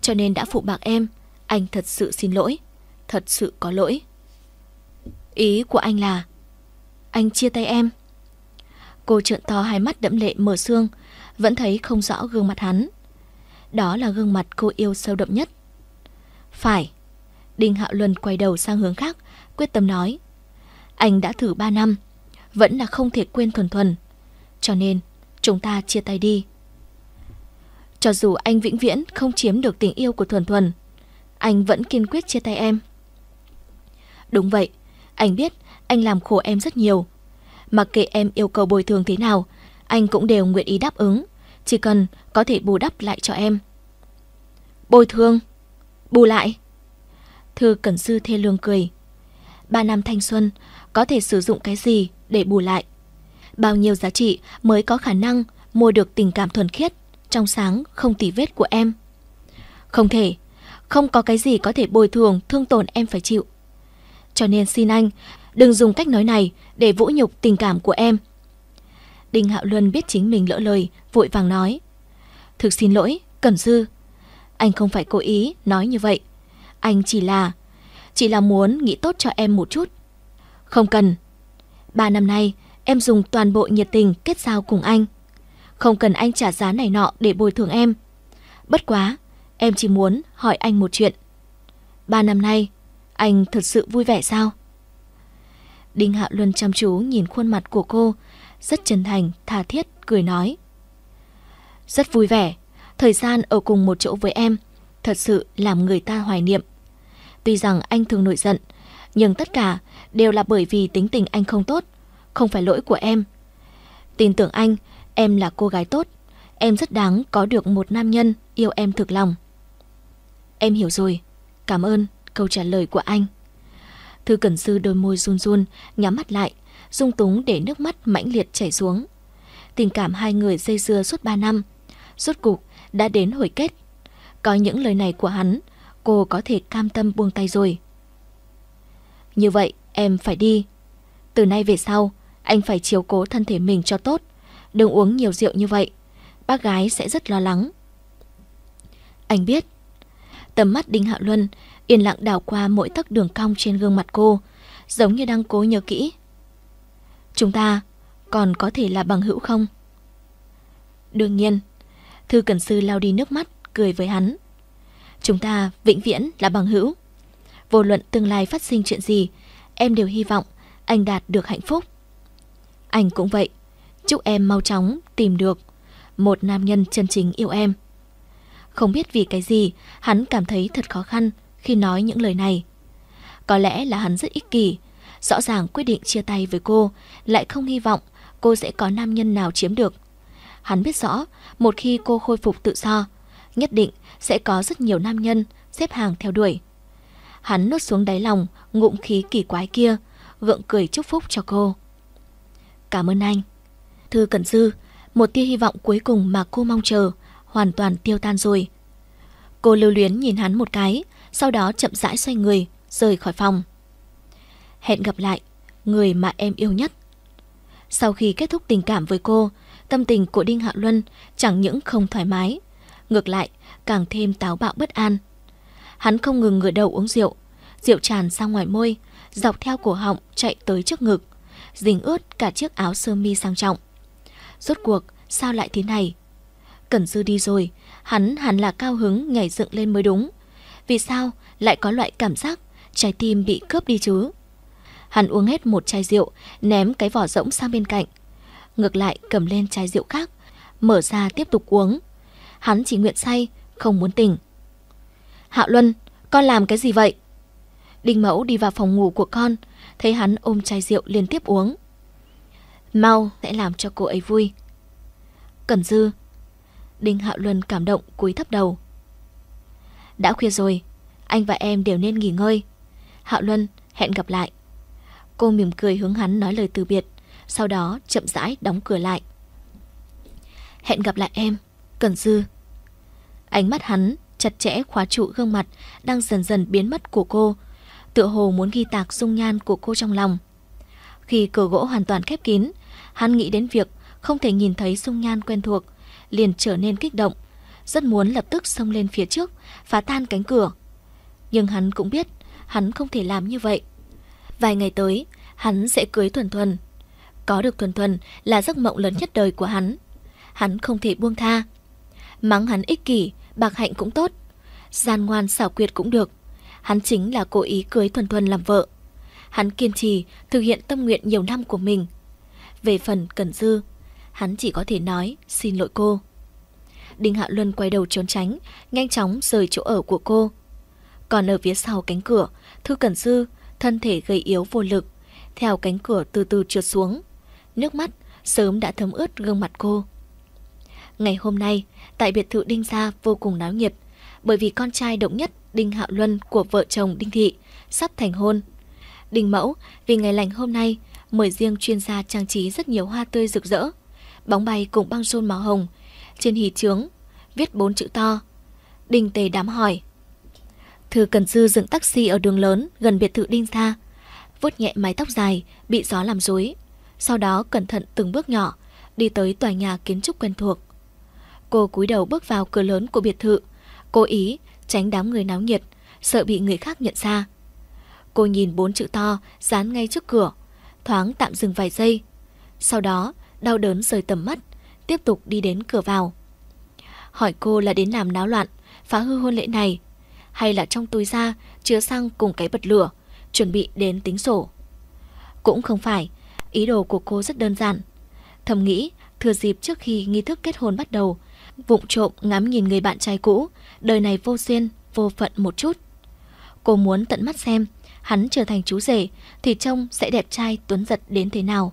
Cho nên đã phụ bạc em. Anh thật sự xin lỗi. Thật sự có lỗi. Ý của anh là Anh chia tay em Cô trợn to hai mắt đẫm lệ mở xương Vẫn thấy không rõ gương mặt hắn đó là gương mặt cô yêu sâu đậm nhất. Phải. Đinh Hạo Luân quay đầu sang hướng khác, quyết tâm nói. Anh đã thử 3 năm, vẫn là không thể quên thuần thuần. Cho nên, chúng ta chia tay đi. Cho dù anh vĩnh viễn không chiếm được tình yêu của Thuần Thuần, anh vẫn kiên quyết chia tay em. Đúng vậy, anh biết anh làm khổ em rất nhiều. Mặc kệ em yêu cầu bồi thường thế nào, anh cũng đều nguyện ý đáp ứng, chỉ cần có thể bù đắp lại cho em. Bồi thường, bù lại. Thư Cẩn Sư thê lương cười. Ba năm thanh xuân, có thể sử dụng cái gì để bù lại? Bao nhiêu giá trị mới có khả năng mua được tình cảm thuần khiết, trong sáng, không tì vết của em? Không thể, không có cái gì có thể bồi thường thương tổn em phải chịu. Cho nên xin anh, đừng dùng cách nói này để vũ nhục tình cảm của em. Đinh Hạo Luân biết chính mình lỡ lời, vội vàng nói. Thực xin lỗi, Cẩn Dư, anh không phải cố ý nói như vậy. Anh chỉ là... Chỉ là muốn nghĩ tốt cho em một chút. Không cần. Ba năm nay, em dùng toàn bộ nhiệt tình kết giao cùng anh. Không cần anh trả giá này nọ để bồi thường em. Bất quá, em chỉ muốn hỏi anh một chuyện. Ba năm nay, anh thật sự vui vẻ sao? Đinh Hạ Luân chăm chú nhìn khuôn mặt của cô, rất chân thành, tha thiết, cười nói. Rất vui vẻ, thời gian ở cùng một chỗ với em thật sự làm người ta hoài niệm. Tuy rằng anh thường nổi giận, nhưng tất cả đều là bởi vì tính tình anh không tốt, không phải lỗi của em. Tin tưởng anh, em là cô gái tốt, em rất đáng có được một nam nhân yêu em thực lòng. Em hiểu rồi, cảm ơn câu trả lời của anh. Thư Cẩn Sư đôi môi run run, nhắm mắt lại, dung túng để nước mắt mãnh liệt chảy xuống. Tình cảm hai người dây dưa suốt 3 năm, suốt cục đã đến hồi kết. Có những lời này của hắn, cô có thể cam tâm buông tay rồi. Như vậy, em phải đi. Từ nay về sau, anh phải chiếu cố thân thể mình cho tốt. Đừng uống nhiều rượu như vậy. Bác gái sẽ rất lo lắng. Anh biết. Tầm mắt Đinh Hạ Luân yên lặng đảo qua mỗi tấc đường cong trên gương mặt cô, giống như đang cố nhớ kỹ. Chúng ta còn có thể là bằng hữu không? Đương nhiên. Thư Cần Sư lau đi nước mắt, cười với hắn. Chúng ta vĩnh viễn là bằng hữu. Vô luận tương lai phát sinh chuyện gì, em đều hy vọng anh đạt được hạnh phúc. Anh cũng vậy, chúc em mau chóng tìm được một nam nhân chân chính yêu em. Không biết vì cái gì, hắn cảm thấy thật khó khăn khi nói những lời này. Có lẽ là hắn rất ích kỷ, rõ ràng quyết định chia tay với cô, lại không hy vọng cô sẽ có nam nhân nào chiếm được Hắn biết rõ, một khi cô khôi phục tự do, nhất định sẽ có rất nhiều nam nhân xếp hàng theo đuổi. Hắn nuốt xuống đáy lòng ngụm khí kỳ quái kia, gượng cười chúc phúc cho cô. Cảm ơn anh. Thư Cẩn Dư, một tia hy vọng cuối cùng mà cô mong chờ, hoàn toàn tiêu tan rồi. Cô lưu luyến nhìn hắn một cái, sau đó chậm rãi xoay người, rời khỏi phòng. Hẹn gặp lại, người mà em yêu nhất. Sau khi kết thúc tình cảm với cô, tâm tình của Đinh Hạ Luân chẳng những không thoải mái, ngược lại càng thêm táo bạo bất an. Hắn không ngừng ngửa đầu uống rượu, rượu tràn sang ngoài môi, dọc theo cổ họng chạy tới trước ngực, dính ướt cả chiếc áo sơ mi sang trọng. Rốt cuộc, sao lại thế này? Cẩn Dư đi rồi, hắn hẳn là cao hứng nhảy dựng lên mới đúng. Vì sao lại có loại cảm giác trái tim bị cướp đi chứ? Hắn uống hết một chai rượu, ném cái vỏ rỗng sang bên cạnh, ngược lại cầm lên chai rượu khác, mở ra tiếp tục uống. Hắn chỉ nguyện say, không muốn tỉnh. Hạo Luân, con làm cái gì vậy? Đinh Mẫu đi vào phòng ngủ của con, thấy hắn ôm chai rượu liên tiếp uống. Mau sẽ làm cho cô ấy vui. Cẩn Dư. Đinh Hạo Luân cảm động cúi thấp đầu. Đã khuya rồi, anh và em đều nên nghỉ ngơi. Hạo Luân, hẹn gặp lại. Cô mỉm cười hướng hắn nói lời từ biệt sau đó chậm rãi đóng cửa lại. Hẹn gặp lại em, Cần Dư. Ánh mắt hắn chặt chẽ khóa trụ gương mặt đang dần dần biến mất của cô, tựa hồ muốn ghi tạc dung nhan của cô trong lòng. Khi cửa gỗ hoàn toàn khép kín, hắn nghĩ đến việc không thể nhìn thấy dung nhan quen thuộc, liền trở nên kích động, rất muốn lập tức xông lên phía trước, phá tan cánh cửa. Nhưng hắn cũng biết, hắn không thể làm như vậy. Vài ngày tới, hắn sẽ cưới Thuần Thuần, có được thuần thuần là giấc mộng lớn nhất đời của hắn. Hắn không thể buông tha. Mắng hắn ích kỷ, bạc hạnh cũng tốt. Gian ngoan xảo quyệt cũng được. Hắn chính là cố ý cưới thuần thuần làm vợ. Hắn kiên trì thực hiện tâm nguyện nhiều năm của mình. Về phần cẩn Dư, hắn chỉ có thể nói xin lỗi cô. Đinh Hạ Luân quay đầu trốn tránh, nhanh chóng rời chỗ ở của cô. Còn ở phía sau cánh cửa, Thư Cẩn Dư, thân thể gầy yếu vô lực, theo cánh cửa từ từ trượt xuống nước mắt sớm đã thấm ướt gương mặt cô. Ngày hôm nay, tại biệt thự Đinh Gia vô cùng náo nhiệt, bởi vì con trai động nhất Đinh Hạo Luân của vợ chồng Đinh Thị sắp thành hôn. Đinh Mẫu vì ngày lành hôm nay mời riêng chuyên gia trang trí rất nhiều hoa tươi rực rỡ, bóng bay cùng băng rôn màu hồng, trên hỷ trướng viết bốn chữ to. Đinh Tề đám hỏi. Thư Cần Dư dựng taxi ở đường lớn gần biệt thự Đinh Gia, vuốt nhẹ mái tóc dài bị gió làm rối, sau đó cẩn thận từng bước nhỏ, đi tới tòa nhà kiến trúc quen thuộc. Cô cúi đầu bước vào cửa lớn của biệt thự, cố ý tránh đám người náo nhiệt, sợ bị người khác nhận ra. Cô nhìn bốn chữ to dán ngay trước cửa, thoáng tạm dừng vài giây. Sau đó, đau đớn rời tầm mắt, tiếp tục đi đến cửa vào. Hỏi cô là đến làm náo loạn, phá hư hôn lễ này, hay là trong túi ra chứa xăng cùng cái bật lửa, chuẩn bị đến tính sổ. Cũng không phải, Ý đồ của cô rất đơn giản. Thầm nghĩ, thừa dịp trước khi nghi thức kết hôn bắt đầu, vụng trộm ngắm nhìn người bạn trai cũ, đời này vô duyên, vô phận một chút. Cô muốn tận mắt xem, hắn trở thành chú rể thì trông sẽ đẹp trai tuấn giật đến thế nào.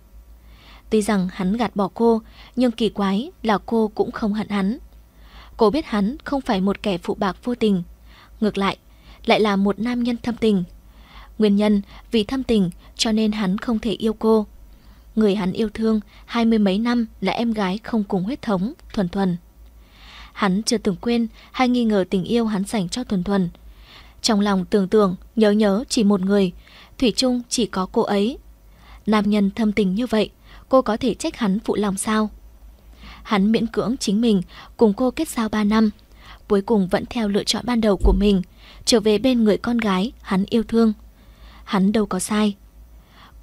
Tuy rằng hắn gạt bỏ cô, nhưng kỳ quái là cô cũng không hận hắn. Cô biết hắn không phải một kẻ phụ bạc vô tình, ngược lại, lại là một nam nhân thâm tình. Nguyên nhân vì thâm tình cho nên hắn không thể yêu cô, người hắn yêu thương hai mươi mấy năm là em gái không cùng huyết thống, Thuần Thuần. Hắn chưa từng quên hay nghi ngờ tình yêu hắn dành cho Thuần Thuần. Trong lòng tưởng tượng, nhớ nhớ chỉ một người, Thủy chung chỉ có cô ấy. Nam nhân thâm tình như vậy, cô có thể trách hắn phụ lòng sao? Hắn miễn cưỡng chính mình cùng cô kết giao 3 năm, cuối cùng vẫn theo lựa chọn ban đầu của mình, trở về bên người con gái hắn yêu thương. Hắn đâu có sai,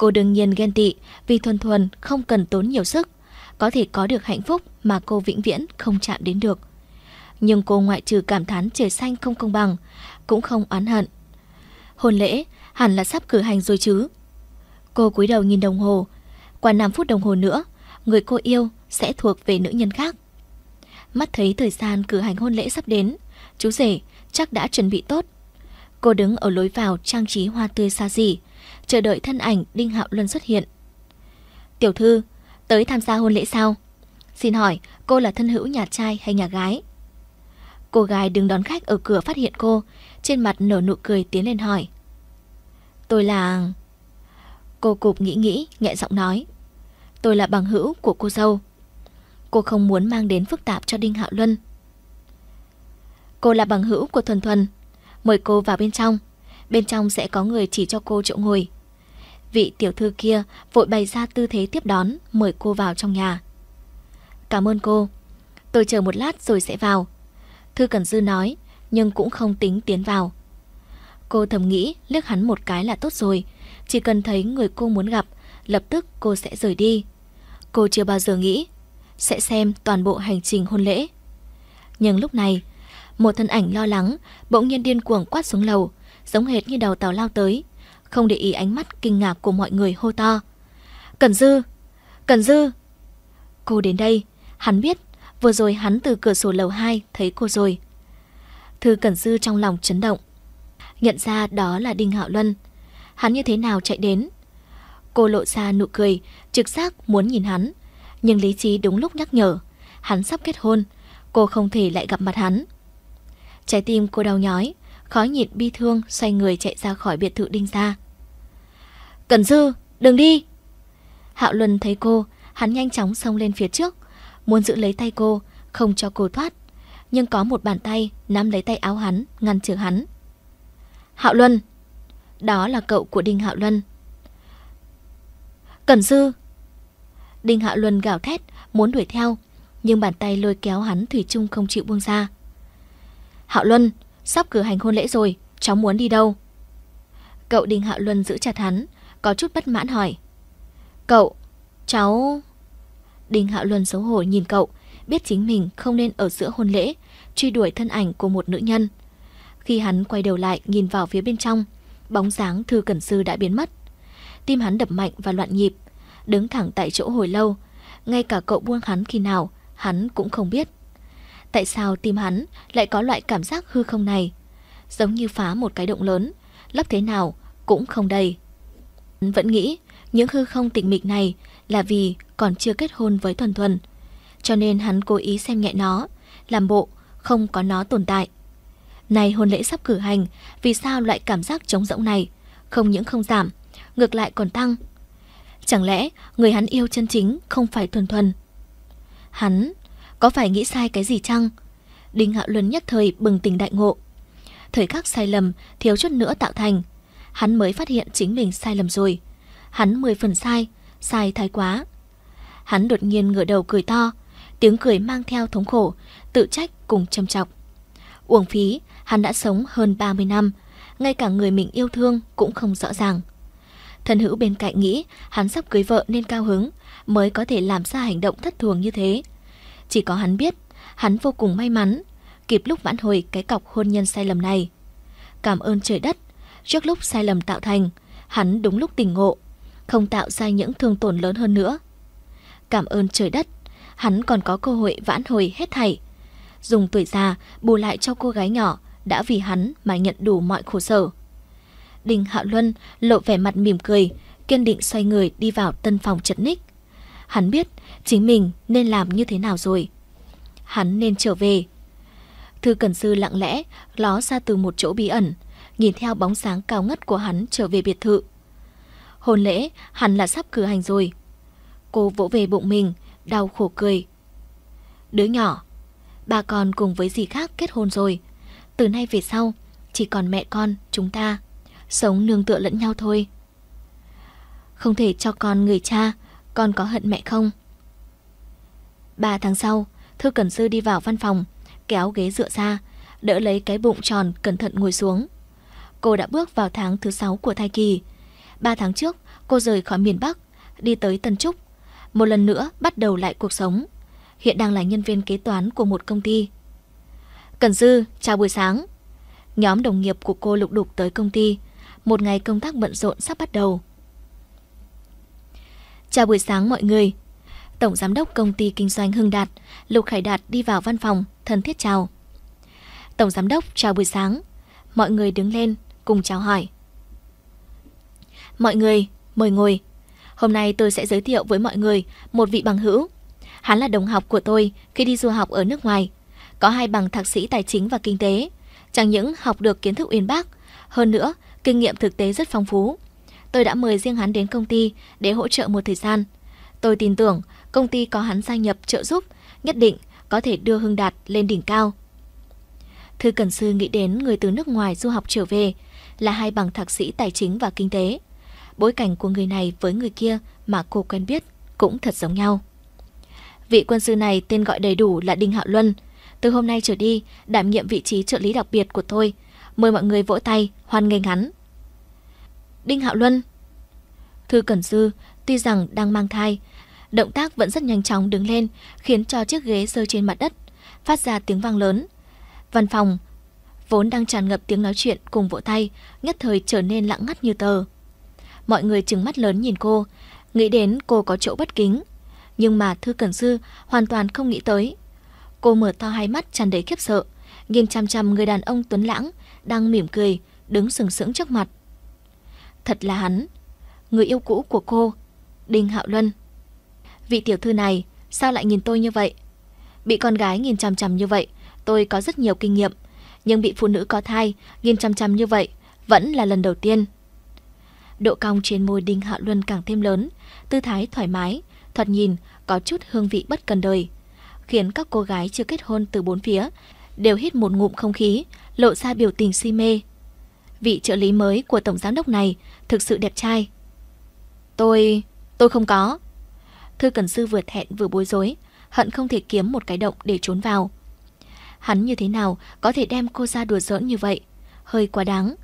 Cô đương nhiên ghen tị vì thuần thuần không cần tốn nhiều sức, có thể có được hạnh phúc mà cô vĩnh viễn không chạm đến được. Nhưng cô ngoại trừ cảm thán trời xanh không công bằng, cũng không oán hận. Hôn lễ hẳn là sắp cử hành rồi chứ. Cô cúi đầu nhìn đồng hồ, qua 5 phút đồng hồ nữa, người cô yêu sẽ thuộc về nữ nhân khác. Mắt thấy thời gian cử hành hôn lễ sắp đến, chú rể chắc đã chuẩn bị tốt. Cô đứng ở lối vào trang trí hoa tươi xa xỉ, chờ đợi thân ảnh Đinh Hạo Luân xuất hiện. "Tiểu thư, tới tham gia hôn lễ sao? Xin hỏi, cô là thân hữu nhà trai hay nhà gái?" Cô gái đứng đón khách ở cửa phát hiện cô, trên mặt nở nụ cười tiến lên hỏi. "Tôi là..." Cô cục nghĩ nghĩ, nhẹ giọng nói. "Tôi là bằng hữu của cô dâu." Cô không muốn mang đến phức tạp cho Đinh Hạo Luân. Cô là bằng hữu của Thuần Thuần. Mời cô vào bên trong. Bên trong sẽ có người chỉ cho cô chỗ ngồi vị tiểu thư kia vội bày ra tư thế tiếp đón, mời cô vào trong nhà. Cảm ơn cô. Tôi chờ một lát rồi sẽ vào. Thư Cần Dư nói, nhưng cũng không tính tiến vào. Cô thầm nghĩ liếc hắn một cái là tốt rồi, chỉ cần thấy người cô muốn gặp, lập tức cô sẽ rời đi. Cô chưa bao giờ nghĩ sẽ xem toàn bộ hành trình hôn lễ. Nhưng lúc này, một thân ảnh lo lắng bỗng nhiên điên cuồng quát xuống lầu, giống hệt như đầu tàu lao tới, không để ý ánh mắt kinh ngạc của mọi người hô to. Cẩn Dư! Cẩn Dư! Cô đến đây, hắn biết, vừa rồi hắn từ cửa sổ lầu 2 thấy cô rồi. Thư Cẩn Dư trong lòng chấn động. Nhận ra đó là Đinh Hạo Luân. Hắn như thế nào chạy đến? Cô lộ ra nụ cười, trực giác muốn nhìn hắn. Nhưng lý trí đúng lúc nhắc nhở. Hắn sắp kết hôn, cô không thể lại gặp mặt hắn. Trái tim cô đau nhói, khó nhịn bi thương xoay người chạy ra khỏi biệt thự Đinh gia. Cần Dư, đừng đi. Hạo Luân thấy cô, hắn nhanh chóng xông lên phía trước, muốn giữ lấy tay cô, không cho cô thoát. Nhưng có một bàn tay nắm lấy tay áo hắn, ngăn trở hắn. Hạo Luân. Đó là cậu của Đinh Hạo Luân. Cần Dư. Đinh Hạo Luân gào thét, muốn đuổi theo, nhưng bàn tay lôi kéo hắn thủy chung không chịu buông ra. Hạo Luân, sắp cử hành hôn lễ rồi, cháu muốn đi đâu? Cậu Đinh Hạo Luân giữ chặt hắn, có chút bất mãn hỏi. Cậu, cháu... Đinh Hạo Luân xấu hổ nhìn cậu, biết chính mình không nên ở giữa hôn lễ, truy đuổi thân ảnh của một nữ nhân. Khi hắn quay đầu lại nhìn vào phía bên trong, bóng dáng Thư Cẩn Sư đã biến mất. Tim hắn đập mạnh và loạn nhịp, đứng thẳng tại chỗ hồi lâu, ngay cả cậu buông hắn khi nào, hắn cũng không biết. Tại sao tim hắn lại có loại cảm giác hư không này? Giống như phá một cái động lớn, lấp thế nào cũng không đầy. Vẫn nghĩ những hư không tịch mịch này là vì còn chưa kết hôn với Thuần Thuần. Cho nên hắn cố ý xem nhẹ nó, làm bộ không có nó tồn tại. Này hôn lễ sắp cử hành, vì sao loại cảm giác trống rỗng này không những không giảm, ngược lại còn tăng. Chẳng lẽ người hắn yêu chân chính không phải Thuần Thuần? Hắn có phải nghĩ sai cái gì chăng? Đinh Hạo Luân nhất thời bừng tỉnh đại ngộ. Thời khắc sai lầm thiếu chút nữa tạo thành hắn mới phát hiện chính mình sai lầm rồi. Hắn mười phần sai, sai thái quá. Hắn đột nhiên ngửa đầu cười to, tiếng cười mang theo thống khổ, tự trách cùng châm trọng. Uổng phí, hắn đã sống hơn 30 năm, ngay cả người mình yêu thương cũng không rõ ràng. Thần hữu bên cạnh nghĩ hắn sắp cưới vợ nên cao hứng, mới có thể làm ra hành động thất thường như thế. Chỉ có hắn biết, hắn vô cùng may mắn, kịp lúc vãn hồi cái cọc hôn nhân sai lầm này. Cảm ơn trời đất, trước lúc sai lầm tạo thành, hắn đúng lúc tỉnh ngộ, không tạo ra những thương tổn lớn hơn nữa. Cảm ơn trời đất, hắn còn có cơ hội vãn hồi hết thảy, dùng tuổi già bù lại cho cô gái nhỏ đã vì hắn mà nhận đủ mọi khổ sở. Đinh Hạo Luân lộ vẻ mặt mỉm cười, kiên định xoay người đi vào tân phòng chật ních. Hắn biết chính mình nên làm như thế nào rồi. Hắn nên trở về. Thư cẩn Sư lặng lẽ ló ra từ một chỗ bí ẩn, nhìn theo bóng sáng cao ngất của hắn trở về biệt thự. Hôn lễ hẳn là sắp cử hành rồi. Cô vỗ về bụng mình, đau khổ cười. Đứa nhỏ, bà con cùng với dì khác kết hôn rồi. Từ nay về sau, chỉ còn mẹ con, chúng ta, sống nương tựa lẫn nhau thôi. Không thể cho con người cha, con có hận mẹ không? Ba tháng sau, Thư Cẩn Sư đi vào văn phòng, kéo ghế dựa ra, đỡ lấy cái bụng tròn cẩn thận ngồi xuống cô đã bước vào tháng thứ 6 của thai kỳ. 3 tháng trước, cô rời khỏi miền Bắc, đi tới Tân Trúc. Một lần nữa bắt đầu lại cuộc sống. Hiện đang là nhân viên kế toán của một công ty. Cần Dư, chào buổi sáng. Nhóm đồng nghiệp của cô lục đục tới công ty. Một ngày công tác bận rộn sắp bắt đầu. Chào buổi sáng mọi người. Tổng giám đốc công ty kinh doanh Hưng Đạt, Lục Khải Đạt đi vào văn phòng, thân thiết chào. Tổng giám đốc chào buổi sáng. Mọi người đứng lên, cùng chào hỏi. Mọi người, mời ngồi. Hôm nay tôi sẽ giới thiệu với mọi người một vị bằng hữu. Hắn là đồng học của tôi khi đi du học ở nước ngoài. Có hai bằng thạc sĩ tài chính và kinh tế. Chẳng những học được kiến thức uyên bác, hơn nữa kinh nghiệm thực tế rất phong phú. Tôi đã mời riêng hắn đến công ty để hỗ trợ một thời gian. Tôi tin tưởng công ty có hắn gia nhập trợ giúp, nhất định có thể đưa Hưng Đạt lên đỉnh cao. Thư Cần Sư nghĩ đến người từ nước ngoài du học trở về, là hai bằng thạc sĩ tài chính và kinh tế. Bối cảnh của người này với người kia mà cô quen biết cũng thật giống nhau. Vị quân sư này tên gọi đầy đủ là Đinh Hạo Luân. Từ hôm nay trở đi, đảm nhiệm vị trí trợ lý đặc biệt của tôi. Mời mọi người vỗ tay, hoan nghênh hắn. Đinh Hạo Luân Thư Cẩn Dư, tuy rằng đang mang thai, động tác vẫn rất nhanh chóng đứng lên, khiến cho chiếc ghế rơi trên mặt đất, phát ra tiếng vang lớn. Văn phòng, vốn đang tràn ngập tiếng nói chuyện cùng vỗ tay, nhất thời trở nên lặng ngắt như tờ. Mọi người trừng mắt lớn nhìn cô, nghĩ đến cô có chỗ bất kính. Nhưng mà Thư Cẩn Sư hoàn toàn không nghĩ tới. Cô mở to hai mắt tràn đầy khiếp sợ, nhìn chăm chăm người đàn ông Tuấn Lãng đang mỉm cười, đứng sừng sững trước mặt. Thật là hắn, người yêu cũ của cô, Đinh Hạo Luân. Vị tiểu thư này, sao lại nhìn tôi như vậy? Bị con gái nhìn chằm chằm như vậy, tôi có rất nhiều kinh nghiệm, nhưng bị phụ nữ có thai, nhìn chăm chăm như vậy, vẫn là lần đầu tiên. Độ cong trên môi Đinh Hạ Luân càng thêm lớn, tư thái thoải mái, thoạt nhìn có chút hương vị bất cần đời, khiến các cô gái chưa kết hôn từ bốn phía đều hít một ngụm không khí, lộ ra biểu tình si mê. Vị trợ lý mới của tổng giám đốc này thực sự đẹp trai. Tôi, tôi không có. Thư Cần Sư vừa thẹn vừa bối rối, hận không thể kiếm một cái động để trốn vào hắn như thế nào có thể đem cô ra đùa giỡn như vậy, hơi quá đáng.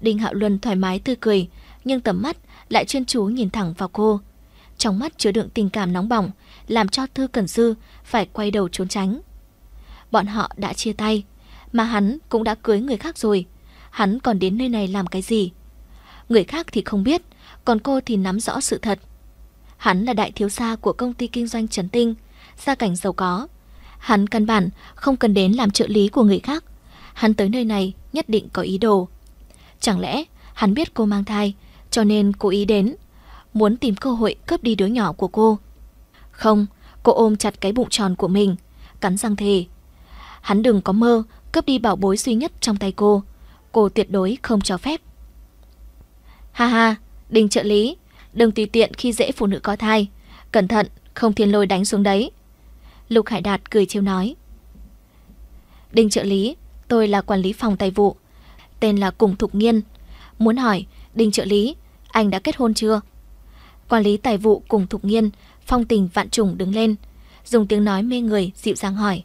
Đinh Hạo Luân thoải mái tươi cười, nhưng tầm mắt lại chuyên chú nhìn thẳng vào cô. Trong mắt chứa đựng tình cảm nóng bỏng, làm cho Thư Cẩn Dư phải quay đầu trốn tránh. Bọn họ đã chia tay, mà hắn cũng đã cưới người khác rồi, hắn còn đến nơi này làm cái gì? Người khác thì không biết, còn cô thì nắm rõ sự thật. Hắn là đại thiếu gia của công ty kinh doanh Trấn Tinh, gia cảnh giàu có, Hắn căn bản không cần đến làm trợ lý của người khác. Hắn tới nơi này nhất định có ý đồ. Chẳng lẽ hắn biết cô mang thai, cho nên cố ý đến, muốn tìm cơ hội cướp đi đứa nhỏ của cô. Không, cô ôm chặt cái bụng tròn của mình, cắn răng thề. Hắn đừng có mơ cướp đi bảo bối duy nhất trong tay cô. Cô tuyệt đối không cho phép. Ha ha, đình trợ lý, đừng tùy tiện khi dễ phụ nữ có thai. Cẩn thận, không thiên lôi đánh xuống đấy. Lục Hải Đạt cười chiêu nói. Đinh trợ lý, tôi là quản lý phòng tài vụ, tên là Cùng Thục Nghiên. Muốn hỏi, Đinh trợ lý, anh đã kết hôn chưa? Quản lý tài vụ Cùng Thục Nghiên, phong tình vạn trùng đứng lên, dùng tiếng nói mê người dịu dàng hỏi.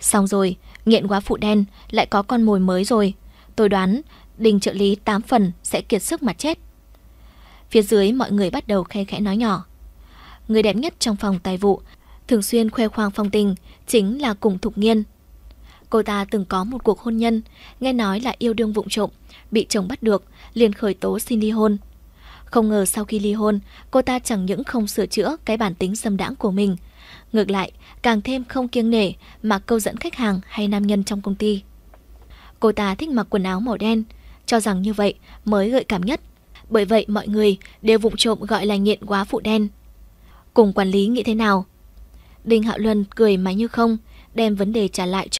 Xong rồi, nghiện quá phụ đen, lại có con mồi mới rồi. Tôi đoán, Đinh trợ lý 8 phần sẽ kiệt sức mà chết. Phía dưới mọi người bắt đầu khe khẽ nói nhỏ. Người đẹp nhất trong phòng tài vụ thường xuyên khoe khoang phong tình, chính là Cùng Thục Nghiên. Cô ta từng có một cuộc hôn nhân, nghe nói là yêu đương vụng trộm, bị chồng bắt được, liền khởi tố xin ly hôn. Không ngờ sau khi ly hôn, cô ta chẳng những không sửa chữa cái bản tính xâm đãng của mình, ngược lại càng thêm không kiêng nể mà câu dẫn khách hàng hay nam nhân trong công ty. Cô ta thích mặc quần áo màu đen, cho rằng như vậy mới gợi cảm nhất. Bởi vậy mọi người đều vụng trộm gọi là nghiện quá phụ đen. Cùng quản lý nghĩ thế nào, Đinh Hạo Luân cười mà như không, đem vấn đề trả lại cho